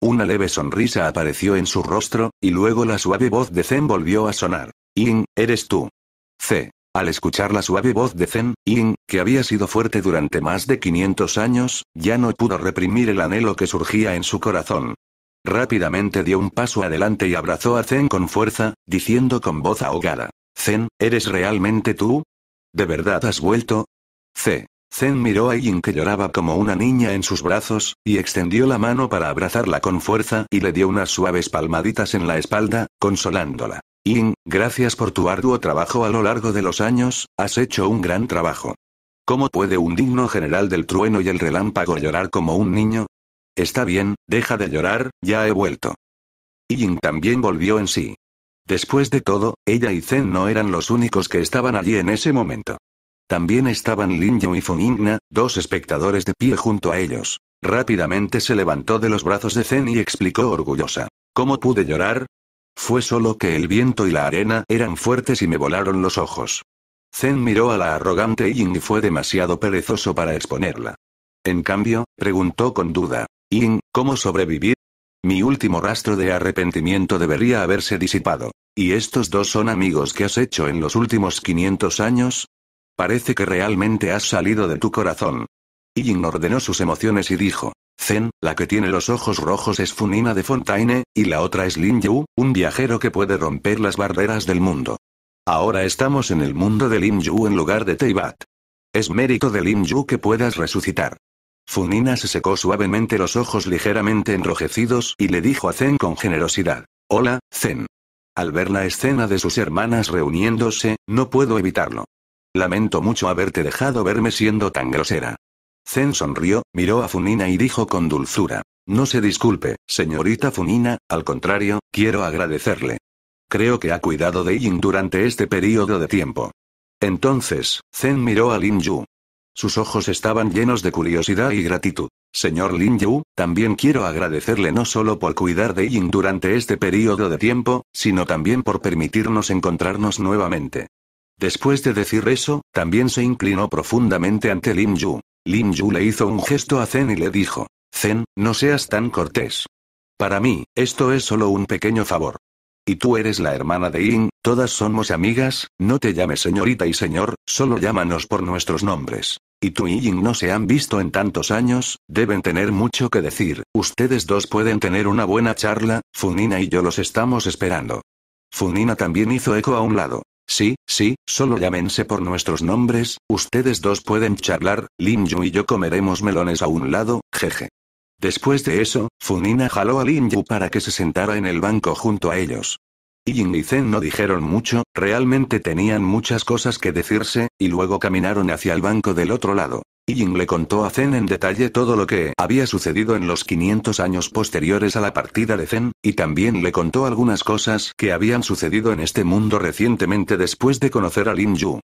Una leve sonrisa apareció en su rostro, y luego la suave voz de Zen volvió a sonar. Ying, eres tú. C. Al escuchar la suave voz de Zen, Ying, que había sido fuerte durante más de 500 años, ya no pudo reprimir el anhelo que surgía en su corazón. Rápidamente dio un paso adelante y abrazó a Zen con fuerza, diciendo con voz ahogada. Zen, ¿eres realmente tú? ¿De verdad has vuelto? C. Zen miró a Yin que lloraba como una niña en sus brazos, y extendió la mano para abrazarla con fuerza y le dio unas suaves palmaditas en la espalda, consolándola. Yin, gracias por tu arduo trabajo a lo largo de los años, has hecho un gran trabajo. ¿Cómo puede un digno general del trueno y el relámpago llorar como un niño? Está bien, deja de llorar, ya he vuelto. Ying también volvió en sí. Después de todo, ella y Zen no eran los únicos que estaban allí en ese momento. También estaban Lin Yu y Yingna, dos espectadores de pie junto a ellos. Rápidamente se levantó de los brazos de Zen y explicó orgullosa. ¿Cómo pude llorar? Fue solo que el viento y la arena eran fuertes y me volaron los ojos. Zen miró a la arrogante Ying y fue demasiado perezoso para exponerla. En cambio, preguntó con duda. In, ¿cómo sobrevivir? Mi último rastro de arrepentimiento debería haberse disipado. ¿Y estos dos son amigos que has hecho en los últimos 500 años? Parece que realmente has salido de tu corazón. Yin ordenó sus emociones y dijo, Zen, la que tiene los ojos rojos es Funina de Fontaine, y la otra es Lin Yu, un viajero que puede romper las barreras del mundo. Ahora estamos en el mundo de Lin Yu en lugar de Teibat. Es mérito de Lin Yu que puedas resucitar. Funina se secó suavemente los ojos ligeramente enrojecidos y le dijo a Zen con generosidad. Hola, Zen. Al ver la escena de sus hermanas reuniéndose, no puedo evitarlo. Lamento mucho haberte dejado verme siendo tan grosera. Zen sonrió, miró a Funina y dijo con dulzura. No se disculpe, señorita Funina, al contrario, quiero agradecerle. Creo que ha cuidado de Yin durante este periodo de tiempo. Entonces, Zen miró a Lin Yu. Sus ojos estaban llenos de curiosidad y gratitud. Señor Lin Yu, también quiero agradecerle no solo por cuidar de Yin durante este periodo de tiempo, sino también por permitirnos encontrarnos nuevamente. Después de decir eso, también se inclinó profundamente ante Lin Yu. Lin Yu le hizo un gesto a Zen y le dijo, Zen, no seas tan cortés. Para mí, esto es solo un pequeño favor. Y tú eres la hermana de Ying, todas somos amigas, no te llames señorita y señor, solo llámanos por nuestros nombres. Y tú y Ying no se han visto en tantos años, deben tener mucho que decir, ustedes dos pueden tener una buena charla, Funina y yo los estamos esperando. Funina también hizo eco a un lado. Sí, sí, solo llámense por nuestros nombres, ustedes dos pueden charlar, Lin Yu y yo comeremos melones a un lado, jeje. Después de eso, Funina jaló a Lin Yu para que se sentara en el banco junto a ellos. Yin y Zen no dijeron mucho, realmente tenían muchas cosas que decirse, y luego caminaron hacia el banco del otro lado. Ying le contó a Zen en detalle todo lo que había sucedido en los 500 años posteriores a la partida de Zen, y también le contó algunas cosas que habían sucedido en este mundo recientemente después de conocer a Lin Yu.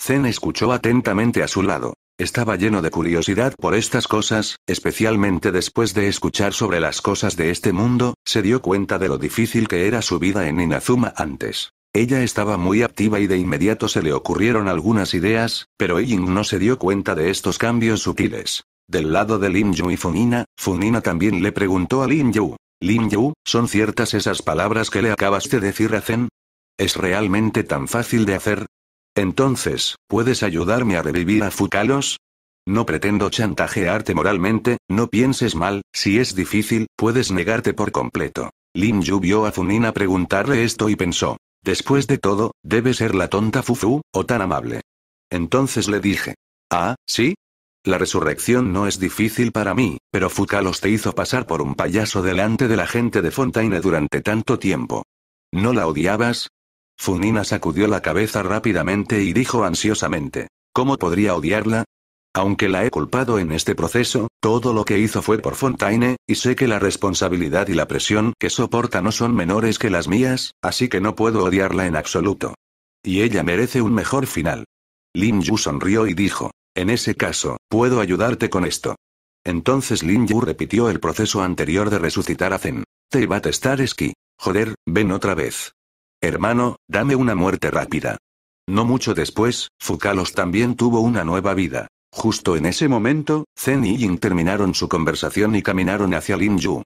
Zen escuchó atentamente a su lado. Estaba lleno de curiosidad por estas cosas, especialmente después de escuchar sobre las cosas de este mundo, se dio cuenta de lo difícil que era su vida en Inazuma antes. Ella estaba muy activa y de inmediato se le ocurrieron algunas ideas, pero Ying no se dio cuenta de estos cambios sutiles. Del lado de Lin Yu y Funina, Funina también le preguntó a Lin Yu. Lin Yu, ¿son ciertas esas palabras que le acabas de decir a Zen? ¿Es realmente tan fácil de hacer? Entonces, ¿puedes ayudarme a revivir a Fucalos? No pretendo chantajearte moralmente, no pienses mal, si es difícil, puedes negarte por completo. Lin Yu vio a Funina preguntarle esto y pensó. Después de todo, debe ser la tonta Fufu, o tan amable. Entonces le dije. Ah, ¿sí? La resurrección no es difícil para mí, pero Fucalos te hizo pasar por un payaso delante de la gente de Fontaine durante tanto tiempo. ¿No la odiabas? Funina sacudió la cabeza rápidamente y dijo ansiosamente. ¿Cómo podría odiarla? Aunque la he culpado en este proceso, todo lo que hizo fue por Fontaine, y sé que la responsabilidad y la presión que soporta no son menores que las mías, así que no puedo odiarla en absoluto. Y ella merece un mejor final. Lin Yu sonrió y dijo, en ese caso, puedo ayudarte con esto. Entonces Lin Yu repitió el proceso anterior de resucitar a Zen. Te iba a testar esquí. Joder, ven otra vez. Hermano, dame una muerte rápida. No mucho después, Fukalos también tuvo una nueva vida. Justo en ese momento, Zen y Ying terminaron su conversación y caminaron hacia Lin Yu.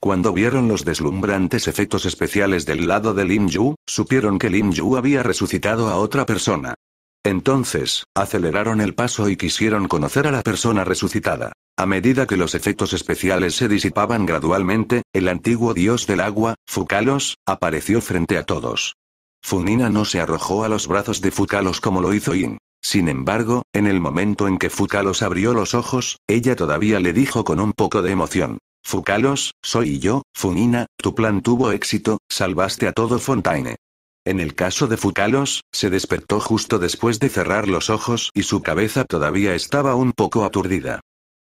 Cuando vieron los deslumbrantes efectos especiales del lado de Lin Yu, supieron que Lin Yu había resucitado a otra persona. Entonces, aceleraron el paso y quisieron conocer a la persona resucitada. A medida que los efectos especiales se disipaban gradualmente, el antiguo dios del agua, Fucalos, apareció frente a todos. Funina no se arrojó a los brazos de Fucalos como lo hizo In. Sin embargo, en el momento en que Fucalos abrió los ojos, ella todavía le dijo con un poco de emoción. Fucalos, soy yo, Funina, tu plan tuvo éxito, salvaste a todo Fontaine. En el caso de Fucalos, se despertó justo después de cerrar los ojos y su cabeza todavía estaba un poco aturdida.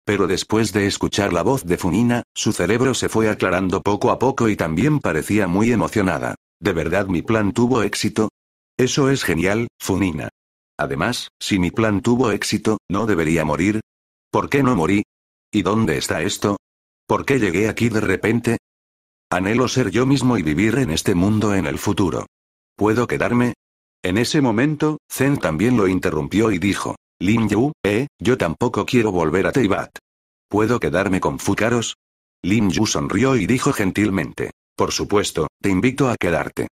Pero después de escuchar la voz de Funina, su cerebro se fue aclarando poco a poco y también parecía muy emocionada. ¿De verdad mi plan tuvo éxito? Eso es genial, Funina. Además, si mi plan tuvo éxito, ¿no debería morir? ¿Por qué no morí? ¿Y dónde está esto? ¿Por qué llegué aquí de repente? Anhelo ser yo mismo y vivir en este mundo en el futuro. ¿Puedo quedarme? En ese momento, Zen también lo interrumpió y dijo. Lin Yu, eh, yo tampoco quiero volver a Teibat. ¿Puedo quedarme con Fukaros? Lin Yu sonrió y dijo gentilmente. Por supuesto, te invito a quedarte.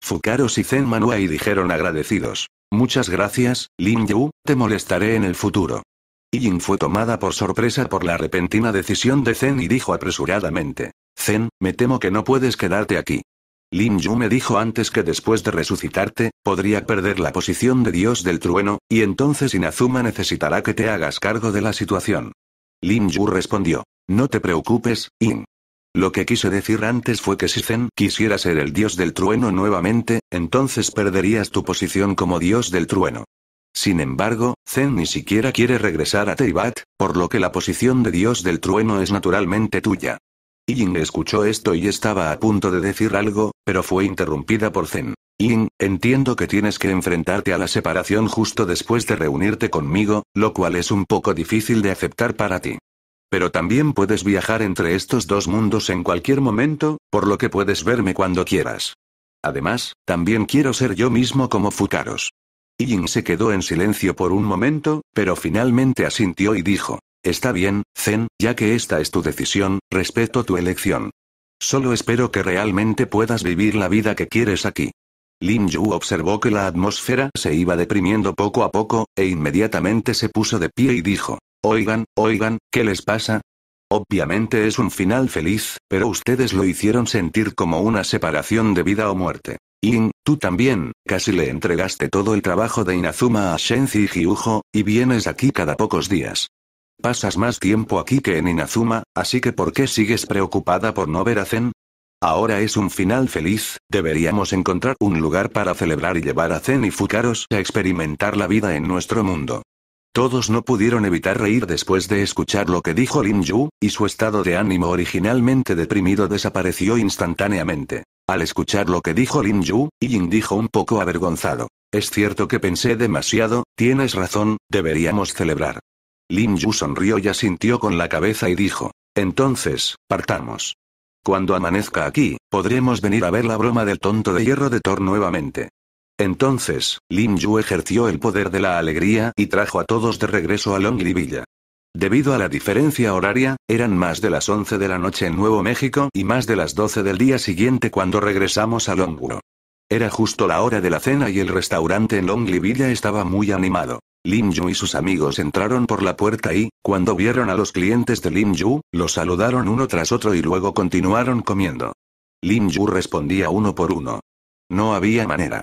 Fukaros y Zen y dijeron agradecidos. Muchas gracias, Lin Yu, te molestaré en el futuro. Yin fue tomada por sorpresa por la repentina decisión de Zen y dijo apresuradamente. Zen, me temo que no puedes quedarte aquí. Lin Yu me dijo antes que después de resucitarte, podría perder la posición de dios del trueno, y entonces Inazuma necesitará que te hagas cargo de la situación. Lin Yu respondió. No te preocupes, In. Lo que quise decir antes fue que si Zen quisiera ser el dios del trueno nuevamente, entonces perderías tu posición como dios del trueno. Sin embargo, Zen ni siquiera quiere regresar a Teibat, por lo que la posición de dios del trueno es naturalmente tuya. Ying escuchó esto y estaba a punto de decir algo, pero fue interrumpida por Zen. Ying, entiendo que tienes que enfrentarte a la separación justo después de reunirte conmigo, lo cual es un poco difícil de aceptar para ti. Pero también puedes viajar entre estos dos mundos en cualquier momento, por lo que puedes verme cuando quieras. Además, también quiero ser yo mismo como Fukaros. Ying se quedó en silencio por un momento, pero finalmente asintió y dijo, Está bien, Zen, ya que esta es tu decisión, respeto tu elección. Solo espero que realmente puedas vivir la vida que quieres aquí. Lin Yu observó que la atmósfera se iba deprimiendo poco a poco, e inmediatamente se puso de pie y dijo, Oigan, oigan, ¿qué les pasa? Obviamente es un final feliz, pero ustedes lo hicieron sentir como una separación de vida o muerte. Yin, tú también, casi le entregaste todo el trabajo de Inazuma a Shenzi y Hyujo, y vienes aquí cada pocos días. Pasas más tiempo aquí que en Inazuma, así que ¿por qué sigues preocupada por no ver a Zen? Ahora es un final feliz, deberíamos encontrar un lugar para celebrar y llevar a Zen y Fukaros a experimentar la vida en nuestro mundo. Todos no pudieron evitar reír después de escuchar lo que dijo Lin Yu, y su estado de ánimo originalmente deprimido desapareció instantáneamente. Al escuchar lo que dijo Lin Yu, Yin dijo un poco avergonzado. Es cierto que pensé demasiado, tienes razón, deberíamos celebrar. Lin Yu sonrió y asintió con la cabeza y dijo. Entonces, partamos. Cuando amanezca aquí, podremos venir a ver la broma del tonto de hierro de Thor nuevamente. Entonces, Lin Yu ejerció el poder de la alegría y trajo a todos de regreso a Villa. Debido a la diferencia horaria, eran más de las 11 de la noche en Nuevo México y más de las 12 del día siguiente cuando regresamos a Longuro. Era justo la hora de la cena y el restaurante en Villa estaba muy animado. Lim Yu y sus amigos entraron por la puerta y, cuando vieron a los clientes de Lim Yu, los saludaron uno tras otro y luego continuaron comiendo. Lim Yu respondía uno por uno. No había manera.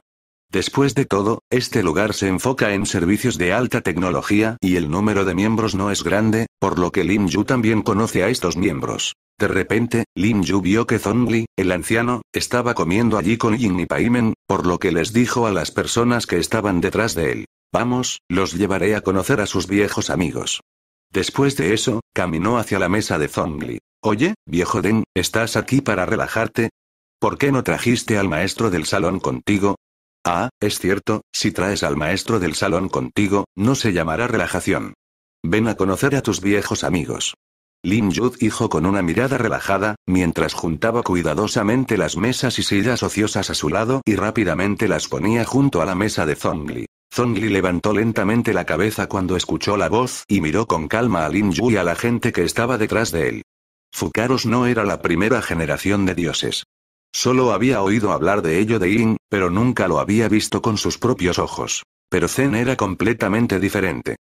Después de todo, este lugar se enfoca en servicios de alta tecnología y el número de miembros no es grande, por lo que Lim Yu también conoce a estos miembros. De repente, Lim Yu vio que Zhongli, el anciano, estaba comiendo allí con Yin y Paimen, por lo que les dijo a las personas que estaban detrás de él. Vamos, los llevaré a conocer a sus viejos amigos. Después de eso, caminó hacia la mesa de Zongli. Oye, viejo Den, ¿estás aquí para relajarte? ¿Por qué no trajiste al maestro del salón contigo? Ah, es cierto, si traes al maestro del salón contigo, no se llamará relajación. Ven a conocer a tus viejos amigos. Lin Yud dijo con una mirada relajada, mientras juntaba cuidadosamente las mesas y sillas ociosas a su lado y rápidamente las ponía junto a la mesa de Zongli. Zongli levantó lentamente la cabeza cuando escuchó la voz y miró con calma a Lin Yu y a la gente que estaba detrás de él. Fukaros no era la primera generación de dioses. Solo había oído hablar de ello de Yin, pero nunca lo había visto con sus propios ojos. Pero Zen era completamente diferente.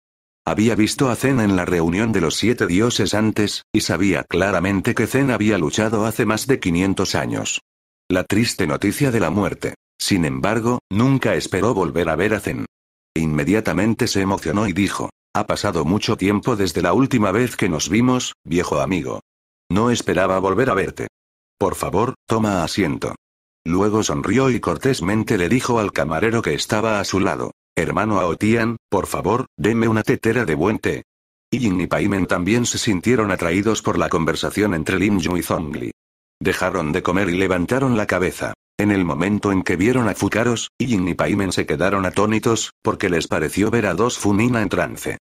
Había visto a Zen en la reunión de los siete dioses antes, y sabía claramente que Zen había luchado hace más de 500 años. La triste noticia de la muerte. Sin embargo, nunca esperó volver a ver a Zen. E inmediatamente se emocionó y dijo, ha pasado mucho tiempo desde la última vez que nos vimos, viejo amigo. No esperaba volver a verte. Por favor, toma asiento. Luego sonrió y cortésmente le dijo al camarero que estaba a su lado, hermano Aotian, por favor, deme una tetera de buen té. Yin y Paimen también se sintieron atraídos por la conversación entre Lin Yu y Zongli. Dejaron de comer y levantaron la cabeza. En el momento en que vieron a Fukaros, Yin y Paimen se quedaron atónitos, porque les pareció ver a dos Funina en trance.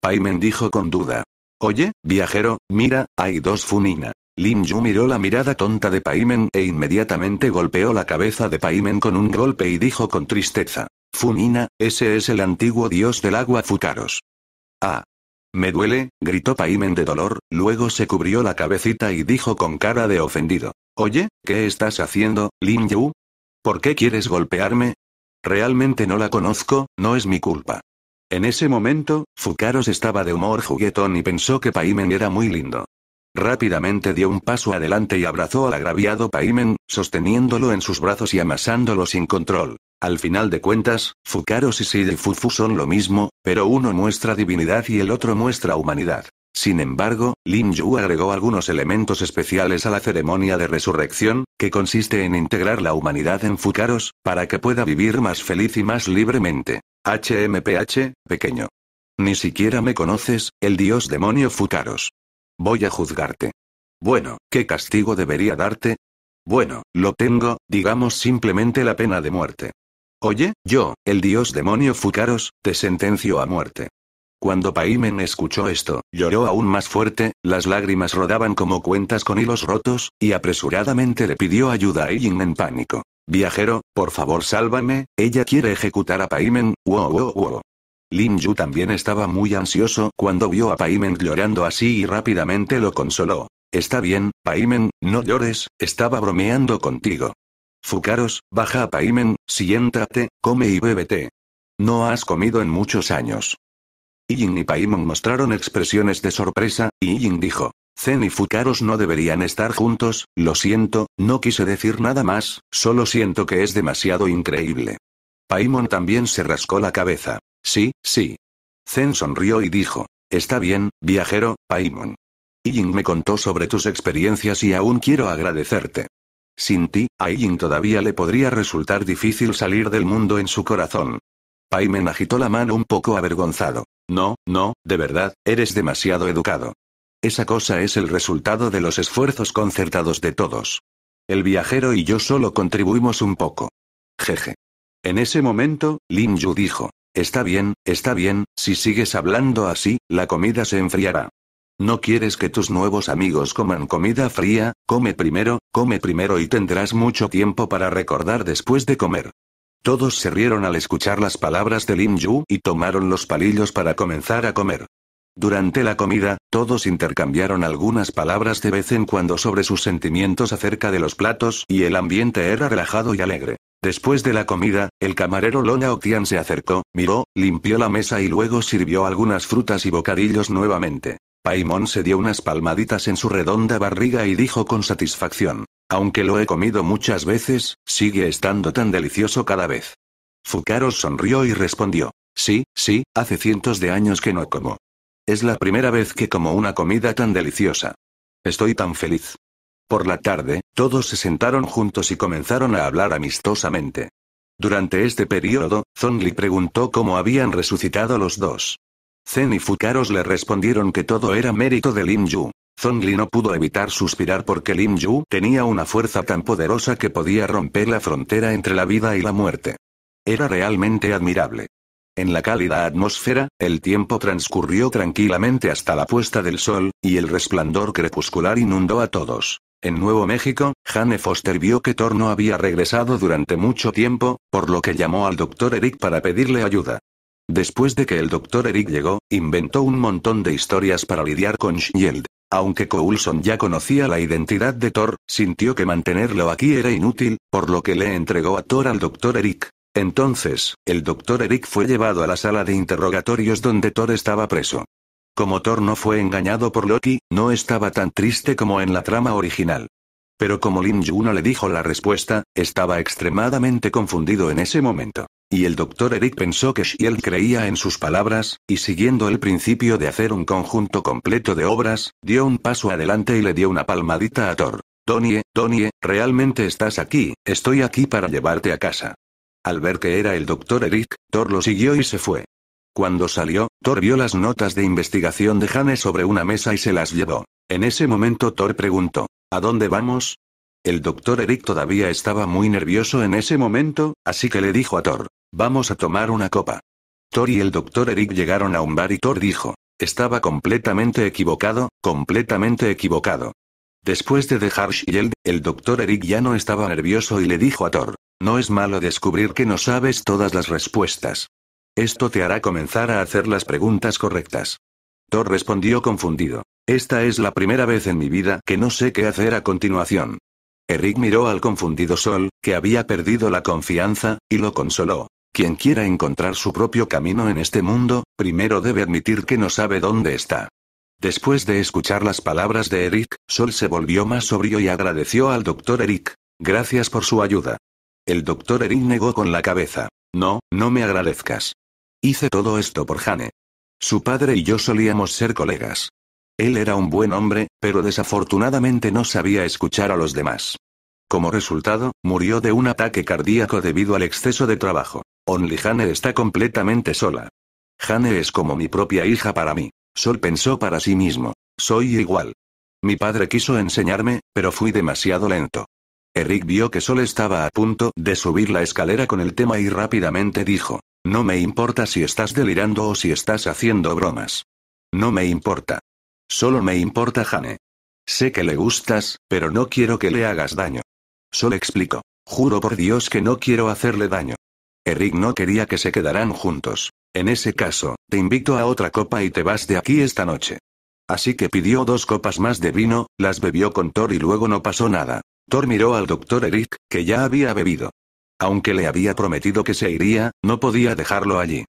Paimen dijo con duda. Oye, viajero, mira, hay dos Funina. Lin Yu miró la mirada tonta de Paimen e inmediatamente golpeó la cabeza de Paimen con un golpe y dijo con tristeza. Funina, ese es el antiguo dios del agua Fukaros. Ah. Me duele, gritó Paimen de dolor, luego se cubrió la cabecita y dijo con cara de ofendido. Oye, ¿qué estás haciendo, Lin Yu? ¿Por qué quieres golpearme? Realmente no la conozco, no es mi culpa. En ese momento, Fukaros estaba de humor juguetón y pensó que Paimen era muy lindo. Rápidamente dio un paso adelante y abrazó al agraviado Paimen, sosteniéndolo en sus brazos y amasándolo sin control. Al final de cuentas, Fucaros y Fufu son lo mismo, pero uno muestra divinidad y el otro muestra humanidad. Sin embargo, Lin Yu agregó algunos elementos especiales a la ceremonia de resurrección, que consiste en integrar la humanidad en Fucaros, para que pueda vivir más feliz y más libremente. HMPH, pequeño. Ni siquiera me conoces, el dios demonio Fucaros. Voy a juzgarte. Bueno, ¿qué castigo debería darte? Bueno, lo tengo, digamos simplemente la pena de muerte. Oye, yo, el dios demonio Fucaros, te sentencio a muerte. Cuando Paimen escuchó esto, lloró aún más fuerte, las lágrimas rodaban como cuentas con hilos rotos, y apresuradamente le pidió ayuda a Yin en pánico. Viajero, por favor sálvame, ella quiere ejecutar a Paimen, wow wow wow. Lin Yu también estaba muy ansioso cuando vio a Paimen llorando así y rápidamente lo consoló. Está bien, Paimen, no llores, estaba bromeando contigo. Fucaros, baja a Paimen, siéntate, come y bébete. No has comido en muchos años. Yin y Paimon mostraron expresiones de sorpresa, y Yin dijo. Zen y Fukaros no deberían estar juntos, lo siento, no quise decir nada más, solo siento que es demasiado increíble. Paimon también se rascó la cabeza. Sí, sí. Zen sonrió y dijo. Está bien, viajero, Paimon. Ying me contó sobre tus experiencias y aún quiero agradecerte. Sin ti, a Yin todavía le podría resultar difícil salir del mundo en su corazón. Paimen agitó la mano un poco avergonzado. No, no, de verdad, eres demasiado educado. Esa cosa es el resultado de los esfuerzos concertados de todos. El viajero y yo solo contribuimos un poco. Jeje. En ese momento, Lin Yu dijo, Está bien, está bien, si sigues hablando así, la comida se enfriará. No quieres que tus nuevos amigos coman comida fría, come primero, come primero y tendrás mucho tiempo para recordar después de comer. Todos se rieron al escuchar las palabras de Lim Yu y tomaron los palillos para comenzar a comer. Durante la comida, todos intercambiaron algunas palabras de vez en cuando sobre sus sentimientos acerca de los platos y el ambiente era relajado y alegre. Después de la comida, el camarero Lona Otian se acercó, miró, limpió la mesa y luego sirvió algunas frutas y bocadillos nuevamente. Paimon se dio unas palmaditas en su redonda barriga y dijo con satisfacción. Aunque lo he comido muchas veces, sigue estando tan delicioso cada vez. Fucaros sonrió y respondió. Sí, sí, hace cientos de años que no como. Es la primera vez que como una comida tan deliciosa. Estoy tan feliz. Por la tarde, todos se sentaron juntos y comenzaron a hablar amistosamente. Durante este periodo, Zongli preguntó cómo habían resucitado los dos. Zen y Fucaros le respondieron que todo era mérito de Lin Yu. Zongli no pudo evitar suspirar porque Lim Yu tenía una fuerza tan poderosa que podía romper la frontera entre la vida y la muerte. Era realmente admirable. En la cálida atmósfera, el tiempo transcurrió tranquilamente hasta la puesta del sol, y el resplandor crepuscular inundó a todos. En Nuevo México, Jane Foster vio que Thor no había regresado durante mucho tiempo, por lo que llamó al Dr. Eric para pedirle ayuda. Después de que el Dr. Eric llegó, inventó un montón de historias para lidiar con Shield. Aunque Coulson ya conocía la identidad de Thor, sintió que mantenerlo aquí era inútil, por lo que le entregó a Thor al Dr. Eric. Entonces, el Dr. Eric fue llevado a la sala de interrogatorios donde Thor estaba preso. Como Thor no fue engañado por Loki, no estaba tan triste como en la trama original. Pero como Lin Yu no le dijo la respuesta, estaba extremadamente confundido en ese momento. Y el doctor Eric pensó que Shiel creía en sus palabras, y siguiendo el principio de hacer un conjunto completo de obras, dio un paso adelante y le dio una palmadita a Thor. Tony, Tony realmente estás aquí, estoy aquí para llevarte a casa. Al ver que era el doctor Eric, Thor lo siguió y se fue. Cuando salió, Thor vio las notas de investigación de Hane sobre una mesa y se las llevó. En ese momento Thor preguntó, ¿A dónde vamos? El doctor Eric todavía estaba muy nervioso en ese momento, así que le dijo a Thor, vamos a tomar una copa. Thor y el doctor Eric llegaron a un bar y Thor dijo, estaba completamente equivocado, completamente equivocado. Después de dejar Shield, el doctor Eric ya no estaba nervioso y le dijo a Thor, no es malo descubrir que no sabes todas las respuestas. Esto te hará comenzar a hacer las preguntas correctas. Thor respondió confundido. Esta es la primera vez en mi vida que no sé qué hacer a continuación. Eric miró al confundido Sol, que había perdido la confianza, y lo consoló. Quien quiera encontrar su propio camino en este mundo, primero debe admitir que no sabe dónde está. Después de escuchar las palabras de Eric, Sol se volvió más sobrio y agradeció al doctor Eric. Gracias por su ayuda. El doctor Eric negó con la cabeza. No, no me agradezcas. Hice todo esto por Jane. Su padre y yo solíamos ser colegas. Él era un buen hombre, pero desafortunadamente no sabía escuchar a los demás. Como resultado, murió de un ataque cardíaco debido al exceso de trabajo. Only Hane está completamente sola. Hane es como mi propia hija para mí. Sol pensó para sí mismo. Soy igual. Mi padre quiso enseñarme, pero fui demasiado lento. Eric vio que Sol estaba a punto de subir la escalera con el tema y rápidamente dijo, No me importa si estás delirando o si estás haciendo bromas. No me importa. Solo me importa Jane. Sé que le gustas, pero no quiero que le hagas daño. Sol explicó. Juro por Dios que no quiero hacerle daño. Eric no quería que se quedaran juntos. En ese caso, te invito a otra copa y te vas de aquí esta noche. Así que pidió dos copas más de vino, las bebió con Thor y luego no pasó nada. Thor miró al doctor Eric, que ya había bebido. Aunque le había prometido que se iría, no podía dejarlo allí.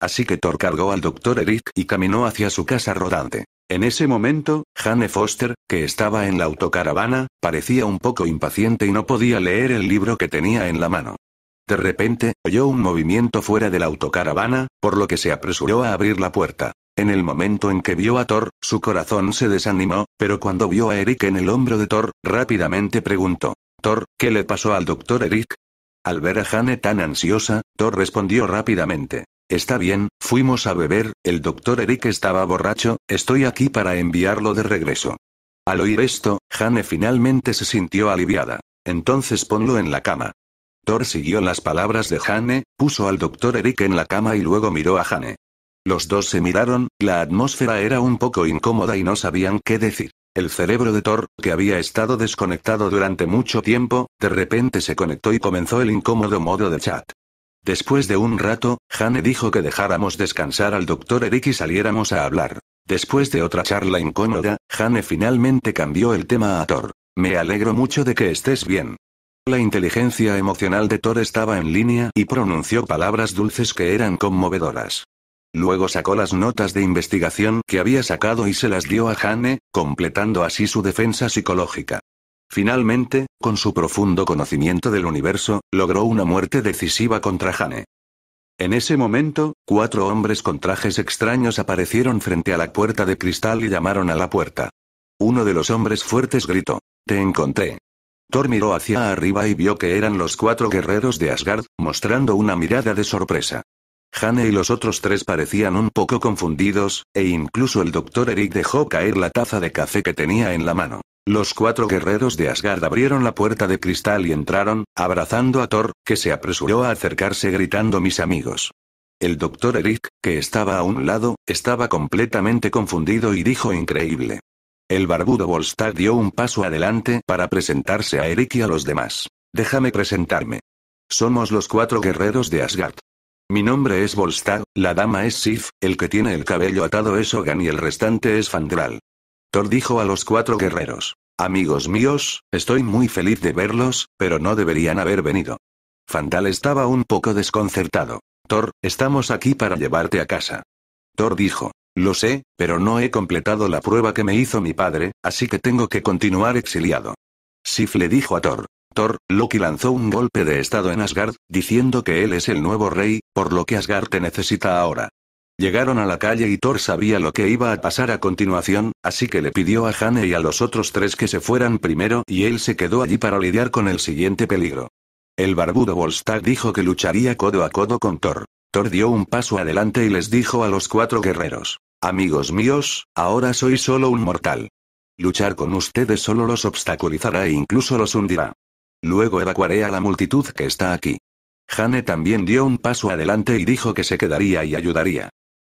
Así que Thor cargó al doctor Eric y caminó hacia su casa rodante. En ese momento, Jane Foster, que estaba en la autocaravana, parecía un poco impaciente y no podía leer el libro que tenía en la mano. De repente, oyó un movimiento fuera de la autocaravana, por lo que se apresuró a abrir la puerta. En el momento en que vio a Thor, su corazón se desanimó, pero cuando vio a Eric en el hombro de Thor, rápidamente preguntó. Thor, ¿qué le pasó al doctor Eric? Al ver a Jane tan ansiosa, Thor respondió rápidamente. Está bien, fuimos a beber, el doctor Eric estaba borracho, estoy aquí para enviarlo de regreso. Al oír esto, Jane finalmente se sintió aliviada. Entonces ponlo en la cama. Thor siguió las palabras de Jane, puso al doctor Eric en la cama y luego miró a Jane. Los dos se miraron, la atmósfera era un poco incómoda y no sabían qué decir. El cerebro de Thor, que había estado desconectado durante mucho tiempo, de repente se conectó y comenzó el incómodo modo de chat. Después de un rato, Jane dijo que dejáramos descansar al doctor Eric y saliéramos a hablar. Después de otra charla incómoda, Jane finalmente cambió el tema a Thor. Me alegro mucho de que estés bien. La inteligencia emocional de Thor estaba en línea y pronunció palabras dulces que eran conmovedoras. Luego sacó las notas de investigación que había sacado y se las dio a Jane, completando así su defensa psicológica. Finalmente, con su profundo conocimiento del universo, logró una muerte decisiva contra Jane. En ese momento, cuatro hombres con trajes extraños aparecieron frente a la puerta de cristal y llamaron a la puerta. Uno de los hombres fuertes gritó, Te encontré. Thor miró hacia arriba y vio que eran los cuatro guerreros de Asgard, mostrando una mirada de sorpresa. Jane y los otros tres parecían un poco confundidos, e incluso el doctor Eric dejó caer la taza de café que tenía en la mano. Los cuatro guerreros de Asgard abrieron la puerta de cristal y entraron, abrazando a Thor, que se apresuró a acercarse gritando mis amigos. El doctor Eric, que estaba a un lado, estaba completamente confundido y dijo increíble. El barbudo Volstagg dio un paso adelante para presentarse a Eric y a los demás. Déjame presentarme. Somos los cuatro guerreros de Asgard. Mi nombre es Volstag, la dama es Sif, el que tiene el cabello atado es Hogan y el restante es Fandral. Thor dijo a los cuatro guerreros. Amigos míos, estoy muy feliz de verlos, pero no deberían haber venido. Fandral estaba un poco desconcertado. Thor, estamos aquí para llevarte a casa. Thor dijo. Lo sé, pero no he completado la prueba que me hizo mi padre, así que tengo que continuar exiliado. Sif le dijo a Thor. Thor, Loki lanzó un golpe de estado en Asgard, diciendo que él es el nuevo rey, por lo que Asgard te necesita ahora. Llegaron a la calle y Thor sabía lo que iba a pasar a continuación, así que le pidió a Jane y a los otros tres que se fueran primero y él se quedó allí para lidiar con el siguiente peligro. El barbudo Volstagg dijo que lucharía codo a codo con Thor. Thor dio un paso adelante y les dijo a los cuatro guerreros. Amigos míos, ahora soy solo un mortal. Luchar con ustedes solo los obstaculizará e incluso los hundirá. Luego evacuaré a la multitud que está aquí. Hane también dio un paso adelante y dijo que se quedaría y ayudaría.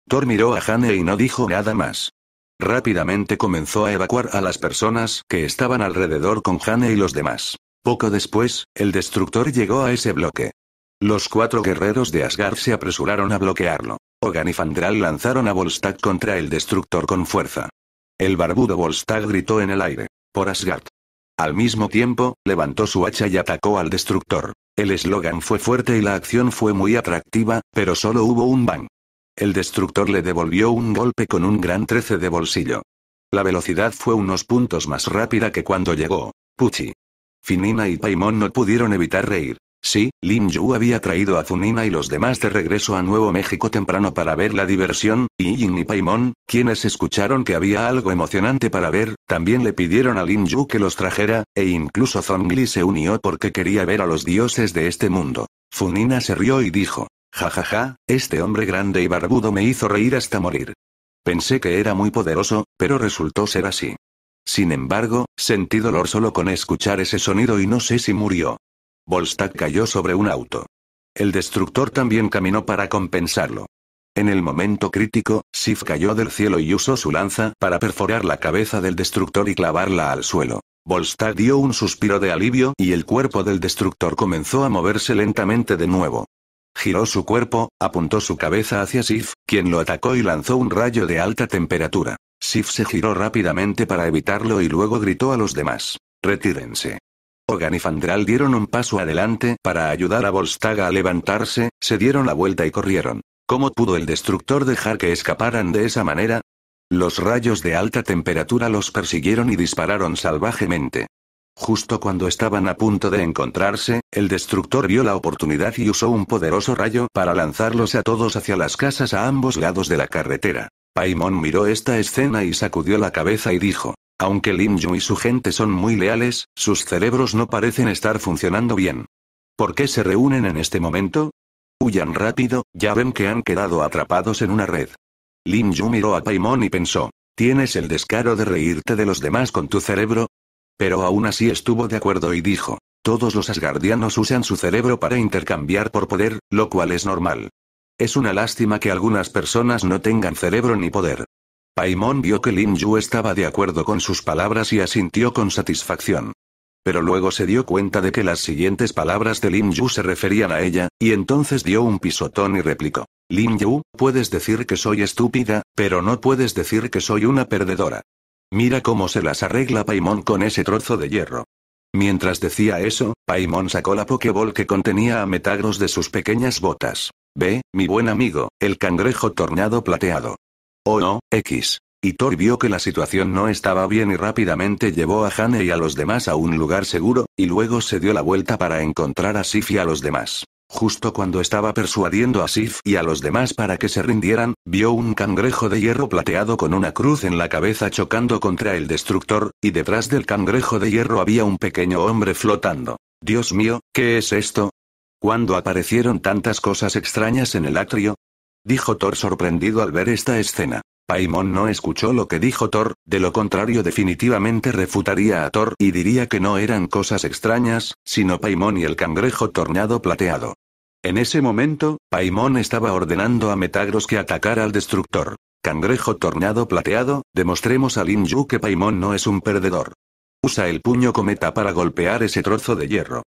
Thor miró a Hane y no dijo nada más. Rápidamente comenzó a evacuar a las personas que estaban alrededor con Hane y los demás. Poco después, el destructor llegó a ese bloque. Los cuatro guerreros de Asgard se apresuraron a bloquearlo. Ogan y Fandral lanzaron a Volstagg contra el destructor con fuerza. El barbudo Volstagg gritó en el aire. Por Asgard. Al mismo tiempo, levantó su hacha y atacó al destructor. El eslogan fue fuerte y la acción fue muy atractiva, pero solo hubo un bang. El destructor le devolvió un golpe con un gran 13 de bolsillo. La velocidad fue unos puntos más rápida que cuando llegó. Puchi. Finina y Paimon no pudieron evitar reír. Sí, Lin Yu había traído a Funina y los demás de regreso a Nuevo México temprano para ver la diversión, y Yin y Paimon, quienes escucharon que había algo emocionante para ver, también le pidieron a Lin Yu que los trajera, e incluso Zongli se unió porque quería ver a los dioses de este mundo. Funina se rió y dijo, jajaja, ja, ja, este hombre grande y barbudo me hizo reír hasta morir. Pensé que era muy poderoso, pero resultó ser así. Sin embargo, sentí dolor solo con escuchar ese sonido y no sé si murió. Volstagg cayó sobre un auto. El destructor también caminó para compensarlo. En el momento crítico, Sif cayó del cielo y usó su lanza para perforar la cabeza del destructor y clavarla al suelo. Volstagg dio un suspiro de alivio y el cuerpo del destructor comenzó a moverse lentamente de nuevo. Giró su cuerpo, apuntó su cabeza hacia Sif, quien lo atacó y lanzó un rayo de alta temperatura. Sif se giró rápidamente para evitarlo y luego gritó a los demás. Retírense. Hogan y Fandral dieron un paso adelante para ayudar a Volstaga a levantarse, se dieron la vuelta y corrieron. ¿Cómo pudo el destructor dejar que escaparan de esa manera? Los rayos de alta temperatura los persiguieron y dispararon salvajemente. Justo cuando estaban a punto de encontrarse, el destructor vio la oportunidad y usó un poderoso rayo para lanzarlos a todos hacia las casas a ambos lados de la carretera. Paimon miró esta escena y sacudió la cabeza y dijo, aunque Lin Yu y su gente son muy leales, sus cerebros no parecen estar funcionando bien. ¿Por qué se reúnen en este momento? Huyan rápido, ya ven que han quedado atrapados en una red. Lin Yu miró a Paimon y pensó, ¿tienes el descaro de reírte de los demás con tu cerebro? Pero aún así estuvo de acuerdo y dijo, todos los asgardianos usan su cerebro para intercambiar por poder, lo cual es normal. Es una lástima que algunas personas no tengan cerebro ni poder. Paimon vio que Lin Yu estaba de acuerdo con sus palabras y asintió con satisfacción. Pero luego se dio cuenta de que las siguientes palabras de Lin Yu se referían a ella, y entonces dio un pisotón y replicó. Lin Yu, puedes decir que soy estúpida, pero no puedes decir que soy una perdedora. Mira cómo se las arregla Paimon con ese trozo de hierro. Mientras decía eso, Paimon sacó la pokeball que contenía a Metagros de sus pequeñas botas. Ve, mi buen amigo, el cangrejo tornado plateado. Oh no, X. Y Thor vio que la situación no estaba bien y rápidamente llevó a Hane y a los demás a un lugar seguro, y luego se dio la vuelta para encontrar a Sif y a los demás. Justo cuando estaba persuadiendo a Sif y a los demás para que se rindieran, vio un cangrejo de hierro plateado con una cruz en la cabeza chocando contra el destructor, y detrás del cangrejo de hierro había un pequeño hombre flotando. Dios mío, ¿qué es esto? Cuando aparecieron tantas cosas extrañas en el atrio, dijo Thor sorprendido al ver esta escena. Paimon no escuchó lo que dijo Thor, de lo contrario definitivamente refutaría a Thor y diría que no eran cosas extrañas, sino Paimon y el cangrejo tornado plateado. En ese momento, Paimon estaba ordenando a Metagross que atacara al destructor. Cangrejo tornado plateado, demostremos a Lin Yu que Paimon no es un perdedor. Usa el puño cometa para golpear ese trozo de hierro.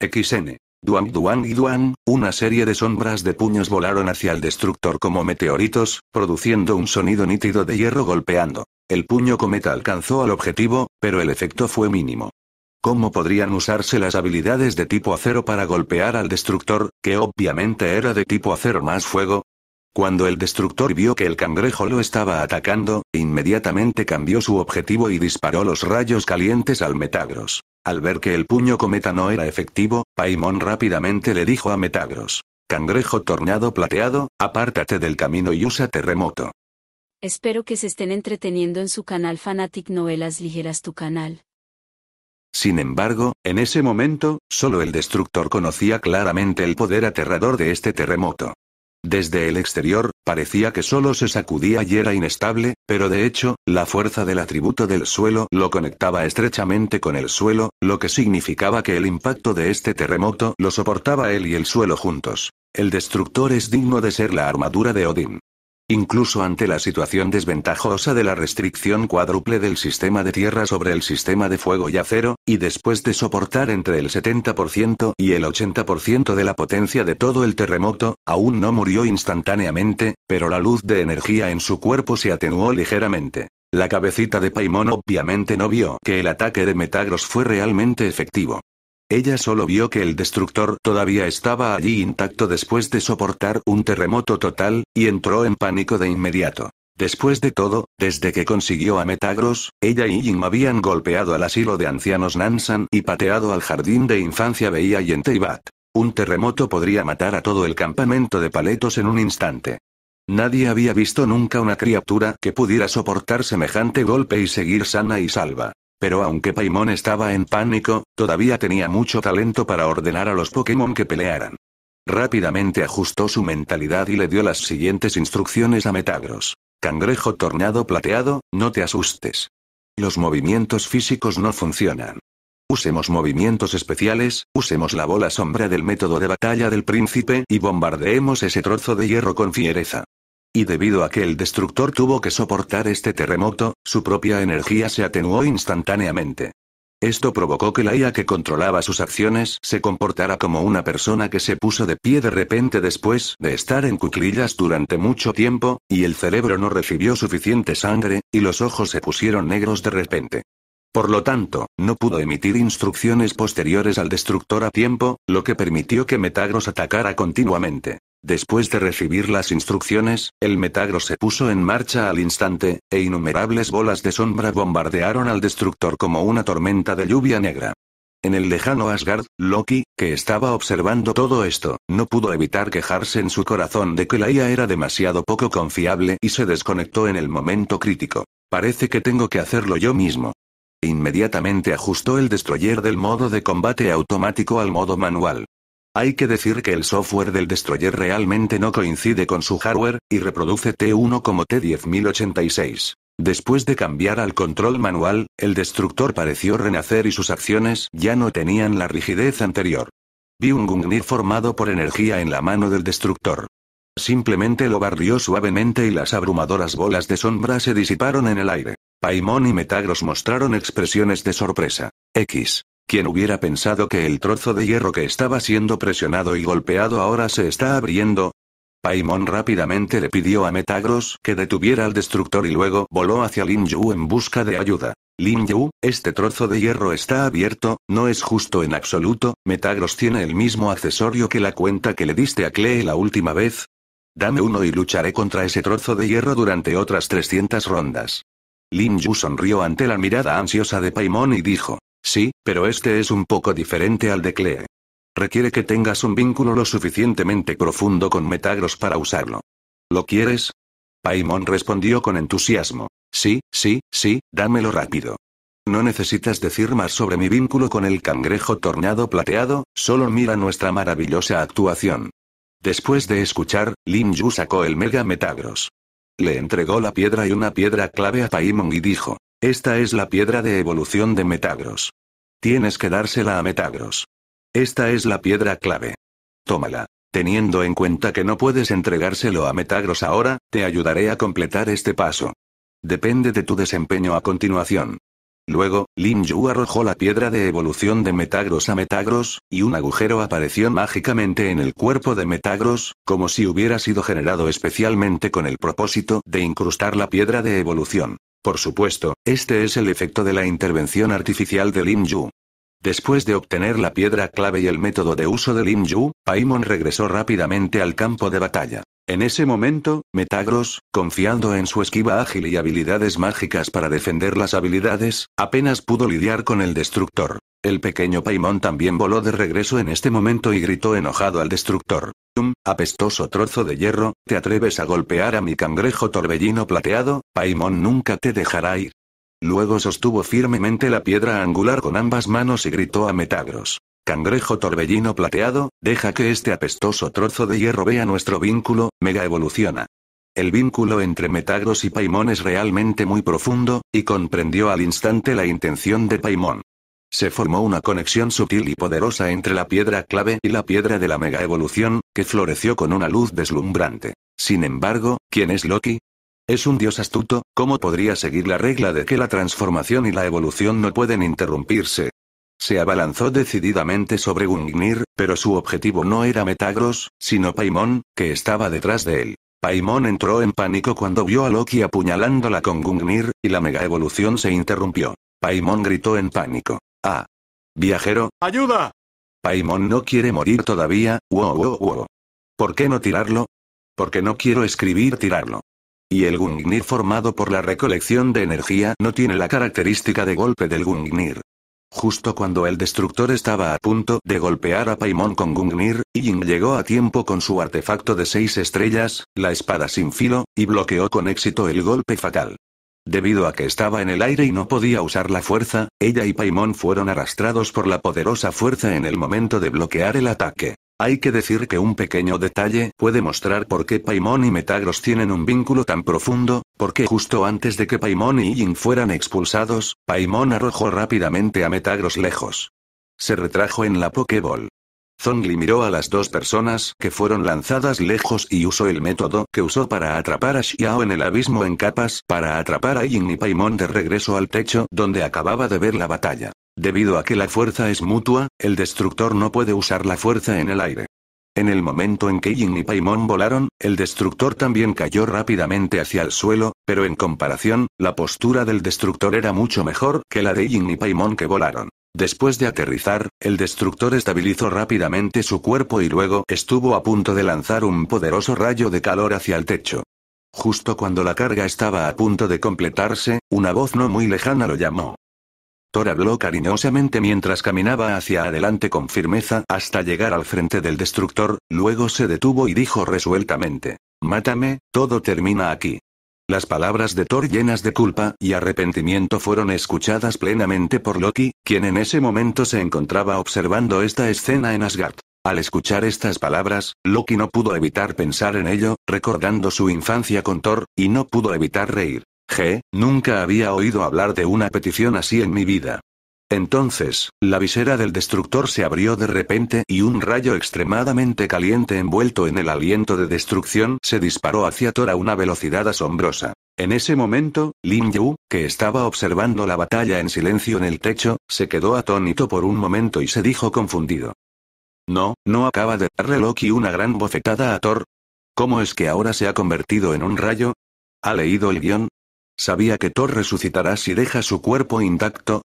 XN. Duang Duang y duan, una serie de sombras de puños volaron hacia el destructor como meteoritos, produciendo un sonido nítido de hierro golpeando. El puño cometa alcanzó al objetivo, pero el efecto fue mínimo. ¿Cómo podrían usarse las habilidades de tipo acero para golpear al destructor, que obviamente era de tipo acero más fuego? Cuando el destructor vio que el cangrejo lo estaba atacando, inmediatamente cambió su objetivo y disparó los rayos calientes al Metagros. Al ver que el puño cometa no era efectivo, Paimon rápidamente le dijo a Metagros. Cangrejo tornado plateado, apártate del camino y usa terremoto. Espero que se estén entreteniendo en su canal Fanatic Novelas Ligeras tu canal. Sin embargo, en ese momento, solo el destructor conocía claramente el poder aterrador de este terremoto. Desde el exterior, parecía que solo se sacudía y era inestable, pero de hecho, la fuerza del atributo del suelo lo conectaba estrechamente con el suelo, lo que significaba que el impacto de este terremoto lo soportaba él y el suelo juntos. El destructor es digno de ser la armadura de Odín. Incluso ante la situación desventajosa de la restricción cuádruple del sistema de tierra sobre el sistema de fuego y acero, y después de soportar entre el 70% y el 80% de la potencia de todo el terremoto, aún no murió instantáneamente, pero la luz de energía en su cuerpo se atenuó ligeramente. La cabecita de Paimon obviamente no vio que el ataque de Metagross fue realmente efectivo. Ella solo vio que el destructor todavía estaba allí intacto después de soportar un terremoto total, y entró en pánico de inmediato. Después de todo, desde que consiguió a Metagross, ella y Jim habían golpeado al asilo de ancianos Nansan y pateado al jardín de infancia veía y Teibat. Un terremoto podría matar a todo el campamento de paletos en un instante. Nadie había visto nunca una criatura que pudiera soportar semejante golpe y seguir sana y salva. Pero aunque Paimon estaba en pánico, todavía tenía mucho talento para ordenar a los Pokémon que pelearan. Rápidamente ajustó su mentalidad y le dio las siguientes instrucciones a Metagross. Cangrejo tornado plateado, no te asustes. Los movimientos físicos no funcionan. Usemos movimientos especiales, usemos la bola sombra del método de batalla del príncipe y bombardeemos ese trozo de hierro con fiereza y debido a que el destructor tuvo que soportar este terremoto, su propia energía se atenuó instantáneamente. Esto provocó que la IA que controlaba sus acciones se comportara como una persona que se puso de pie de repente después de estar en cuclillas durante mucho tiempo, y el cerebro no recibió suficiente sangre, y los ojos se pusieron negros de repente. Por lo tanto, no pudo emitir instrucciones posteriores al destructor a tiempo, lo que permitió que Metagros atacara continuamente. Después de recibir las instrucciones, el Metagross se puso en marcha al instante, e innumerables bolas de sombra bombardearon al destructor como una tormenta de lluvia negra. En el lejano Asgard, Loki, que estaba observando todo esto, no pudo evitar quejarse en su corazón de que la IA era demasiado poco confiable y se desconectó en el momento crítico. Parece que tengo que hacerlo yo mismo. Inmediatamente ajustó el destroyer del modo de combate automático al modo manual. Hay que decir que el software del destroyer realmente no coincide con su hardware, y reproduce T1 como T10086. Después de cambiar al control manual, el destructor pareció renacer y sus acciones ya no tenían la rigidez anterior. Vi un Gungnir formado por energía en la mano del destructor. Simplemente lo barrió suavemente y las abrumadoras bolas de sombra se disiparon en el aire. Paimon y Metagross mostraron expresiones de sorpresa. X. ¿Quién hubiera pensado que el trozo de hierro que estaba siendo presionado y golpeado ahora se está abriendo? Paimon rápidamente le pidió a Metagross que detuviera al destructor y luego voló hacia Lin Yu en busca de ayuda. Lin Yu, este trozo de hierro está abierto, no es justo en absoluto, Metagross tiene el mismo accesorio que la cuenta que le diste a Clee la última vez. Dame uno y lucharé contra ese trozo de hierro durante otras 300 rondas. Lin Yu sonrió ante la mirada ansiosa de Paimon y dijo. Sí, pero este es un poco diferente al de Klee. Requiere que tengas un vínculo lo suficientemente profundo con Metagross para usarlo. ¿Lo quieres? Paimon respondió con entusiasmo. Sí, sí, sí, dámelo rápido. No necesitas decir más sobre mi vínculo con el cangrejo tornado plateado, solo mira nuestra maravillosa actuación. Después de escuchar, Lin Yu sacó el Mega Metagross. Le entregó la piedra y una piedra clave a Paimon y dijo, esta es la piedra de evolución de Metagros. Tienes que dársela a Metagros. Esta es la piedra clave. Tómala. Teniendo en cuenta que no puedes entregárselo a Metagross ahora, te ayudaré a completar este paso. Depende de tu desempeño a continuación. Luego, Lin Yu arrojó la piedra de evolución de Metagross a Metagross, y un agujero apareció mágicamente en el cuerpo de Metagross, como si hubiera sido generado especialmente con el propósito de incrustar la piedra de evolución. Por supuesto, este es el efecto de la intervención artificial de Lin Yu. Después de obtener la piedra clave y el método de uso de Lim Yu, Paimon regresó rápidamente al campo de batalla. En ese momento, Metagross, confiando en su esquiva ágil y habilidades mágicas para defender las habilidades, apenas pudo lidiar con el destructor. El pequeño Paimon también voló de regreso en este momento y gritó enojado al destructor. Um, apestoso trozo de hierro, ¿te atreves a golpear a mi cangrejo torbellino plateado? Paimon nunca te dejará ir. Luego sostuvo firmemente la piedra angular con ambas manos y gritó a Metagros. Cangrejo torbellino plateado, deja que este apestoso trozo de hierro vea nuestro vínculo, mega evoluciona. El vínculo entre Metagros y Paimon es realmente muy profundo, y comprendió al instante la intención de Paimon. Se formó una conexión sutil y poderosa entre la piedra clave y la piedra de la mega evolución, que floreció con una luz deslumbrante. Sin embargo, ¿quién es Loki? Es un dios astuto, ¿cómo podría seguir la regla de que la transformación y la evolución no pueden interrumpirse? Se abalanzó decididamente sobre Gungnir, pero su objetivo no era Metagross, sino Paimon, que estaba detrás de él. Paimon entró en pánico cuando vio a Loki apuñalándola con Gungnir, y la mega evolución se interrumpió. Paimon gritó en pánico. ¡Ah! ¡Viajero! ¡Ayuda! Paimon no quiere morir todavía, wow wow wow. ¿Por qué no tirarlo? Porque no quiero escribir tirarlo. Y el Gungnir formado por la recolección de energía no tiene la característica de golpe del Gungnir. Justo cuando el destructor estaba a punto de golpear a Paimon con Gungnir, Ying llegó a tiempo con su artefacto de seis estrellas, la espada sin filo, y bloqueó con éxito el golpe fatal. Debido a que estaba en el aire y no podía usar la fuerza, ella y Paimon fueron arrastrados por la poderosa fuerza en el momento de bloquear el ataque. Hay que decir que un pequeño detalle puede mostrar por qué Paimon y Metagross tienen un vínculo tan profundo, porque justo antes de que Paimon y Yin fueran expulsados, Paimon arrojó rápidamente a Metagross lejos. Se retrajo en la Pokéball. Zongli miró a las dos personas que fueron lanzadas lejos y usó el método que usó para atrapar a Xiao en el abismo en capas para atrapar a Yin y Paimon de regreso al techo donde acababa de ver la batalla. Debido a que la fuerza es mutua, el destructor no puede usar la fuerza en el aire. En el momento en que Jin y Paimon volaron, el destructor también cayó rápidamente hacia el suelo, pero en comparación, la postura del destructor era mucho mejor que la de Jin y Paimon que volaron. Después de aterrizar, el destructor estabilizó rápidamente su cuerpo y luego estuvo a punto de lanzar un poderoso rayo de calor hacia el techo. Justo cuando la carga estaba a punto de completarse, una voz no muy lejana lo llamó. Thor habló cariñosamente mientras caminaba hacia adelante con firmeza hasta llegar al frente del destructor, luego se detuvo y dijo resueltamente. Mátame, todo termina aquí. Las palabras de Thor llenas de culpa y arrepentimiento fueron escuchadas plenamente por Loki, quien en ese momento se encontraba observando esta escena en Asgard. Al escuchar estas palabras, Loki no pudo evitar pensar en ello, recordando su infancia con Thor, y no pudo evitar reír nunca había oído hablar de una petición así en mi vida. Entonces, la visera del destructor se abrió de repente y un rayo extremadamente caliente envuelto en el aliento de destrucción se disparó hacia Thor a una velocidad asombrosa. En ese momento, Lin Yu, que estaba observando la batalla en silencio en el techo, se quedó atónito por un momento y se dijo confundido. No, no acaba de darle Loki una gran bofetada a Thor. ¿Cómo es que ahora se ha convertido en un rayo? ¿Ha leído el guión? Sabía que Thor resucitará si deja su cuerpo intacto.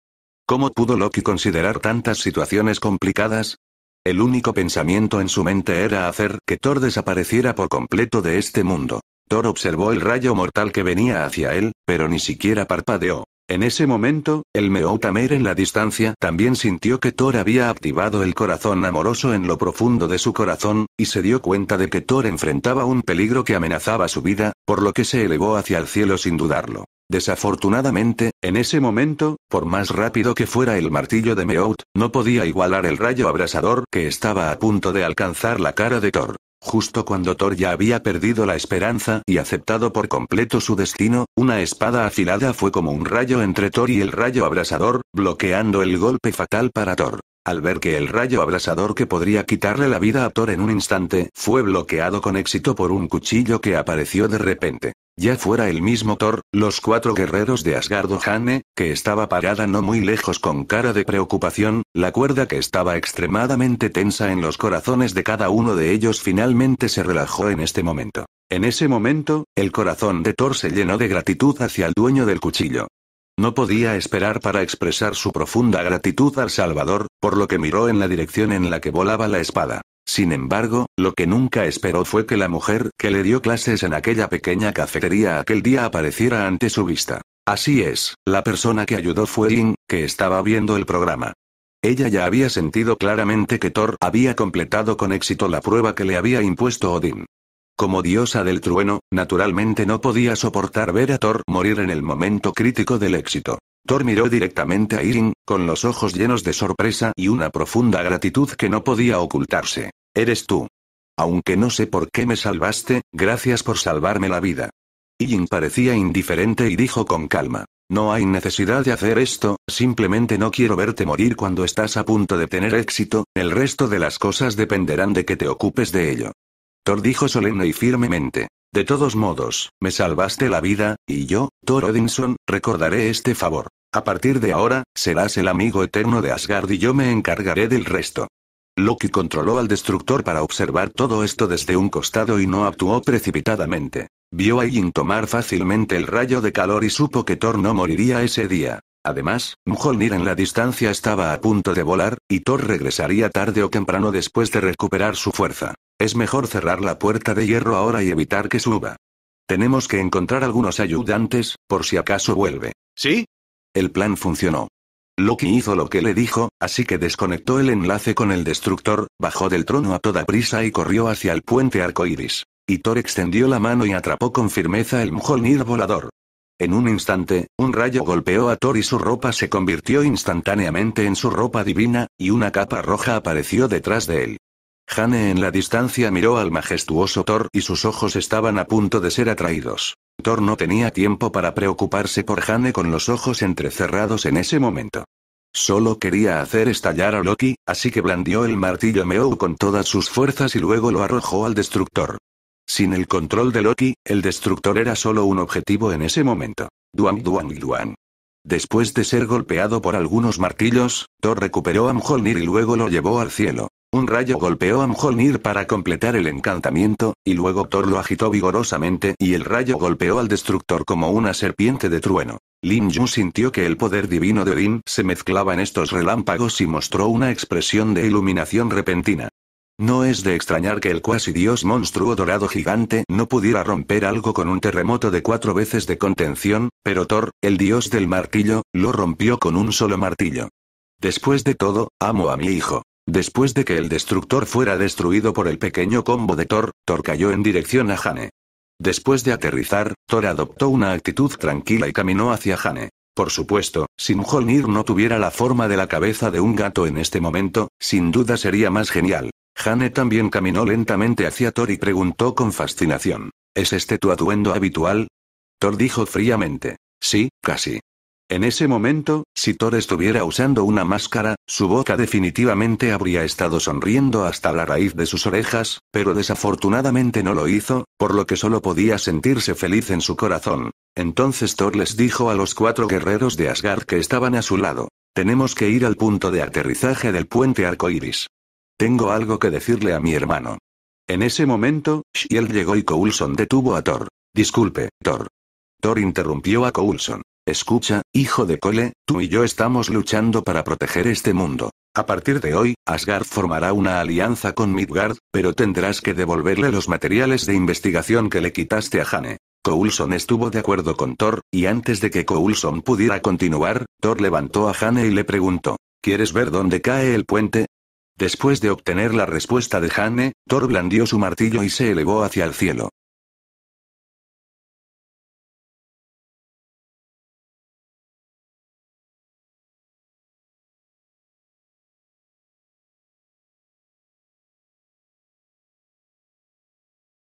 ¿Cómo pudo Loki considerar tantas situaciones complicadas? El único pensamiento en su mente era hacer que Thor desapareciera por completo de este mundo. Thor observó el rayo mortal que venía hacia él, pero ni siquiera parpadeó. En ese momento, el Meotamer en la distancia también sintió que Thor había activado el corazón amoroso en lo profundo de su corazón, y se dio cuenta de que Thor enfrentaba un peligro que amenazaba su vida, por lo que se elevó hacia el cielo sin dudarlo. Desafortunadamente, en ese momento, por más rápido que fuera el martillo de Meout, no podía igualar el rayo abrasador que estaba a punto de alcanzar la cara de Thor. Justo cuando Thor ya había perdido la esperanza y aceptado por completo su destino, una espada afilada fue como un rayo entre Thor y el rayo abrasador, bloqueando el golpe fatal para Thor. Al ver que el rayo abrasador que podría quitarle la vida a Thor en un instante, fue bloqueado con éxito por un cuchillo que apareció de repente. Ya fuera el mismo Thor, los cuatro guerreros de Asgardo Hane, que estaba parada no muy lejos con cara de preocupación, la cuerda que estaba extremadamente tensa en los corazones de cada uno de ellos finalmente se relajó en este momento. En ese momento, el corazón de Thor se llenó de gratitud hacia el dueño del cuchillo. No podía esperar para expresar su profunda gratitud al Salvador, por lo que miró en la dirección en la que volaba la espada. Sin embargo, lo que nunca esperó fue que la mujer que le dio clases en aquella pequeña cafetería aquel día apareciera ante su vista. Así es, la persona que ayudó fue Irin, que estaba viendo el programa. Ella ya había sentido claramente que Thor había completado con éxito la prueba que le había impuesto Odín. Como diosa del trueno, naturalmente no podía soportar ver a Thor morir en el momento crítico del éxito. Thor miró directamente a Irin, con los ojos llenos de sorpresa y una profunda gratitud que no podía ocultarse. Eres tú. Aunque no sé por qué me salvaste, gracias por salvarme la vida. Yin parecía indiferente y dijo con calma. No hay necesidad de hacer esto, simplemente no quiero verte morir cuando estás a punto de tener éxito, el resto de las cosas dependerán de que te ocupes de ello. Thor dijo solemne y firmemente. De todos modos, me salvaste la vida, y yo, Thor Odinson, recordaré este favor. A partir de ahora, serás el amigo eterno de Asgard y yo me encargaré del resto. Loki controló al destructor para observar todo esto desde un costado y no actuó precipitadamente. Vio a Yin tomar fácilmente el rayo de calor y supo que Thor no moriría ese día. Además, Mjolnir en la distancia estaba a punto de volar, y Thor regresaría tarde o temprano después de recuperar su fuerza. Es mejor cerrar la puerta de hierro ahora y evitar que suba. Tenemos que encontrar algunos ayudantes, por si acaso vuelve. ¿Sí? El plan funcionó. Loki hizo lo que le dijo, así que desconectó el enlace con el destructor, bajó del trono a toda prisa y corrió hacia el puente arcoíris. Y Thor extendió la mano y atrapó con firmeza el Mjolnir volador. En un instante, un rayo golpeó a Thor y su ropa se convirtió instantáneamente en su ropa divina, y una capa roja apareció detrás de él. Jane en la distancia miró al majestuoso Thor y sus ojos estaban a punto de ser atraídos. Thor no tenía tiempo para preocuparse por Jane con los ojos entrecerrados en ese momento. Solo quería hacer estallar a Loki, así que blandió el martillo Meow con todas sus fuerzas y luego lo arrojó al destructor. Sin el control de Loki, el destructor era solo un objetivo en ese momento. Duan Duan Duan. Después de ser golpeado por algunos martillos, Thor recuperó a Mjolnir y luego lo llevó al cielo. Un rayo golpeó a Mjolnir para completar el encantamiento, y luego Thor lo agitó vigorosamente y el rayo golpeó al destructor como una serpiente de trueno. Lin Yu sintió que el poder divino de Odin se mezclaba en estos relámpagos y mostró una expresión de iluminación repentina. No es de extrañar que el cuasi dios monstruo dorado gigante no pudiera romper algo con un terremoto de cuatro veces de contención, pero Thor, el dios del martillo, lo rompió con un solo martillo. Después de todo, amo a mi hijo. Después de que el destructor fuera destruido por el pequeño combo de Thor, Thor cayó en dirección a Hane. Después de aterrizar, Thor adoptó una actitud tranquila y caminó hacia Hane. Por supuesto, si Mjolnir no tuviera la forma de la cabeza de un gato en este momento, sin duda sería más genial. Hane también caminó lentamente hacia Thor y preguntó con fascinación. ¿Es este tu atuendo habitual? Thor dijo fríamente. Sí, casi. En ese momento, si Thor estuviera usando una máscara, su boca definitivamente habría estado sonriendo hasta la raíz de sus orejas, pero desafortunadamente no lo hizo, por lo que solo podía sentirse feliz en su corazón. Entonces Thor les dijo a los cuatro guerreros de Asgard que estaban a su lado. Tenemos que ir al punto de aterrizaje del puente arcoiris. Tengo algo que decirle a mi hermano. En ese momento, Shield llegó y Coulson detuvo a Thor. Disculpe, Thor. Thor interrumpió a Coulson. Escucha, hijo de Cole, tú y yo estamos luchando para proteger este mundo. A partir de hoy, Asgard formará una alianza con Midgard, pero tendrás que devolverle los materiales de investigación que le quitaste a Hane. Coulson estuvo de acuerdo con Thor, y antes de que Coulson pudiera continuar, Thor levantó a Hane y le preguntó, ¿quieres ver dónde cae el puente? Después de obtener la respuesta de Hane, Thor blandió su martillo y se elevó hacia el cielo.